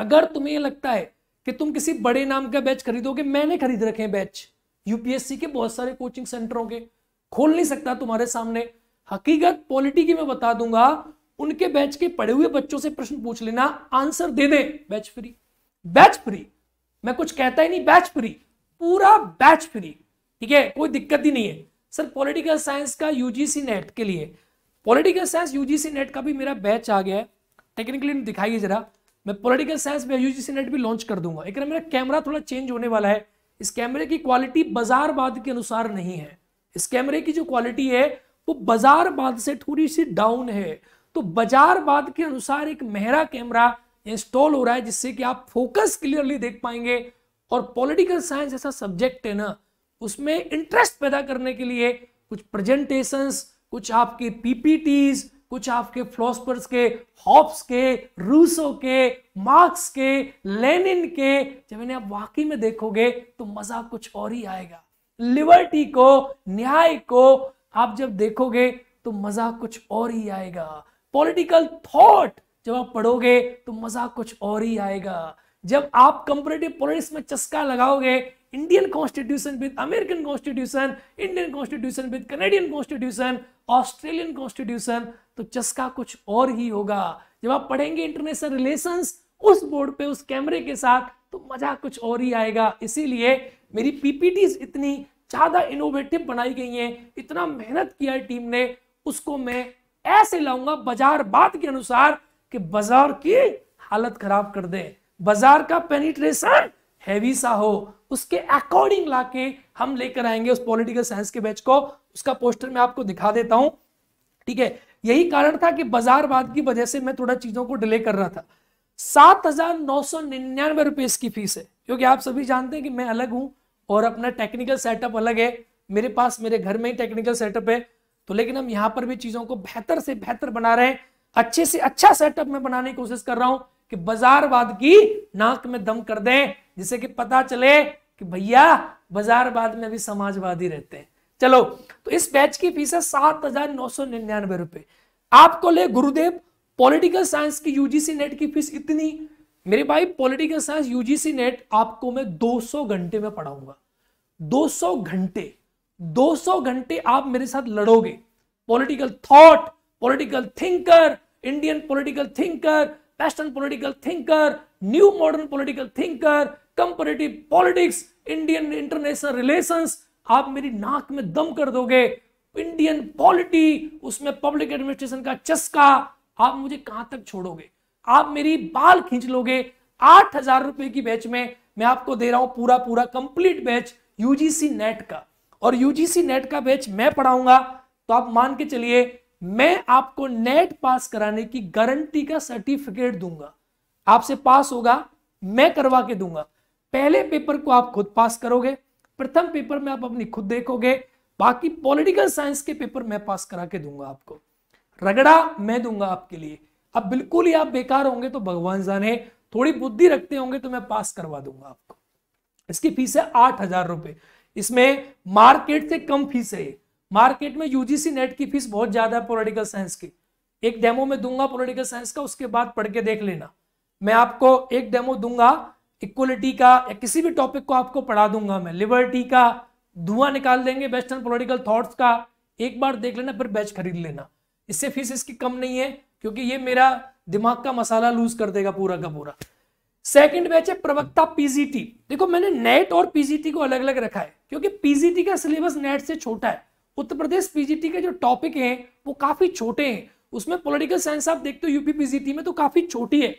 अगर तुम्हें लगता है कि तुम किसी बड़े नाम का बैच खरीदोगे मैंने खरीद रखे हैं बैच यूपीएससी के बहुत सारे कोचिंग सेंटरों के खोल नहीं सकता तुम्हारे सामने हकीकत पॉलिटी की मैं बता दूंगा उनके बैच के पढ़े हुए बच्चों से प्रश्न पूछ लेना आंसर दे दे बैच फ्री बैच फ्री मैं कुछ कहता ही नहीं बैच फ्री पूरा बैच फ्री ठीक है कोई दिक्कत ही नहीं है सर पॉलिटिकल साइंस का यूजीसी नेट के लिए पॉलिटिकल साइंस यूजीसी नेट का भी मेरा बैच आ गया है टेक्निकली दिखाइए जरा मैं पॉलिटिकल साइंस में यू नेट भी लॉन्च कर दूंगा एक मेरा कैमरा थोड़ा चेंज होने वाला है इस कैमरे की क्वालिटी बाजारवाद के अनुसार नहीं है इस कैमरे की जो क्वालिटी है वो बाजारवाद से थोड़ी सी डाउन है तो बाजारवाद के अनुसार एक मेहरा कैमरा इंस्टॉल हो रहा है जिससे कि आप फोकस क्लियरली देख पाएंगे और पॉलिटिकल साइंस ऐसा सब्जेक्ट है ना उसमें इंटरेस्ट पैदा करने के लिए कुछ प्रेजेंटेशंस कुछ आपके पीपीटीज कुछ आपके फिलोसफर्स के हॉप्स के रूसो के मार्क्स के लेनिन के जब इन्हें आप वाकई में देखोगे तो मजा कुछ और ही आएगा लिबर्टी को न्याय को आप जब देखोगे तो मजा कुछ और ही आएगा पॉलिटिकल थॉट जब आप पढ़ोगे तो मजा कुछ और ही आएगा जब आप कंपेटिव पॉलिटिक्स में चस्का लगाओगे Indian constitution with American constitution, Indian constitution with Canadian constitution, Australian constitution तो चस्का कुछ और ही होगा जब आप पढ़ेंगे इंटरनेशनल रिलेशंस उस बोर्ड पे उस कैमरे के साथ तो मजा कुछ और ही आएगा इसीलिए मेरी पीपीटीज इतनी ज़्यादा इनोवेटिव बनाई गई हैं इतना मेहनत किया है टीम ने उसको मैं ऐसे लाऊंगा बाजार बात के अनुसार कि बाजार की हालत खराब कर दे बाजार का पेनिट्रेशन हैवी सा हो उसके अकॉर्डिंग लाके हम लेकर आएंगे उस पॉलिटिकल साइंस के बैच को उसका पोस्टर मैं आपको दिखा देता हूं ठीक है यही कारण था कि बाजारवाद की वजह से मैं थोड़ा चीजों को डिले कर रहा था सात हजार नौ सौ निन्यानवे रुपए इसकी फीस है क्योंकि आप सभी जानते हैं कि मैं अलग हूं और अपना टेक्निकल सेटअप अलग है मेरे पास मेरे घर में ही टेक्निकल सेटअप है तो लेकिन हम यहाँ पर भी चीजों को बेहतर से बेहतर बना रहे हैं अच्छे से अच्छा सेटअप में बनाने की कोशिश कर रहा हूं कि बाजारवाद की नाक में दम कर दें जिससे कि पता चले कि भैया बाजारवाद में भी समाजवादी रहते हैं चलो तो इस बैच की फीस है सात हजार नौ सौ निन्यानवे रुपए आपको ले गुरुदेव पॉलिटिकल साइंस की यूजीसी नेट की फीस इतनी मेरे भाई पॉलिटिकल साइंस यूजीसी नेट आपको मैं 200 घंटे में पढ़ाऊंगा 200 घंटे 200 घंटे आप मेरे साथ लड़ोगे political thought political thinker Indian political thinker western political thinker new modern political thinker comparative politics Indian international relations आप मेरी नाक में दम कर दोगे इंडियन पॉलिटी उसमें पब्लिक एडमिनिस्ट्रेशन का चस्का आप मुझे कहां तक छोड़ोगे आप मेरी बाल खींच लोगे आठ हजार रुपए की बैच में मैं आपको दे रहा हूं पूरा पूरा कंप्लीट बैच यूजीसी नेट का और यूजीसी नेट का बैच मैं पढ़ाऊंगा तो आप मान के चलिए मैं आपको नेट पास कराने की गारंटी का सर्टिफिकेट दूंगा आपसे पास होगा मैं करवा के दूंगा पहले पेपर को आप खुद पास करोगे प्रथम पेपर में आप अपनी खुद देखोगे बाकी पॉलिटिकल साइंस के पेपर मैं पास करा के दूंगा आपको रगड़ा मैं दूंगा आपके लिए अब बिल्कुल ही आप बेकार होंगे तो भगवान जाने थोड़ी बुद्धि रखते होंगे तो मैं पास करवा दूंगा आपको इसकी फीस है आठ हजार रुपए इसमें मार्केट से कम फीस है मार्केट में यूजीसी नेट की फीस बहुत ज्यादा है पॉलिटिकल साइंस की एक डेमो में दूंगा पॉलिटिकल साइंस का उसके बाद पढ़ के देख लेना मैं आपको एक डेमो दूंगा इक्वलिटी का या किसी भी टॉपिक को आपको पढ़ा दूंगा मैं लिबर्टी का धुआं निकाल देंगे वेस्टर्न पोलिटिकल थॉट्स का एक बार देख लेना फिर बैच खरीद लेना इससे फीस इसकी कम नहीं है क्योंकि ये मेरा दिमाग का मसाला लूज कर देगा पूरा का पूरा सेकंड बैच है प्रवक्ता पीजीटी देखो मैंने नेट और पीजीटी को अलग अलग रखा है क्योंकि पीजीटी का सिलेबस नेट से छोटा है उत्तर प्रदेश पीजीटी के जो टॉपिक हैं वो काफी छोटे हैं उसमें पॉलिटिकल साइंस आप देखते हो यूपी पीजीटी में तो काफी छोटी है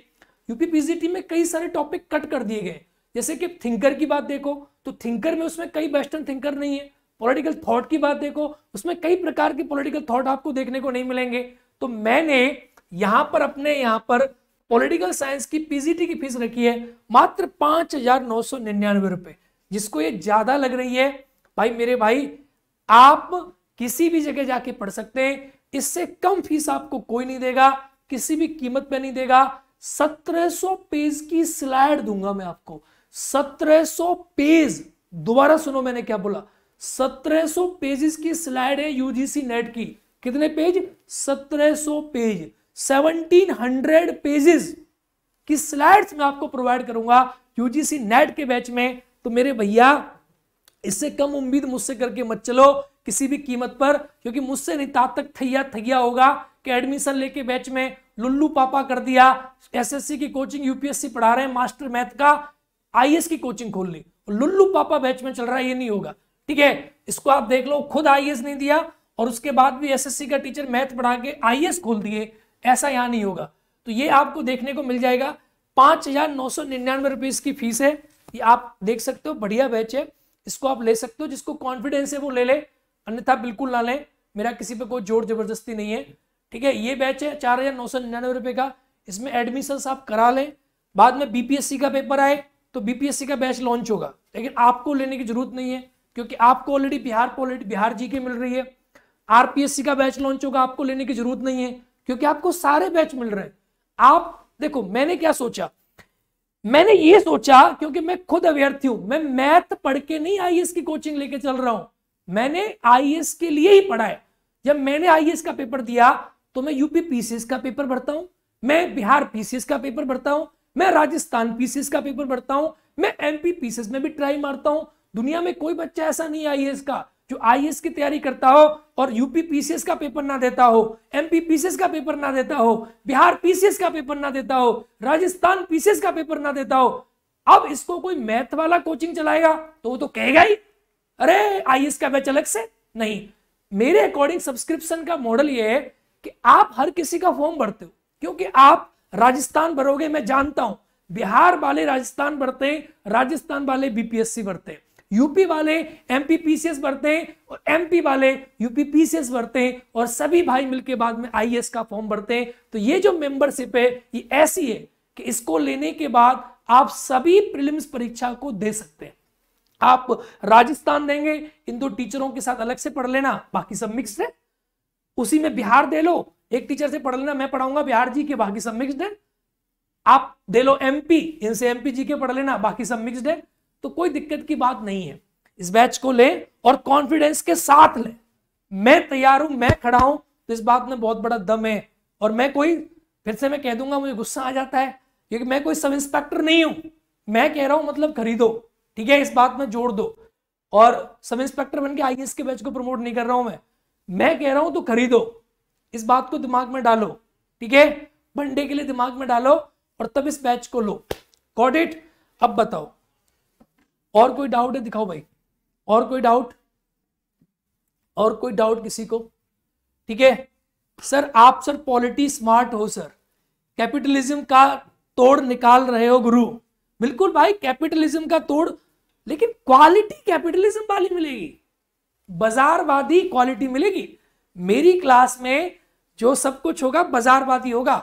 यूपीपीजीटी में कई सारे टॉपिक कट कर दिए गए जैसे कि थिंकर की बात देखो तो थिंकर में उसमें कई वेस्टर्न थिंकर नहीं है पॉलिटिकल थॉट की बात देखो उसमें कई प्रकार के पॉलिटिकल थॉट आपको देखने को नहीं मिलेंगे तो मैंने यहां पर अपने यहां पर पॉलिटिकल साइंस की पीजीटी की फीस रखी है मात्र पांच हजार नौ सौ निन्यानवे रुपए जिसको ये ज्यादा लग रही है भाई मेरे भाई आप किसी भी जगह जाके पढ़ सकते हैं इससे कम फीस आपको कोई नहीं देगा किसी भी कीमत पर नहीं देगा 1700 पेज की स्लाइड दूंगा मैं आपको 1700 पेज दोबारा सुनो मैंने क्या बोला 1700 पेजेस की स्लाइड है यूजीसी नेट की कितने पेज 1700 पेज 1700 पेजेस की स्लाइड्स मैं आपको प्रोवाइड करूंगा यूजीसी नेट के बैच में तो मेरे भैया इससे कम उम्मीद मुझसे करके मत चलो किसी भी कीमत पर क्योंकि मुझसे नहीं तक थैया थैया होगा कि एडमिशन लेके बैच में लुल्लू पापा कर दिया एसएससी की कोचिंग यूपीएससी पढ़ा रहे हैं मास्टर मैथ का आईएएस की कोचिंग खोल ली लुल्लू पापा बैच में चल रहा है ये नहीं होगा ठीक है इसको आप देख लो खुद आईएएस नहीं दिया और उसके बाद भी एसएससी का टीचर मैथ पढ़ा के आई खोल दिए ऐसा यहां नहीं होगा तो ये आपको देखने को मिल जाएगा पांच हजार नौ सौ निन्यानवे रुपए की फीस है ये आप देख सकते हो बढ़िया बैच है इसको आप ले सकते हो जिसको कॉन्फिडेंस है वो ले ले अन्यथा बिल्कुल ना ले मेरा किसी पे कोई जोर जबरदस्ती नहीं है ठीक है ये बैच है चार हजार नौ सौ निन्यानवे रुपए का इसमें एडमिशन आप करा लें बाद में बीपीएससी का पेपर आए तो बीपीएससी का बैच लॉन्च होगा लेकिन आपको लेने की जरूरत नहीं है क्योंकि आपको ऑलरेडी बिहार पॉलिटी बिहार जी मिल रही है आरपीएससी का बैच लॉन्च होगा आपको लेने की जरूरत नहीं है क्योंकि आपको सारे बैच मिल रहे हैं आप देखो मैंने क्या सोचा मैंने ये सोचा क्योंकि मैं खुद अभ्यर्थी हूं मैं मैथ पढ़ के नहीं आईएएस की कोचिंग लेके चल रहा हूं मैंने आईएएस के लिए ही पढ़ा है जब मैंने आईएएस का पेपर दिया तो मैं यूपी पीसीएस का पेपर भरता हूं मैं बिहार पीसीएस का पेपर भरता हूं मैं राजस्थान पीसीएस का पेपर भरता हूं मैं एमपी पीसीएस में भी ट्राई मारता हूं दुनिया में कोई बच्चा ऐसा नहीं एस का जो आईएएस की तैयारी करता हो और यूपी पीसीएस का पेपर ना देता हो एमपी पीसीएस का पेपर ना देता हो बिहार पीसीएस का पेपर ना देता हो राजस्थान पीसीएस का पेपर ना देता हो अब इसको कोई मैथ वाला कोचिंग चलाएगा तो वो तो कहेगा ही अरे आईएएस का बैच अलग से नहीं मेरे अकॉर्डिंग सब्सक्रिप्शन का मॉडल ये है कि आप हर किसी का फॉर्म भरते हो क्योंकि आप राजस्थान भरोगे मैं जानता हूं बिहार वाले राजस्थान भरते हैं राजस्थान वाले बीपीएससी भरते हैं यूपी वाले एमपी पीसीएस भरते हैं और एमपी वाले यूपी पीसीएस भरते हैं और सभी भाई मिलके बाद में आईएएस का फॉर्म भरते हैं तो ये जो मेंबरशिप है ये ऐसी है कि इसको लेने के बाद आप सभी प्रिलिम्स परीक्षा को दे सकते हैं आप राजस्थान देंगे इन दो टीचरों के साथ अलग से पढ़ लेना बाकी सब मिक्स है उसी में बिहार दे लो एक टीचर से पढ़ लेना मैं पढ़ाऊंगा बिहार जी के बाकी सब मिक्सड है आप दे लो एमपी इनसे एमपी जी के पढ़ लेना बाकी सब मिक्सड है तो कोई दिक्कत की बात नहीं है इस बैच को ले और कॉन्फिडेंस के साथ ले मैं तैयार हूं मैं खड़ा हूं तो इस बात में बहुत बड़ा दम है और मैं कोई फिर से मैं कह दूंगा मुझे गुस्सा आ जाता है क्योंकि मैं कोई सब इंस्पेक्टर नहीं हूं मैं कह रहा हूं मतलब खरीदो ठीक है इस बात में जोड़ दो और सब इंस्पेक्टर बन के आई e के बैच को प्रमोट नहीं कर रहा हूं मैं मैं कह रहा हूं तो खरीदो इस बात को दिमाग में डालो ठीक है बनडे के लिए दिमाग में डालो और तब इस बैच को लो गॉट इट अब बताओ और कोई डाउट है दिखाओ भाई और कोई डाउट और कोई डाउट किसी को ठीक है सर आप सर पॉलिटी स्मार्ट हो सर कैपिटलिज्म का तोड़ निकाल रहे हो गुरु बिल्कुल भाई कैपिटलिज्म का तोड़ लेकिन क्वालिटी कैपिटलिज्म वाली मिलेगी बाजारवादी क्वालिटी मिलेगी मेरी क्लास में जो सब कुछ होगा बाजारवादी होगा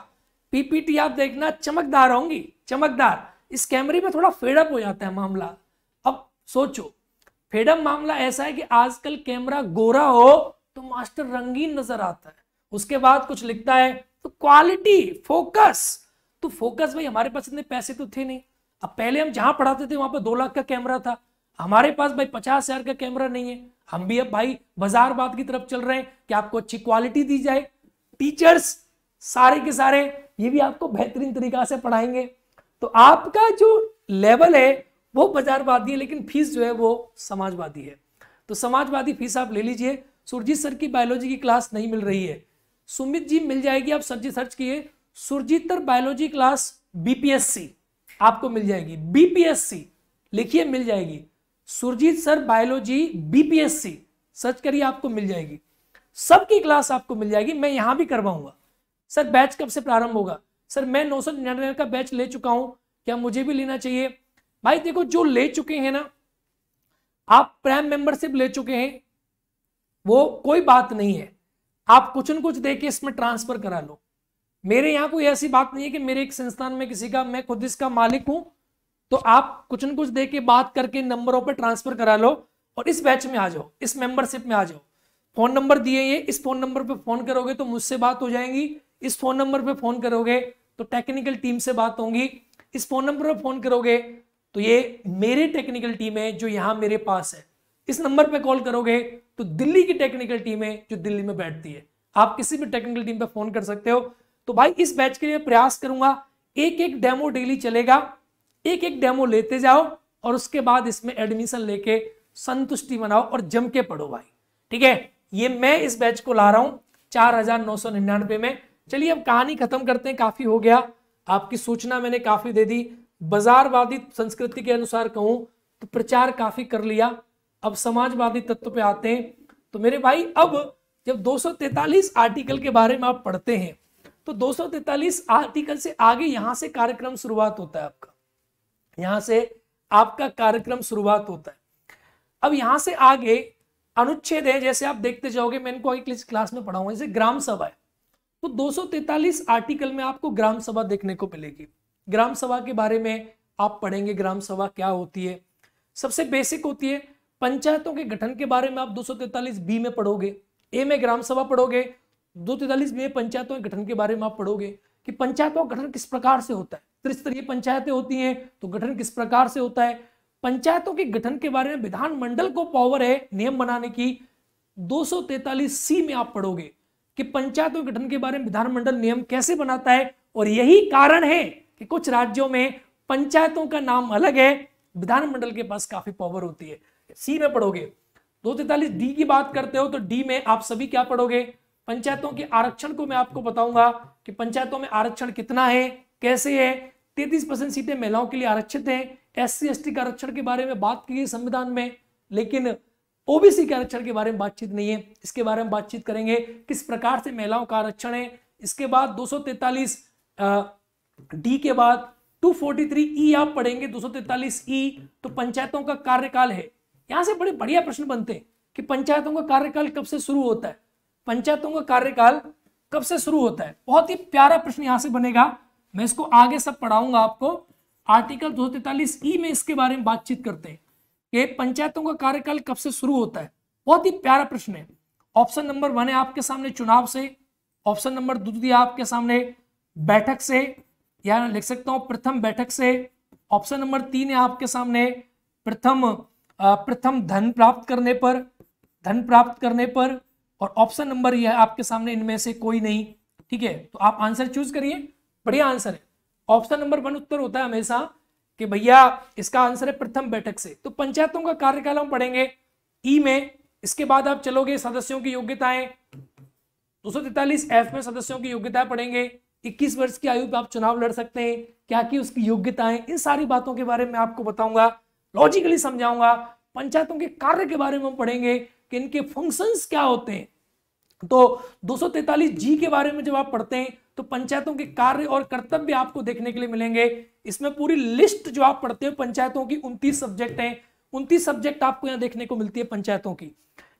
पीपीटी आप देखना चमकदार होंगी चमकदार इस कैमरे में थोड़ा फेडअप हो जाता है मामला अब सोचो फेडअप मामला ऐसा है कि आजकल कैमरा गोरा हो तो मास्टर रंगीन नजर आता है उसके बाद कुछ लिखता है तो क्वालिटी फोकस तो फोकस भाई हमारे पास इतने पैसे तो थे नहीं अब पहले हम जहां पढ़ाते थे वहां पर दो लाख का कैमरा था हमारे पास भाई पचास हजार का कैमरा नहीं है हम भी अब भाई बात की तरफ चल रहे हैं कि आपको अच्छी क्वालिटी दी जाए टीचर्स सारे के सारे ये भी आपको बेहतरीन तरीका से पढ़ाएंगे तो आपका जो लेवल है वो बाजारवादी है लेकिन फीस जो है वो समाजवादी है तो समाजवादी फीस आप ले लीजिए सुरजीत सर की बायोलॉजी की क्लास नहीं मिल रही है सुमित जी मिल जाएगी आप सर्जी सर्च किए Surjeet sir biology class BPSC आपको मिल जाएगी बीपीएससी लिखिए मिल जाएगी Surjeet sir biology BPSC search करिए आपको मिल जाएगी सबकी क्लास आपको मिल जाएगी मैं यहां भी करवाऊंगा सर बैच कब से प्रारंभ होगा सर मैं नौ सौ निन्यानवे का बैच ले चुका हूं क्या मुझे भी लेना चाहिए भाई देखो जो ले चुके हैं ना आप प्राइम मेंबरशिप ले चुके हैं वो कोई बात नहीं है आप कुछ न कुछ देके इसमें ट्रांसफर करा लो मेरे यहां कोई ऐसी बात नहीं है कि मेरे एक संस्थान में किसी का मैं खुद इसका मालिक हूं तो आप कुछ न कुछ दे के बात करके नंबरों पर ट्रांसफर करा लो और इस बैच में आ जाओ इस मेंबरशिप में आ जाओ फोन नंबर दिए ये इस फोन नंबर पे फोन करोगे तो मुझसे बात हो जाएगी इस फोन नंबर पे फोन करोगे तो टेक्निकल टीम से बात होगी इस फोन नंबर पर फोन करोगे तो ये मेरे टेक्निकल टीम है जो यहाँ मेरे पास है इस नंबर पे कॉल करोगे तो दिल्ली की टेक्निकल टीम है जो दिल्ली में बैठती है आप किसी भी टेक्निकल टीम पर फोन कर सकते हो तो भाई इस बैच के लिए प्रयास करूंगा एक एक डेमो डेली चलेगा एक एक डेमो लेते जाओ और उसके बाद इसमें एडमिशन लेके संतुष्टि बनाओ और जम के पढ़ो भाई ठीक है ये मैं इस बैच को ला रहा हूं चार हजार नौ सौ निन्यानवे में चलिए अब कहानी खत्म करते हैं काफी हो गया आपकी सूचना मैंने काफी दे दी बाजारवादी संस्कृति के अनुसार कहूं तो प्रचार काफी कर लिया अब समाजवादी तत्व पे आते हैं तो मेरे भाई अब जब 243 आर्टिकल के बारे में आप पढ़ते हैं तो 243 आर्टिकल से आगे यहां से कार्यक्रम शुरुआत होता है आपका यहां से आपका कार्यक्रम शुरुआत होता है अब यहां से आगे अनुच्छेद है जैसे आप देखते जाओगे मैं इनको अगली क्लास में पढ़ाऊंगा जैसे ग्राम सभा है तो 243 आर्टिकल में आपको ग्राम सभा देखने को मिलेगी ग्राम सभा के बारे में आप पढ़ेंगे ग्राम सभा क्या होती है सबसे बेसिक होती है पंचायतों के गठन के बारे में आप 243 बी में पढ़ोगे ए में ग्राम सभा पढ़ोगे दो तैतालीस में पंचायतों के गठन के बारे में आप पढ़ोगे कि पंचायतों का गठन किस प्रकार से होता है त्रिस्तरीय पंचायतें होती हैं तो गठन किस प्रकार से होता है पंचायतों के गठन के बारे में विधानमंडल को पावर है नियम बनाने की दो सी में आप पढ़ोगे कि पंचायतों के गठन के बारे में विधानमंडल नियम कैसे बनाता है और यही कारण है कि कुछ राज्यों में पंचायतों का नाम अलग है विधानमंडल के पास काफी पावर होती है सी में पढ़ोगे दो तैतालीस डी की बात करते हो तो डी में आप सभी क्या पढ़ोगे पंचायतों के आरक्षण को मैं आपको बताऊंगा कि पंचायतों में आरक्षण कितना है कैसे है तैतीस परसेंट सीटें महिलाओं के लिए आरक्षित हैं एस सी के आरक्षण के बारे में बात की गई संविधान में लेकिन ओबीसी के आरक्षण के बारे में बातचीत नहीं है इसके बारे में बातचीत करेंगे किस प्रकार से महिलाओं का आरक्षण है इसके बाद दो डी के बाद 243 ई आप पढ़ेंगे 243 ई तो पंचायतों का कार्यकाल है यहां से बड़े बढ़िया प्रश्न बनते हैं कि पंचायतों का कार्यकाल कब से शुरू होता है पंचायतों का कार्यकाल कब से शुरू होता है बहुत ही प्यारा प्रश्न यहां से बनेगा मैं इसको आगे सब पढ़ाऊंगा आपको आर्टिकल दो ई में इसके बारे में बातचीत करते हैं कि पंचायतों का कार्यकाल कब से शुरू होता है बहुत ही प्यारा प्रश्न है ऑप्शन नंबर वन है आपके सामने चुनाव से ऑप्शन नंबर दो दिया आपके सामने बैठक से या लिख सकता हूं प्रथम बैठक से ऑप्शन नंबर तीन है आपके सामने प्रथम प्रथम धन प्राप्त करने पर धन प्राप्त करने पर और ऑप्शन नंबर यह आपके सामने इनमें से कोई नहीं ठीक है तो आप आंसर चूज करिए बढ़िया आंसर है ऑप्शन नंबर वन उत्तर होता है हमेशा कि भैया इसका आंसर है प्रथम बैठक से तो पंचायतों का कार्यकाल हम पढ़ेंगे ई में इसके बाद आप चलोगे सदस्यों की योग्यताएं दो एफ में सदस्यों की योग्यताएं पढ़ेंगे 21 वर्ष की आयु पर आप चुनाव लड़ सकते हैं क्या की उसकी योग्यताएं इन सारी बातों के बारे में आपको बताऊंगा लॉजिकली समझाऊंगा पंचायतों के कार्य के बारे में हम पढ़ेंगे कि इनके फंक्शंस क्या होते हैं तो 243 जी के बारे में जब आप पढ़ते हैं तो पंचायतों के कार्य और कर्तव्य आपको देखने के लिए मिलेंगे इसमें पूरी लिस्ट जो आप पढ़ते हो पंचायतों की उनतीस सब्जेक्ट हैं उनतीस सब्जेक्ट आपको यहाँ देखने को मिलती है पंचायतों की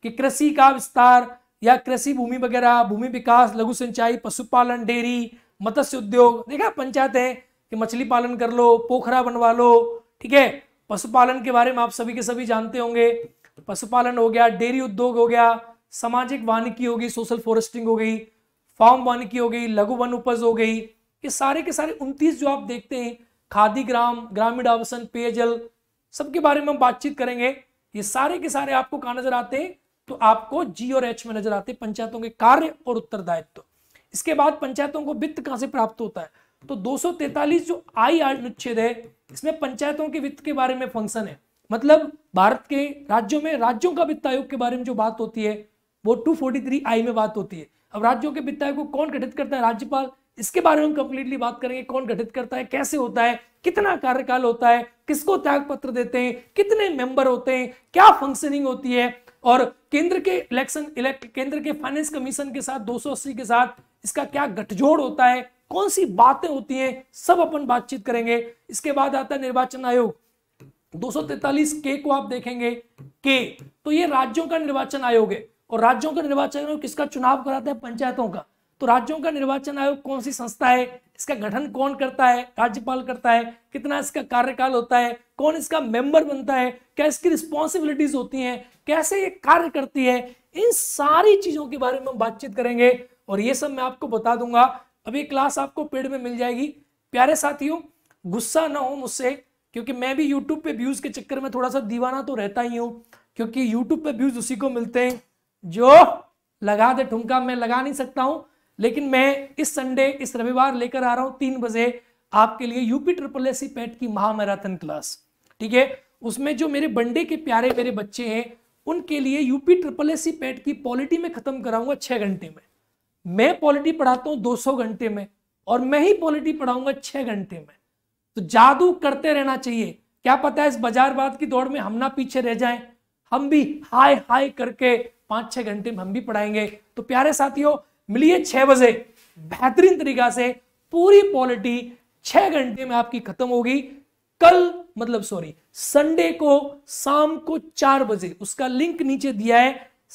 कि कृषि का विस्तार या कृषि भूमि वगैरह भूमि विकास लघु सिंचाई पशुपालन डेयरी मत्स्य उद्योग देखा पंचायत है कि मछली पालन कर लो पोखरा बनवा लो ठीक है पशुपालन के बारे में आप सभी के सभी जानते होंगे पशुपालन हो गया डेयरी उद्योग हो गया सामाजिक वानिकी हो गई सोशल फॉरेस्टिंग हो गई फार्म वानिकी हो गई लघु वन उपज हो गई ये सारे के सारे उनतीस जो आप देखते हैं खादी ग्राम ग्रामीण आवासन पेयजल सबके बारे में हम बातचीत करेंगे ये सारे के सारे आपको कहा नजर आते हैं तो आपको जी और एच में नजर आते हैं पंचायतों के कार्य और उत्तरदायित्व इसके बाद पंचायतों को वित्त कहां से प्राप्त होता है तो 243 जो आई अनुच्छेद है इसमें पंचायतों के वित्त के बारे में फंक्शन है मतलब भारत के राज्यों में राज्यों का वित्त आयोग के बारे में जो बात होती है वो 243 आई में बात होती है अब राज्यों के वित्ताय को कौन गठित करता है राज्यपाल इसके बारे में हम कंप्लीटली बात करेंगे कौन गठित करता है कैसे होता है कितना कार्यकाल होता है किसको त्याग पत्र देते हैं कितने मेंबर होते हैं क्या फंक्शनिंग होती है और केंद्र के इलेक्शन इलेक्ट केंद्र के फाइनेंस कमीशन के साथ 280 के साथ इसका क्या गठजोड़ होता है कौन सी बातें होती हैं सब अपन बातचीत करेंगे इसके बाद आता है निर्वाचन आयोग 243 के को आप देखेंगे के तो ये राज्यों का निर्वाचन आयोग है और राज्यों का निर्वाचन आयोग किसका चुनाव कराते हैं पंचायतों का तो राज्यों का निर्वाचन आयोग कौन सी संस्था है इसका गठन कौन करता है राज्यपाल करता है कितना इसका कार्यकाल होता है कौन इसका मेंबर बनता है क्या इसकी रिस्पॉन्सिबिलिटीज होती हैं कैसे ये कार्य करती है इन सारी चीजों के बारे में हम बातचीत करेंगे और ये सब मैं आपको बता दूंगा अभी क्लास आपको पेड में मिल जाएगी प्यारे साथियों गुस्सा ना हो मुझसे क्योंकि मैं भी यूट्यूब पे व्यूज के चक्कर में थोड़ा सा दीवाना तो रहता ही हूँ क्योंकि यूट्यूब पे व्यूज उसी को मिलते हैं जो लगा दे ठुमका मैं लगा नहीं सकता हूं लेकिन मैं इस संडे इस रविवार लेकर आ रहा हूं तीन बजे आपके लिए यूपी ट्रिपल एस पैट की महामैराथन क्लास ठीक है उसमें जो मेरे बंडे के प्यारे मेरे बच्चे हैं उनके लिए यूपी ट्रिपल एस पैट की पॉलिटी में खत्म कराऊंगा छह घंटे में मैं पॉलिटी पढ़ाता हूँ 200 घंटे में और मैं ही पॉलिटी पढ़ाऊंगा छह घंटे में तो जादू करते रहना चाहिए क्या पता है इस बाजारवाद की दौड़ में हम ना पीछे रह जाएं हम भी हाय हाय करके पांच छह घंटे में हम भी पढ़ाएंगे तो प्यारे साथियों मिलिए छह बजे बेहतरीन तरीका से पूरी पॉलिटी छह घंटे में आपकी खत्म होगी कल मतलब सॉरी संडे को शाम को चार बजे उसका लिंक नीचे दिया है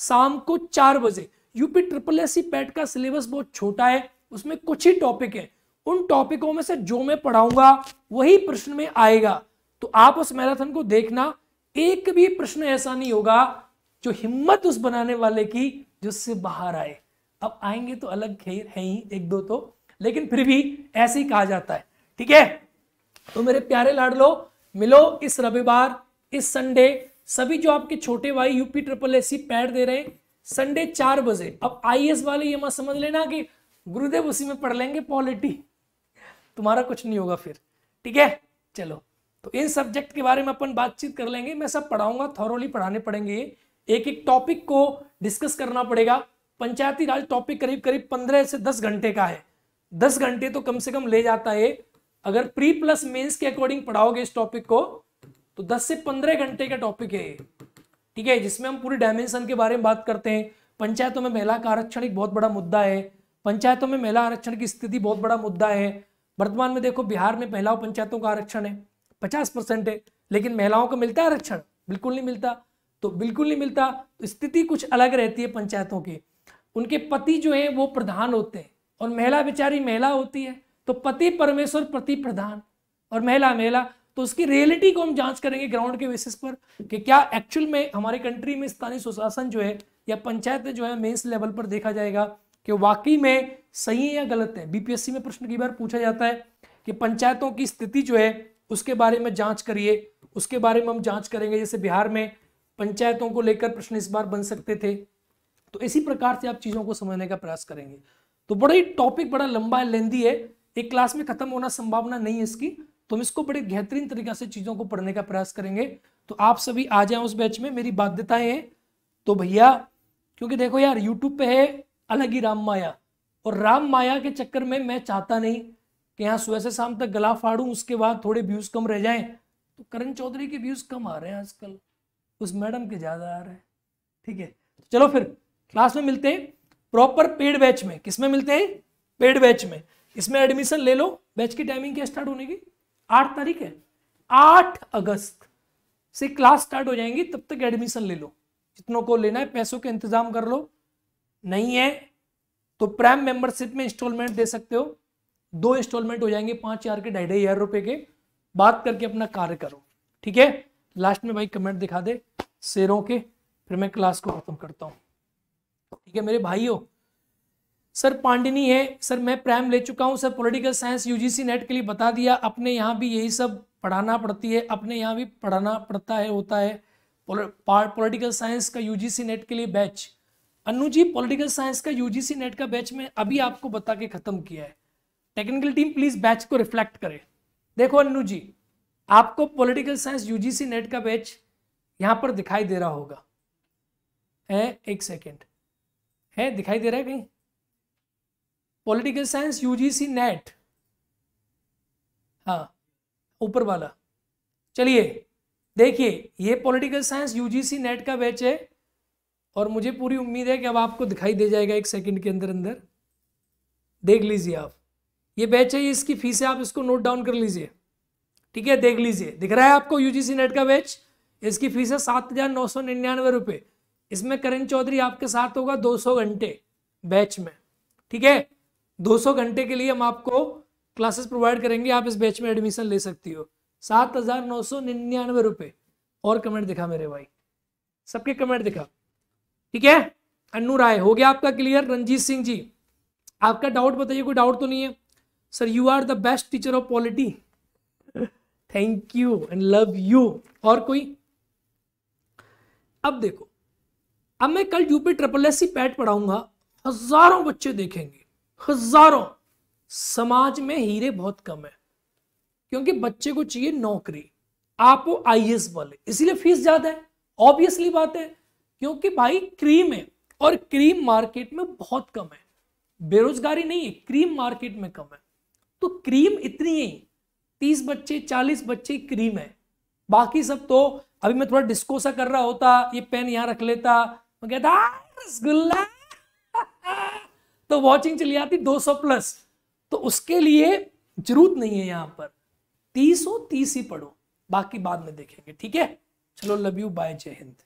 शाम को चार बजे UP triple S C PET का सिलेबस बहुत छोटा है उसमें कुछ ही टॉपिक है उन टॉपिकों में से जो मैं पढ़ाऊंगा वही प्रश्न में आएगा तो आप उस मैराथन को देखना एक भी प्रश्न ऐसा नहीं होगा जो हिम्मत उस बनाने वाले की जो उससे बाहर आए अब आएंगे तो अलग खेर है ही एक दो तो लेकिन फिर भी ऐसे ही कहा जाता है ठीक है तो मेरे प्यारे लाडलो मिलो इस रविवार इस संडे सभी जो आपके छोटे भाई UP triple S C PET दे रहे हैं संडे चार बजे अब आई वाले ये मत समझ लेना कि गुरुदेव उसी में पढ़ लेंगे पॉलिटी तुम्हारा कुछ नहीं होगा फिर ठीक है चलो तो इन सब्जेक्ट के बारे में अपन बातचीत कर लेंगे मैं सब पढ़ाऊंगा थॉरोली पढ़ाने पड़ेंगे ये एक एक टॉपिक को डिस्कस करना पड़ेगा पंचायती राज टॉपिक करीब करीब पंद्रह से दस घंटे का है दस घंटे तो कम से कम ले जाता है अगर प्री प्लस मेंस के अकॉर्डिंग पढ़ाओगे इस टॉपिक को तो दस से पंद्रह घंटे का टॉपिक है ठीक है जिसमें हम पूरी डायमेंशन के बारे में बात करते हैं पंचायतों में महिला का आरक्षण एक बहुत बड़ा मुद्दा है पंचायतों में महिला आरक्षण की स्थिति बहुत बड़ा मुद्दा है वर्तमान में देखो बिहार में महिलाओं पंचायतों का आरक्षण है पचास परसेंट है लेकिन महिलाओं को मिलता है आरक्षण बिल्कुल नहीं मिलता तो बिल्कुल नहीं मिलता तो स्थिति कुछ अलग रहती है पंचायतों की उनके पति जो हैं वो प्रधान होते हैं और महिला बेचारी महिला होती है तो पति परमेश्वर पति प्रधान और महिला महिला तो उसकी रियलिटी को हम जांच करेंगे ग्राउंड के बेसिस पर कि क्या एक्चुअल में हमारे कंट्री में स्थानीय सुशासन जो है या पंचायत जो है मेंस लेवल पर देखा जाएगा कि वाकई में सही है या गलत है बीपीएससी में प्रश्न कई बार पूछा जाता है कि पंचायतों की स्थिति जो है उसके बारे में जांच करिए उसके बारे में हम जांच करेंगे जैसे बिहार में पंचायतों को लेकर प्रश्न इस बार बन सकते थे तो इसी प्रकार से आप चीज़ों को समझने का प्रयास करेंगे तो बड़ा ही टॉपिक बड़ा लंबा लेंदी है एक क्लास में खत्म होना संभावना नहीं है इसकी तो हम इसको बड़े बेहतरीन तरीका से चीज़ों को पढ़ने का प्रयास करेंगे तो आप सभी आ जाए उस बैच में मेरी बाध्यताएं हैं तो भैया क्योंकि देखो यार यूट्यूब पे है अलग ही राम माया और राम माया के चक्कर में मैं चाहता नहीं कि यहाँ सुबह से शाम तक गला फाड़ू उसके बाद थोड़े व्यूज़ कम रह जाए तो करण चौधरी के व्यूज़ कम आ रहे हैं आजकल उस मैडम के ज़्यादा आ रहे हैं ठीक है तो चलो फिर क्लास में मिलते हैं प्रॉपर पेड बैच में किसमें मिलते हैं पेड बैच में इसमें एडमिशन ले लो बैच की टाइमिंग क्या स्टार्ट होने की आठ तारीख है आठ अगस्त से क्लास स्टार्ट हो जाएंगी तब तक एडमिशन ले लो जितनों को लेना है पैसों के इंतजाम कर लो नहीं है तो प्राइम मेंबरशिप में इंस्टॉलमेंट दे सकते हो दो इंस्टॉलमेंट हो जाएंगे पांच हजार के ढाई ढाई हजार रुपए के बात करके अपना कार्य करो ठीक है लास्ट में भाई कमेंट दिखा दे शेरों के फिर मैं क्लास को खत्म करता हूँ ठीक है मेरे भाई सर पांडिनी है सर मैं प्राइम ले चुका हूँ sir political science UGC NET के लिए बता दिया अपने यहाँ भी यही सब पढ़ाना पड़ती है अपने यहाँ भी पढ़ाना पड़ता है होता है पॉलिटिकल साइंस का यूजीसी नेट के लिए batch Anu ji political science का यूजीसी नेट का बैच में अभी आपको बता के खत्म किया है टेक्निकल टीम प्लीज बैच को रिफ्लेक्ट करे देखो अनु जी आपको पॉलिटिकल साइंस यूजीसी नेट का बैच यहां पर दिखाई दे रहा होगा है एक सेकेंड है दिखाई दे रहा है कहीं पॉलिटिकल साइंस यूजीसी नेट हाँ ऊपर वाला चलिए देखिए ये पॉलिटिकल साइंस यूजीसी नेट का बैच है और मुझे पूरी उम्मीद है कि अब आपको दिखाई दे जाएगा एक सेकंड के अंदर अंदर देख लीजिए आप ये बैच है इसकी फीस है आप इसको नोट डाउन कर लीजिए ठीक है देख लीजिए दिख रहा है आपको यूजीसी नेट का बैच इसकी फीस है सात हजार नौ सौ निन्यानवे रुपए इसमें करण चौधरी आपके साथ होगा दो सौ घंटे बैच में ठीक है दो सौ घंटे के लिए हम आपको क्लासेस प्रोवाइड करेंगे आप इस बैच में एडमिशन ले सकती हो सात हजार नौ सौ निन्यानवे रुपए और कमेंट दिखा मेरे भाई सबके कमेंट दिखा ठीक है अनु राय हो गया आपका क्लियर रंजीत सिंह जी आपका डाउट बताइए कोई डाउट तो नहीं है sir you are the best teacher of polity thank you and love you और कोई अब देखो अब मैं कल UP triple S C PET पढ़ाऊंगा हजारों बच्चे देखेंगे हजारों समाज में हीरे बहुत कम है क्योंकि बच्चे को चाहिए नौकरी आप वो आई वाले इसीलिए फीस ज्यादा है ऑब्वियसली बात है क्योंकि भाई क्रीम है और क्रीम मार्केट में बहुत कम है बेरोजगारी नहीं है क्रीम मार्केट में कम है तो क्रीम इतनी ही तीस बच्चे चालीस बच्चे क्रीम है बाकी सब तो अभी मैं थोड़ा डिस्को सा कर रहा होता ये पेन यहाँ रख लेता मैं कहता रसगुल्ला तो वॉचिंग चली आती 200 प्लस तो उसके लिए जरूरत नहीं है यहाँ पर तीस हो तीस ही पढ़ो बाकी बाद में देखेंगे ठीक है चलो लव यू बाय जय हिंद